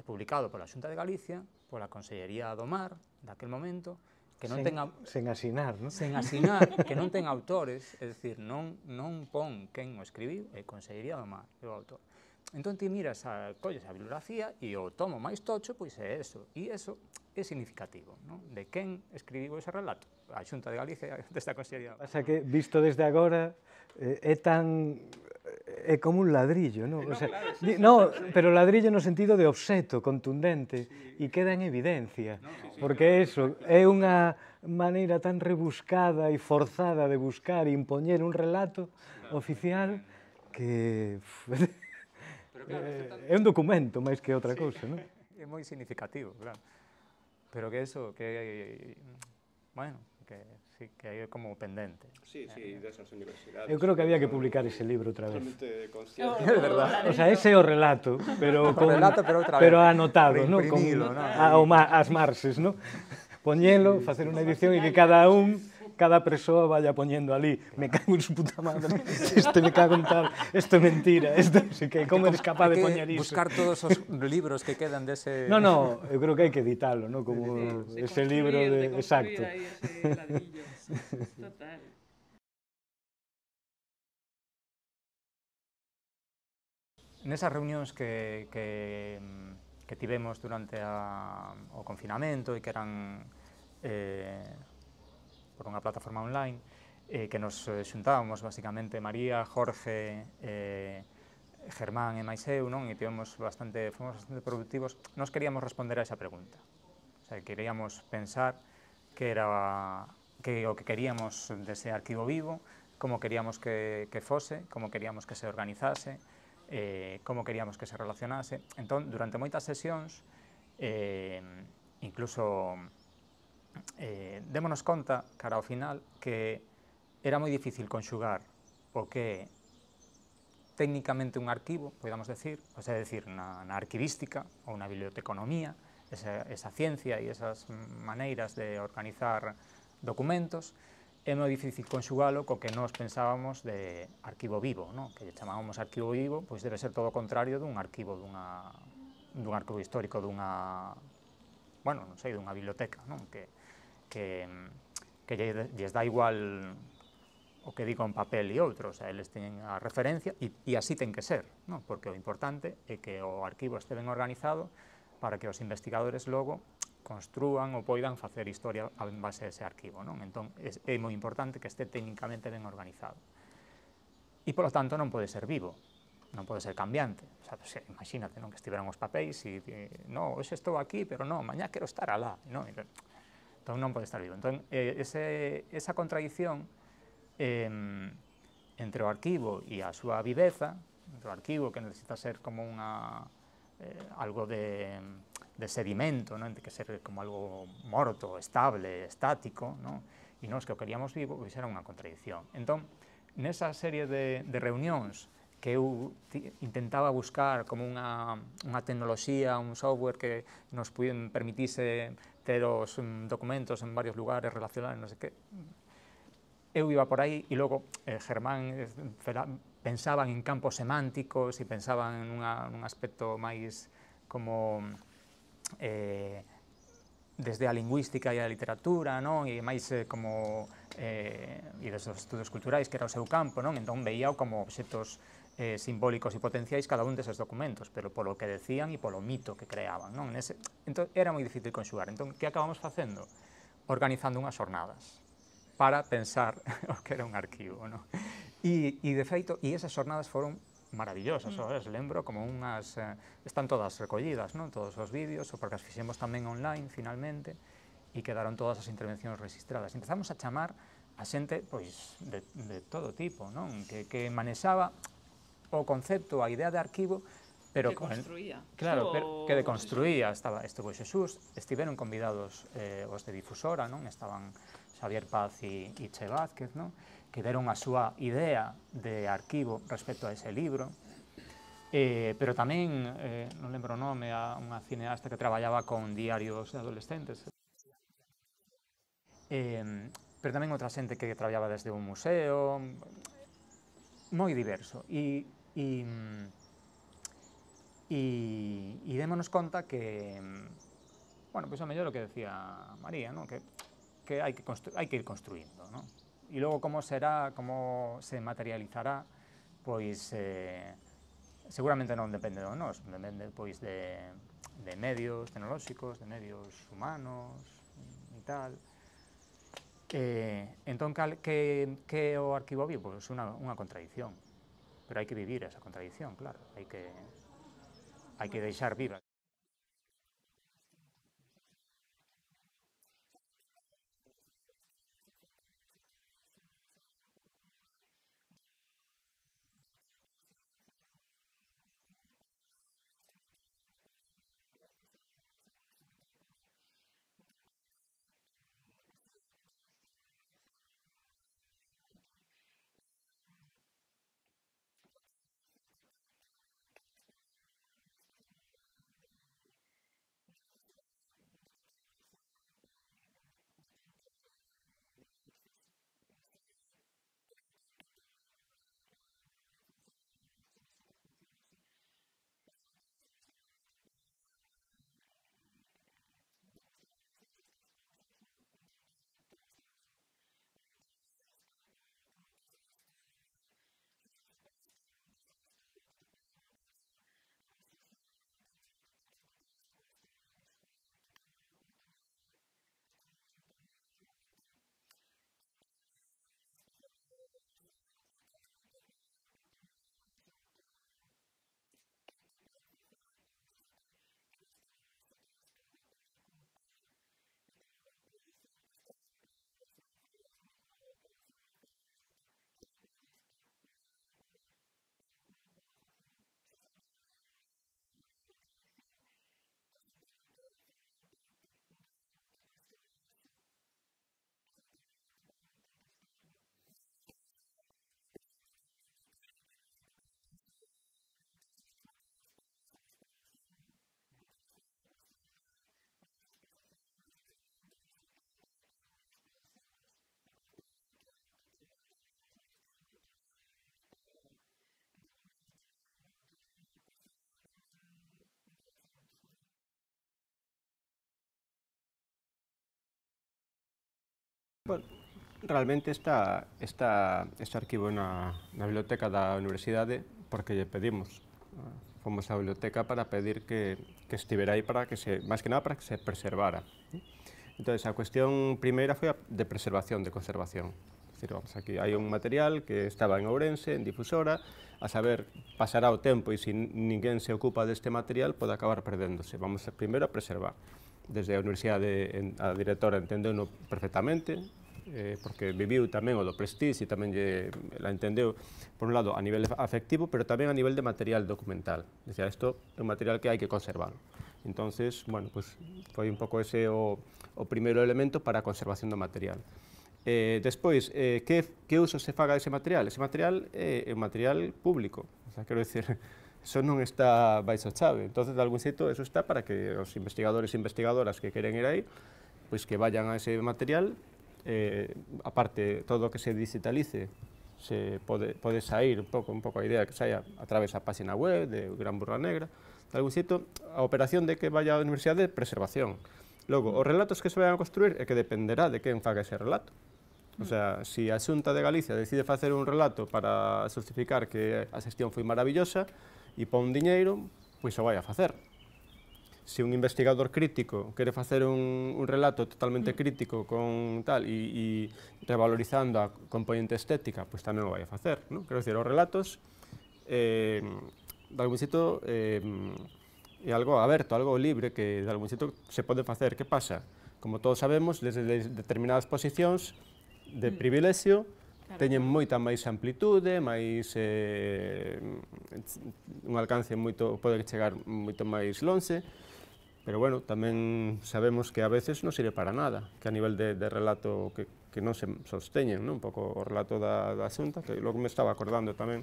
eh, publicado por la Junta de Galicia, por la Consellería Domar, de aquel momento, que no tenga asinar, non? Sen que no tenga autores, es decir, no non pon quien o escribiu, Consejería Consellería do autor. Entonces, miras, a, a bibliografía y e o tomo más tocho, pues es eso. y eso é significativo, ¿no? De quen escribiu ese relato? A Xunta de Galicia desta Consellería. Pasa que, visto desde agora, eh, é tan é como un ladrillo, non? No, o sea, claro, sí, no, sí, pero ladrillo no sentido de obxeto, contundente, sí. e queda en evidencia, no, sí, sí, porque eso é unha maneira tan rebuscada e forzada de buscar e impoñer un relato claro, oficial que pero claro, eh, é un documento máis que outra sí. cousa, non? É moi significativo, claro. Pero que eso, que bueno, que sí, que hay como pendiente. Sí, sí, eh, de esas universidades. Yo creo que había que publicar ese libro otra vez. Consciente. Oh, es verdad. O sea, ese relato, pero con, relato, pero otra vez. Pero anotado, ¿no? A, o más as ¿no? Poñelo, hacer una edición y que cada un cada persona vaya poniendo allí, me cago en su puta madre, este me cago en tal, esto es mentira, esto ¿cómo eres capaz de poner eso? buscar todos esos libros que quedan de ese... No, no, yo creo que hay que editarlo, ¿no? Como ese libro de... Exacto. En esas reuniones que, que, que tivemos durante el confinamiento y que eran eh, por una plataforma online eh, que nos juntábamos eh, básicamente María, Jorge, eh, Germán e Maiseu, y fuimos e bastante, productivos. Nos queríamos responder a esa pregunta. queríamos pensar que era que o que queríamos ese archivo vivo, cómo queríamos que, fuese, cómo queríamos que se organizase, cómo queríamos que se relacionase. Entonces, durante muchas sesiones, incluso eh, démonos conta, cara ao final, que era moi difícil conxugar o que técnicamente un arquivo, podemos decir, ou sea, decir, na, na arquivística ou na biblioteconomía, esa, esa ciencia e esas maneiras de organizar documentos, é moi difícil conxugalo co que nós pensábamos de arquivo vivo, non? que chamábamos arquivo vivo, pois debe ser todo o contrario dun arquivo dunha, dun arquivo histórico dunha, bueno, non sei, dunha biblioteca, non? que que, les da igual o que diga un papel y otro, o sea, ellos tienen a referencia y así tienen que ser, ¿no? porque lo importante es que el archivo esté bien organizado para que los investigadores luego construan o puedan hacer historia en base a ese archivo, ¿no? Entonces es importante que esté técnicamente bien organizado. Y e, por lo tanto, no puede ser vivo, no puede ser cambiante. O sea, pues, imagínate e, eh, ¿no?, que estuvieran los papéis y, no, es esto aquí, pero no, mañana quiero estar alá. Non? E, entonces no puede estar vivo. entonces eh, esa contradicción em, entre el archivo y a súa viveza, entre el arquivo que necesita ser como una eh, algo de, sedimento, que ser como algo morto, estable, estático, y no es que lo queríamos vivo, pues era una contradicción. en esa serie de, de que eu intentaba buscar como una tecnología, un software que nos permitiese permitise ter mm, documentos en varios lugares relacionados, non que. Eu iba por ahí y e luego eh, Germán pensaba eh, pensaban en campos semánticos y e pensaban en un aspecto más como eh, desde la lingüística y e la literatura, non? E máis como eh, e dos estudos culturais, que era o seu campo, non? Entón veía como objetos eh, simbólicos y potenciais cada uno de esos documentos, pero por lo que decían y por lo mito que creaban. Non? era muy difícil conxugar. Entonces que acabamos haciendo? Organizando unas jornadas para pensar que era un archivo. Y de feito, y esas jornadas fueron maravillosas, mm. lembro como unas, eh, están todas recollidas, non? todos los vídeos, porque las fixemos tamén online, finalmente, y quedaron todas las intervenciones registradas. Empezamos a chamar a gente pois, pues, de, todo tipo, Que, manejaba... o concepto, a idea de arquivo, pero que con, Claro, pero que de construía Estaba, estuvo Xesús, estiveron convidados eh, os de difusora, non? Estaban Xavier Paz e, e Che Vázquez, non? Que deron a súa idea de arquivo respecto a ese libro. Eh, pero tamén, eh, non lembro o nome, a unha cineasta que traballaba con diarios de adolescentes. Eh, pero tamén outra xente que traballaba desde un museo, moi diverso. E Y, y, démonos cuenta que, bueno, pues a mí lo que decía María, ¿no? que, hay, que hay que ir construyendo. ¿no? Y luego cómo será, cómo se materializará, pues eh, seguramente no depende de nosotros depende pues, de, medios tecnológicos, de medios humanos y tal. Eh, entonces ¿qué que, o arquivo vivo? pues una contradicción. Pero hay que vivir esa contradicción, claro, hay que, hay que dejar viva. Bueno, realmente está, este archivo en la biblioteca de la Universidad porque le pedimos fomos la biblioteca para pedir que, que ahí, más para que se, que nada para que se preservara. Entonces, la cuestión primera fue de preservación, de conservación. Es decir, vamos, aquí hay un material que estaba en Ourense, en difusora, a saber, pasará o tempo e si nadie se ocupa de este material puede acabar perdiéndose. Vamos primero a preservar. Desde la Universidad, a directora entendeu perfectamente, eh, porque vivió también o do prestige e tamén la entendió por un lado, a nivel afectivo, pero también a nivel de material documental. Decía, esto é un material que hay que conservar. Entonces, bueno, pues foi un poco ese o, o elemento para conservación de material. Eh, después, eh, ¿qué uso se de ese material? Ese material es un material público. quiero decir, eso no está baixo chave. entonces de algún sitio eso está para que los investigadores e investigadoras que quieren ir ahí pues que vayan a ese material eh, aparte, todo lo que se digitalice se puede, salir un poco, un poco a idea que haya a través de la página web de Gran Burra Negra, de algún sitio, a operación de que vaya a la Universidad de Preservación. Luego, los relatos que se vayan a construir es que dependerá de quién haga ese relato. O sea, si Asunta de Galicia decide hacer un relato para justificar que la gestión fue maravillosa y un dinero, pues se vaya a hacer. se un investigador crítico quere facer un, un relato totalmente mm. crítico con tal e, e revalorizando a componente estética, pois pues tamén o vai a facer, non? Quero dicir, os relatos eh, de algún sitio eh, é algo aberto, algo libre que de algún sitio se pode facer. Que pasa? Como todos sabemos, desde determinadas posicións de mm. privilexio, teñen moita máis amplitude, máis eh, un alcance moito pode chegar moito máis lonxe Pero bueno, también sabemos que a veces no sirve para nada, que a nivel de, relato que, no se sosteñen, un poco relato de asuntos que luego me estaba acordando también,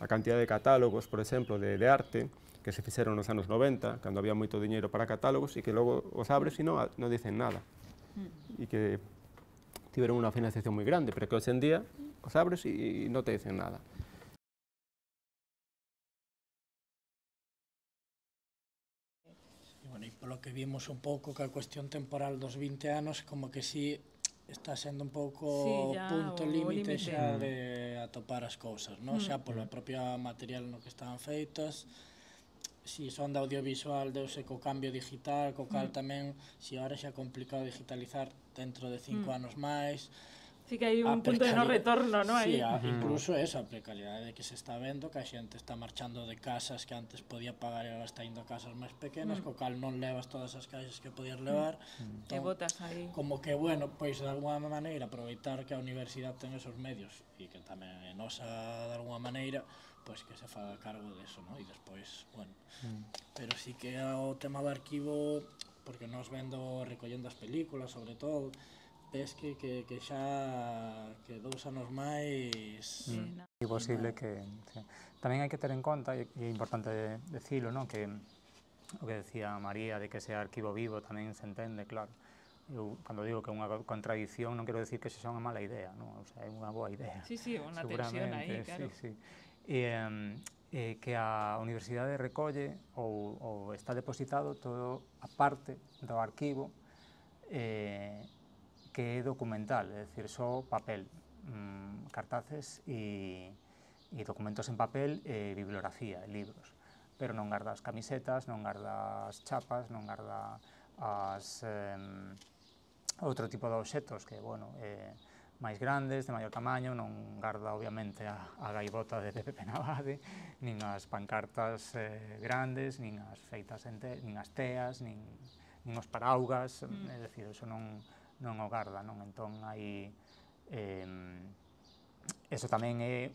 la cantidad de catálogos, por ejemplo, de, arte, que se hicieron en los años 90, cuando había mucho dinero para catálogos, y que luego os abres y no dicen nada. Mm. y que tuvieron una financiación muy grande, pero que hoy en día os abres y no te dicen nada. polo que vimos un pouco que a cuestión temporal dos 20 anos como que si está sendo un pouco sí, punto límite xa mm. de atopar as cousas, non? Mm. Xa pola propia material no que estaban feitas, si son de audiovisual deuse co cambio digital, co cal mm. tamén si ahora xa complicado digitalizar dentro de cinco mm. anos máis, Sí que hai un punto de no retorno, non? Sí, a, incluso esa precariedade de que se está vendo, que a xente está marchando de casas que antes podía pagar e agora está indo a casas máis pequenas, mm. co cal non levas todas as casas que podías mm. levar. Mm. Entón, e botas aí. Como que, bueno, pois de alguna maneira aproveitar que a universidade ten esos medios e que tamén é nosa de alguna maneira, pois que se faga cargo deso, eso, ¿no? E despois, bueno, mm. pero sí que o tema do arquivo, porque nos vendo recollendo as películas, sobre todo, tes que, que, que xa que dous anos máis... Mm. posible que... Sí. Tamén hai que ter en conta, e é importante decilo, non? que o que decía María de que ese arquivo vivo tamén se entende, claro. Eu, cando digo que é unha contradición, non quero decir que sexa unha mala idea, non? O sea, é unha boa idea. Sí, sí, unha tensión aí, claro. Sí, sí. E, eh, que a universidade recolle ou, ou está depositado todo a parte do arquivo eh, que é documental, é dicir, só papel, mm, cartaces e, e documentos en papel e eh, bibliografía, e libros. Pero non garda as camisetas, non garda as chapas, non garda as eh, outro tipo de obxetos que, bueno, eh, máis grandes, de maior tamaño, non garda obviamente a, a gaivota de Pepe Navade, nin as pancartas eh, grandes, nin as feitas en te, nin as teas, nin, nin os paraugas, mm. é dicir, eso non no o garda, non? Entón, em, eso también es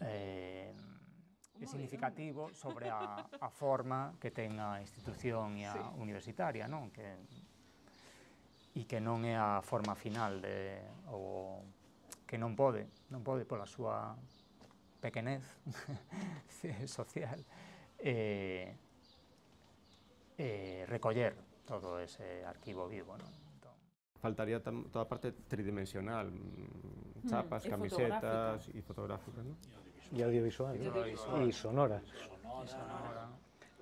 em, significativo sobre la forma que tenga institución e universitaria, y Que, no e que non a forma final o, que non puede, non pode pola súa pequenez social eh, eh, recoger. todo ese arquivo vivo. ¿no? Entonces... Faltaría toda a parte tridimensional, mm, hmm, chapas, mm, camisetas y fotográficas. ¿no? Y audiovisual. Y, audiovisual. y sonora. Y, sonora.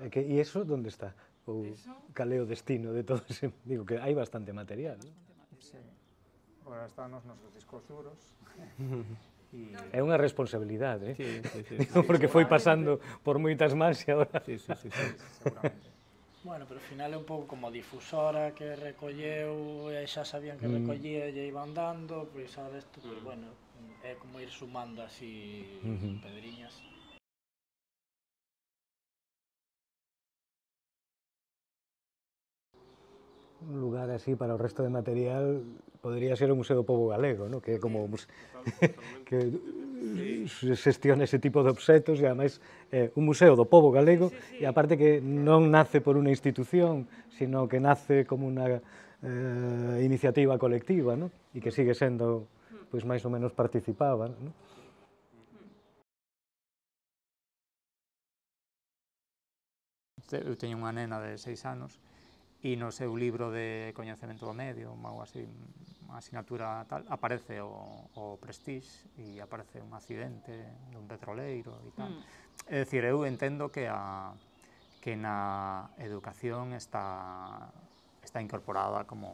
Eh, ¿Y eso dónde está? O caleo destino de todo ese... Digo que hay bastante material. ¿no? Sí. Ahora están os nosos discos duros. Y... É unha responsabilidade, eh? Sí, sí, sí, sí, porque foi pasando por moitas máis e ahora... Sí, sí, sí, sí, Bueno, pero ao final é un pouco como difusora que recolleu, e xa sabían que mm. recollía e iban dando, pois ahora isto, pero mm. bueno, é como ir sumando así uh -huh. pedriñas. Un lugar así para o resto de material Podería ser o Museo do Pobo Galego, ¿no? que é como que eh, se xestiona ese tipo de obxetos e ademais é eh, un museo do Pobo galego sí, sí, sí. e aparte que non nace por unha institución, sino que nace como unha eh, iniciativa colectiva, ¿no? e que sigue sendo pois máis ou menos participaba. ¿no? Eu teño unha nena de seis anos e no seu libro de coñecemento do medio, ou así, asignatura tal, aparece o, o Prestige e aparece un accidente dun petroleiro e tal. Mm. É dicir, eu entendo que a que na educación está está incorporada como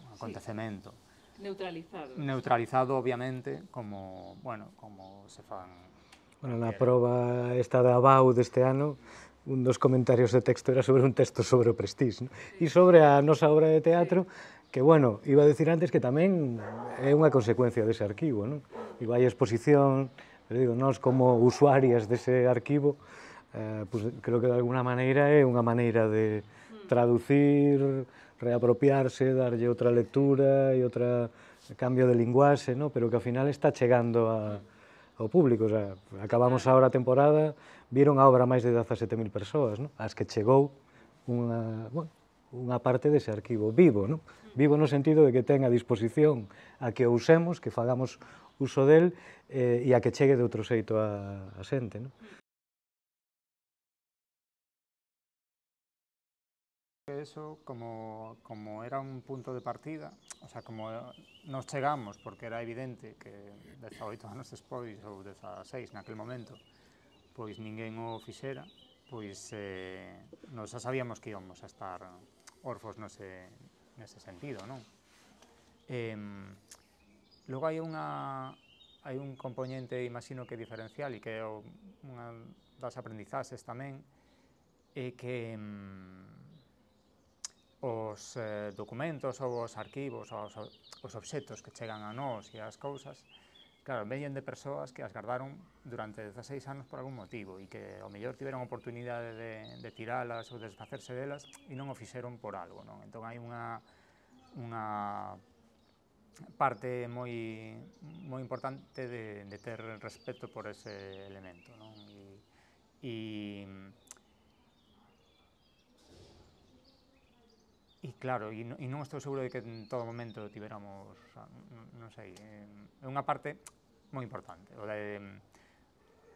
un acontecemento. Sí. Neutralizado. Neutralizado, obviamente, como, bueno, como se fan Bueno, na prova esta da BAU deste ano, un dos comentarios de texto era sobre un texto sobre o Prestige, ¿no? e sobre a nosa obra de teatro, que, bueno, iba a decir antes que tamén é unha consecuencia dese arquivo, non? E vai a exposición, pero digo, nós como usuarias dese arquivo, eh, pues, creo que de alguna maneira é unha maneira de mm. traducir, reapropiarse, darlle outra lectura e outra cambio de linguaxe, ¿no? pero que ao final está chegando a, mm ao público, xa, acabamos agora a temporada, viron a obra máis de 17.000 persoas, non? as que chegou unha, bueno, unha parte dese arquivo vivo, non? vivo no sentido de que ten a disposición a que o usemos, que fagamos uso del eh, e a que chegue de outro xeito a, a xente. Non? eso, como, como, era un punto de partida, o sea, como eh, nos chegamos, porque era evidente que 18 anos despois, ou 16 naquele momento, pois ninguén o fixera, pois eh, nos xa sabíamos que íamos a estar orfos nese, nese sentido, non? Eh, logo hai unha, hai un componente, imagino que diferencial e que é unha das aprendizaxes tamén, é que mm, os eh, documentos ou os arquivos ou os, os obxetos que chegan a nós e as cousas claro, veñen de persoas que as guardaron durante 16 anos por algún motivo e que ao mellor tiveron oportunidade de, de tiralas ou desfacerse delas e non o fixeron por algo non? entón hai unha unha parte moi moi importante de, de ter respeto por ese elemento non? e, e Claro, e, e non estou seguro de que en todo momento tiveramos, non sei, é eh, unha parte moi importante, o de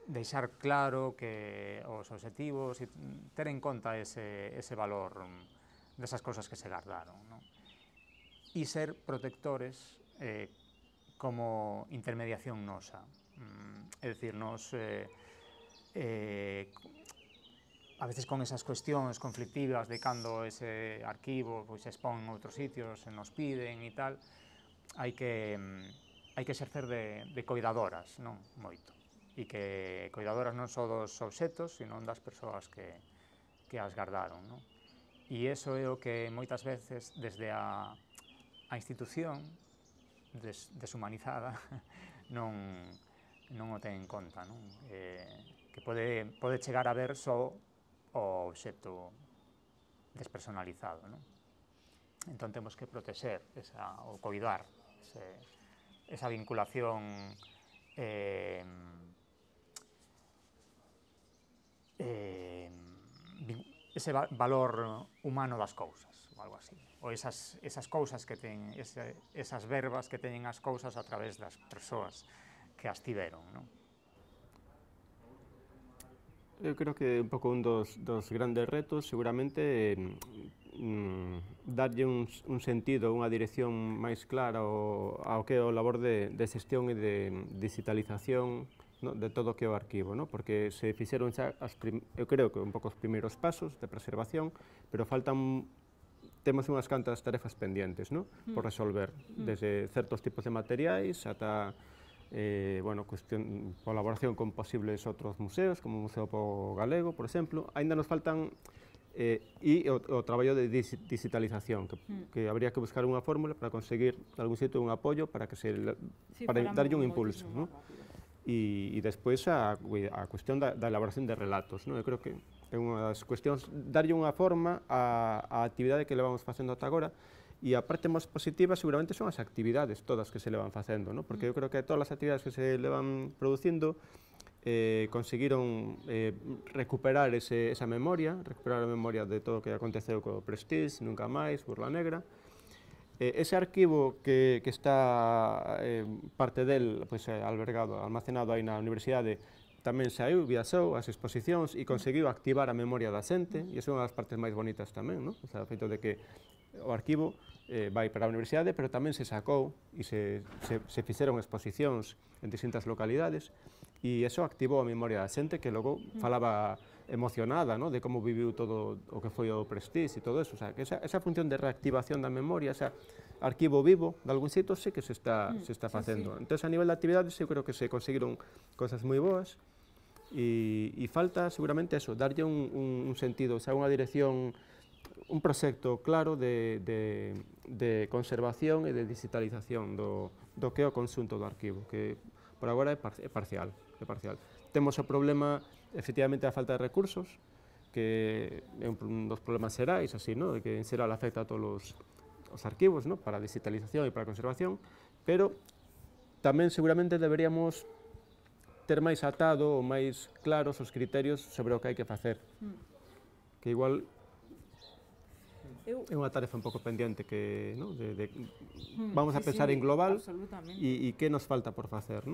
deixar claro que os objetivos e ter en conta ese, ese valor desas cousas que se guardaron, non? E ser protectores eh, como intermediación nosa, mm, é dicir, nos... Eh, eh, a veces con esas cuestións conflictivas de cando ese arquivo pois se expón en outros sitios, se nos piden e tal, hai que mm, hai que exercer de, de coidadoras, non moito. E que coidadoras non só dos obxetos, sino das persoas que, que as guardaron. Non? E iso é o que moitas veces desde a, a institución des, deshumanizada non, non o ten en conta. Non? Eh, que pode, pode chegar a ver só o obxecto despersonalizado. Non? Entón temos que protexer esa, ou coidar ese, esa vinculación eh, eh, ese valor humano das cousas, ou algo así. Ou esas, esas cousas que ten, ese, esas verbas que teñen as cousas a través das persoas que as tiveron, non? eu creo que un pouco un dos, dos grandes retos seguramente mm, mm, darlle un, un sentido, unha dirección máis clara ao, ao que é o labor de, de xestión e de digitalización no, de todo o que é o arquivo, no? porque se fixeron xa, as prim, eu creo que un pouco os primeiros pasos de preservación, pero faltan temos unhas cantas tarefas pendientes no? por mm. resolver, mm. desde certos tipos de materiais ata Eh, bueno, cuestión, colaboración con posibles otros museos, como el Museo Galego, por ejemplo, Ainda nos faltan eh, y o, de digitalización, mm. que, habría que buscar una fórmula para conseguir algún sitio un apoyo para que se para un impulso, ¿no? después y a, cuestión de elaboración de relatos, ¿no? Yo creo que é unha das forma a actividades que que vamos haciendo hasta ahora, y la parte más positiva seguramente son las actividades todas que se levan facendo, ¿no? porque mm. yo creo que todas las actividades que se le van produciendo eh, consiguieron eh, recuperar ese, esa memoria, recuperar la memoria de todo lo que acontecido con Prestige, Nunca Más, Burla Negra. Eh, ese archivo que, que está parte del pues, albergado, almacenado aí na universidade, tamén saiu, viaxou as exposiciones y mm. conseguiu activar a memoria da xente, e es una de das partes más bonitas también, non? O sea, de que o eh, va a ir para a universidade, pero también se sacó y se, se, se en distintas localidades y eso activó a memoria da gente que luego mm. falaba emocionada ¿no? de cómo vivió todo o que fue o Prestige y todo eso. que esa, función de reactivación da memoria, ese archivo vivo de algún sitio, sí que se está, mm, se está facendo. entonces a nivel de actividades, yo creo que se consiguieron cosas muy boas y falta seguramente eso, darle un, sentido, o unha dirección un proyecto claro de, conservación y e de digitalización do, do que é o consunto do arquivo, que por ahora es parcial, Tenemos parcial. problema, efectivamente, a falta de recursos, que é un dos problemas xerais, así, ¿no? de que en xeral afecta a todos los archivos, ¿no? para digitalización y e para conservación, pero también seguramente deberíamos tener más atado o más claros los criterios sobre lo que hay que hacer, mm. Que igual es una tarea un poco pendiente que, no, mm, vamos a pensar en global y qué nos falta por hacer,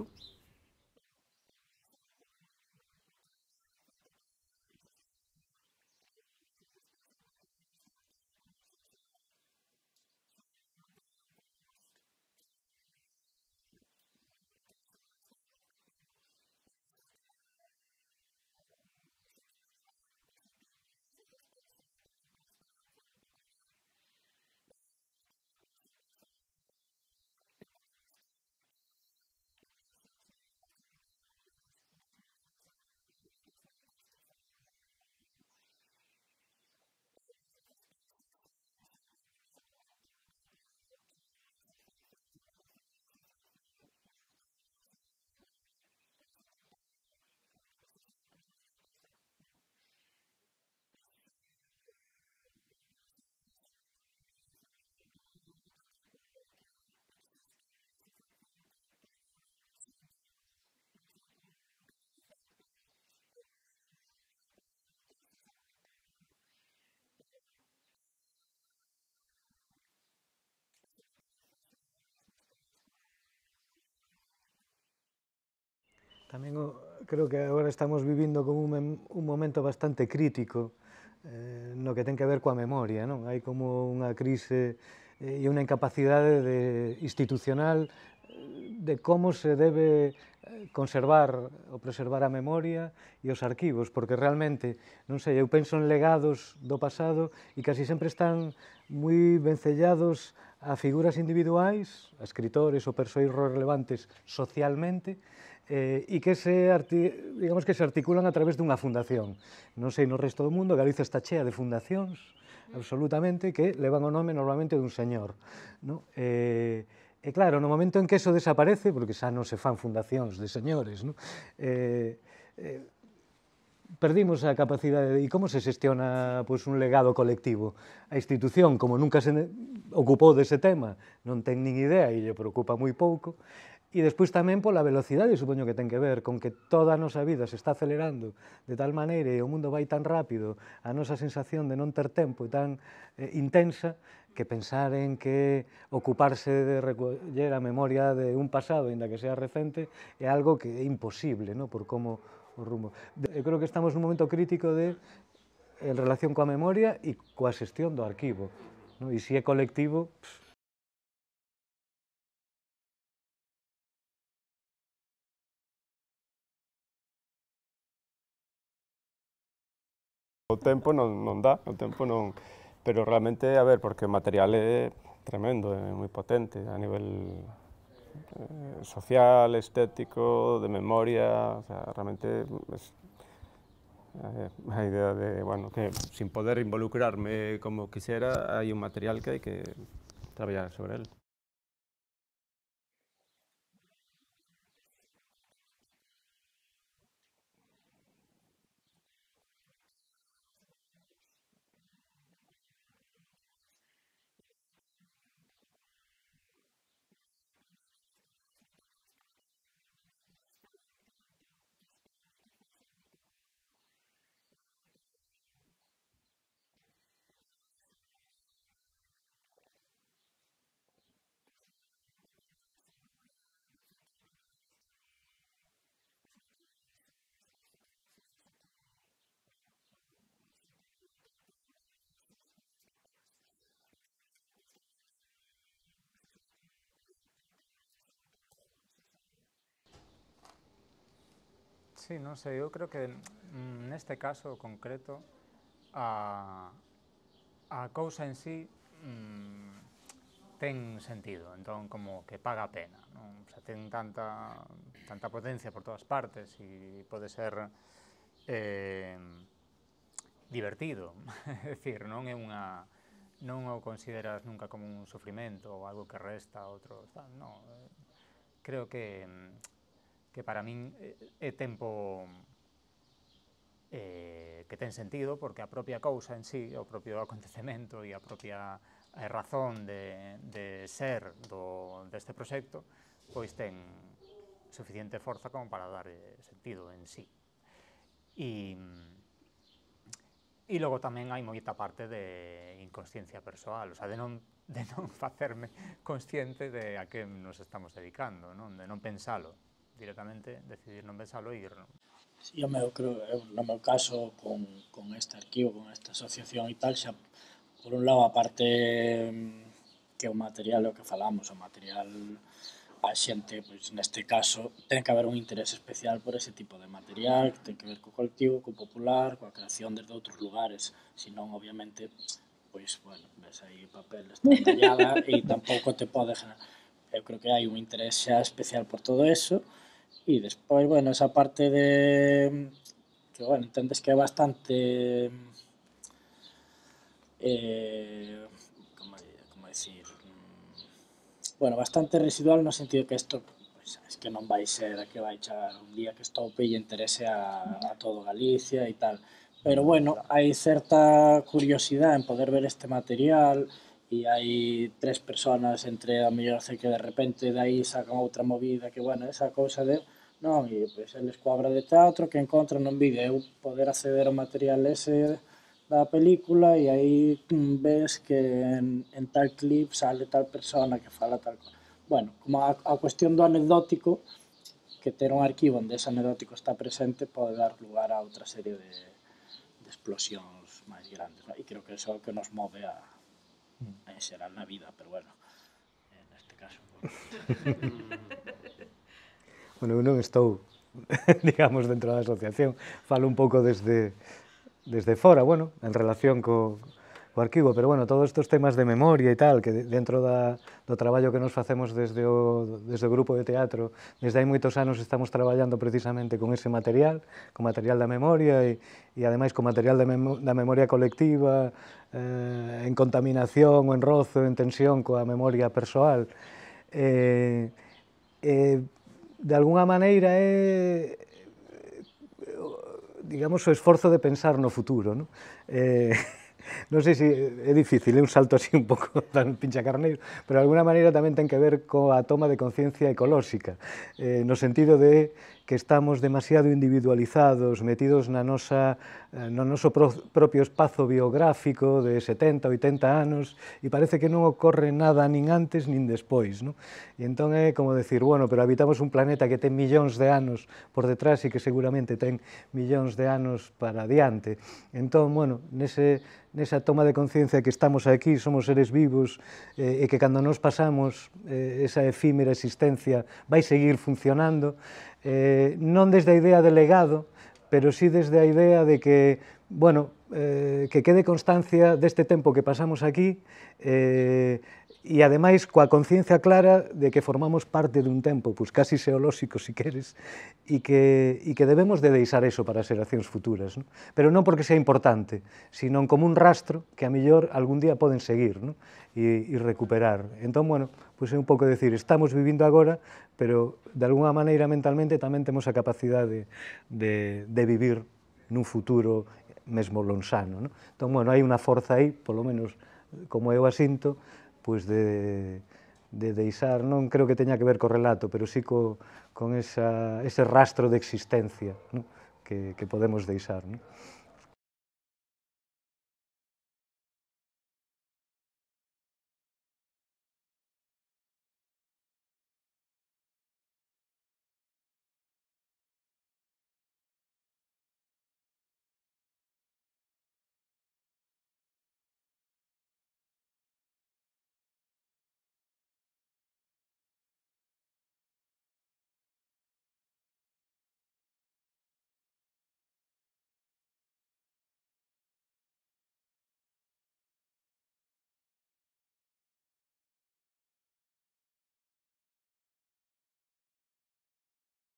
Tamén o, creo que agora estamos vivindo como un, un momento bastante crítico eh, no que ten que ver coa memoria, non? Hai como unha crise eh, e unha incapacidade de, institucional de como se debe eh, conservar ou preservar a memoria e os arquivos, porque realmente, non sei, eu penso en legados do pasado e casi sempre están moi vencellados a figuras individuais, a escritores ou persoas relevantes socialmente, eh, e que se arti digamos que se articulan a través dunha fundación. Non sei no resto do mundo, Galicia está chea de fundacións, absolutamente, que levan o nome normalmente dun señor. No? Eh, e claro, no momento en que eso desaparece, porque xa non se fan fundacións de señores, no? eh, eh, perdimos a capacidade de... E como se xestiona pois, un legado colectivo? A institución, como nunca se ocupou dese tema, non ten nin idea e lle preocupa moi pouco, E despois tamén pola velocidade, supoño que ten que ver con que toda a nosa vida se está acelerando de tal maneira e o mundo vai tan rápido, a nosa sensación de non ter tempo é tan eh, intensa que pensar en que ocuparse de recoller a memoria de un pasado, ainda que sea recente, é algo que é imposible, no? por como o rumbo. Eu creo que estamos nun momento crítico de en relación coa memoria e coa xestión do arquivo. No? E se é colectivo, pff, tiempo no no da, Pero realmente, a ver, porque el material es tremendo, es muy potente a nivel eh, social, estético, de memoria, o sea, realmente es, eh, idea de, bueno, que sin poder involucrarme como quisiera, hay un material que hay que trabajar sobre él. Sí, non sei, eu creo que mm, neste caso concreto a, a cousa en sí mm, ten sentido, entón como que paga a pena, non? O sea, ten tanta, tanta potencia por todas partes e pode ser eh, divertido, é dicir, non é unha non o consideras nunca como un sufrimento ou algo que resta a outros, non, creo que mm, que para mí é eh, tiempo eh, que ten sentido porque a propia causa en sí, o propio acontecimiento y e a propia eh, razón de, ser de este proyecto, pues ten suficiente fuerza como para dar sentido en sí. Y luego también hay hai parte de inconsciencia personal, o sea, de no de consciente de a qué nos estamos dedicando, de no pensarlo. directamente decidir non pensalo e irnos. Sí, eu, meu, creo, eu, no meu caso, con, con este arquivo, con esta asociación e tal, xa, por un lado, a parte mm, que o material, o que falamos, o material a xente, pois neste caso, ten que haber un interés especial por ese tipo de material, que ten que ver co colectivo, co popular, coa creación desde outros lugares, senón, obviamente, pois, bueno, ves aí o papel está tallada e tampouco te pode generar. Eu creo que hai un interés xa especial por todo eso, Y después, bueno, esa parte de. que bueno, entiendes que es bastante. Eh, ¿cómo, decir? Mm, bueno, bastante residual no el sentido que esto. Pues, es que no va a ser que va a echar un día que esto y interese a, todo Galicia y tal. Pero bueno, hay cierta curiosidad en poder ver este material y hay tres personas entre a mejores que de repente de ahí sacan otra movida que bueno, esa cosa de Non, e pois, eles coa obra de teatro que encontran non vídeo, eu poder acceder ao material ese da película e aí mm, ves que en, en tal clip sale tal persona que fala tal cosa. Bueno, como a, a cuestión do anecdótico, que ter un arquivo onde ese anecdótico está presente pode dar lugar a outra serie de, de explosións máis grandes. ¿no? E creo que eso é o que nos move a, mm. a enxerar xeral na vida, pero bueno, en este caso... Pues... Bueno, eu non estou, digamos, dentro da asociación, falo un pouco desde, desde fora, bueno, en relación co, o arquivo, pero bueno, todos estos temas de memoria e tal, que dentro da, do traballo que nos facemos desde o, desde o grupo de teatro, desde hai moitos anos estamos traballando precisamente con ese material, con material da memoria e, e ademais con material da memoria colectiva, eh, en contaminación, en rozo, en tensión coa memoria persoal. Eh, eh, de alguna maneira é digamos o esforzo de pensar no futuro, non? Eh, non sei se é difícil, é un salto así un pouco tan pincha carneiro, pero de alguna maneira tamén ten que ver coa toma de conciencia ecolóxica, eh, no sentido de que estamos demasiado individualizados, metidos na nosa, eh, no noso pro, propio espazo biográfico de 70, 80 anos, e parece que non ocorre nada nin antes nin despois. Non? E entón é como decir, bueno, pero habitamos un planeta que ten millóns de anos por detrás e que seguramente ten millóns de anos para diante. Entón, bueno, nese, nesa toma de conciencia que estamos aquí, somos seres vivos, eh, e que cando nos pasamos eh, esa efímera existencia vai seguir funcionando, Eh, no desde la idea de legado, pero sí desde la idea de que, bueno, eh, que quede constancia de este tiempo que pasamos aquí, eh, e ademais coa conciencia clara de que formamos parte dun tempo, pois casi xeolóxico, si queres, e que, e que debemos de deixar eso para as xeracións futuras. Non? Pero non porque sea importante, sino como un rastro que a mellor algún día poden seguir non? E, e recuperar. Entón, bueno, pois é un pouco decir, estamos vivindo agora, pero de alguna maneira mentalmente tamén temos a capacidade de, de, de vivir nun futuro mesmo lonsano. Non? Entón, bueno, hai unha forza aí, polo menos como eu asinto, pois de, de deixar, non creo que teña que ver co relato, pero sí co, con esa, ese rastro de existencia non? Que, que podemos deixar. Non?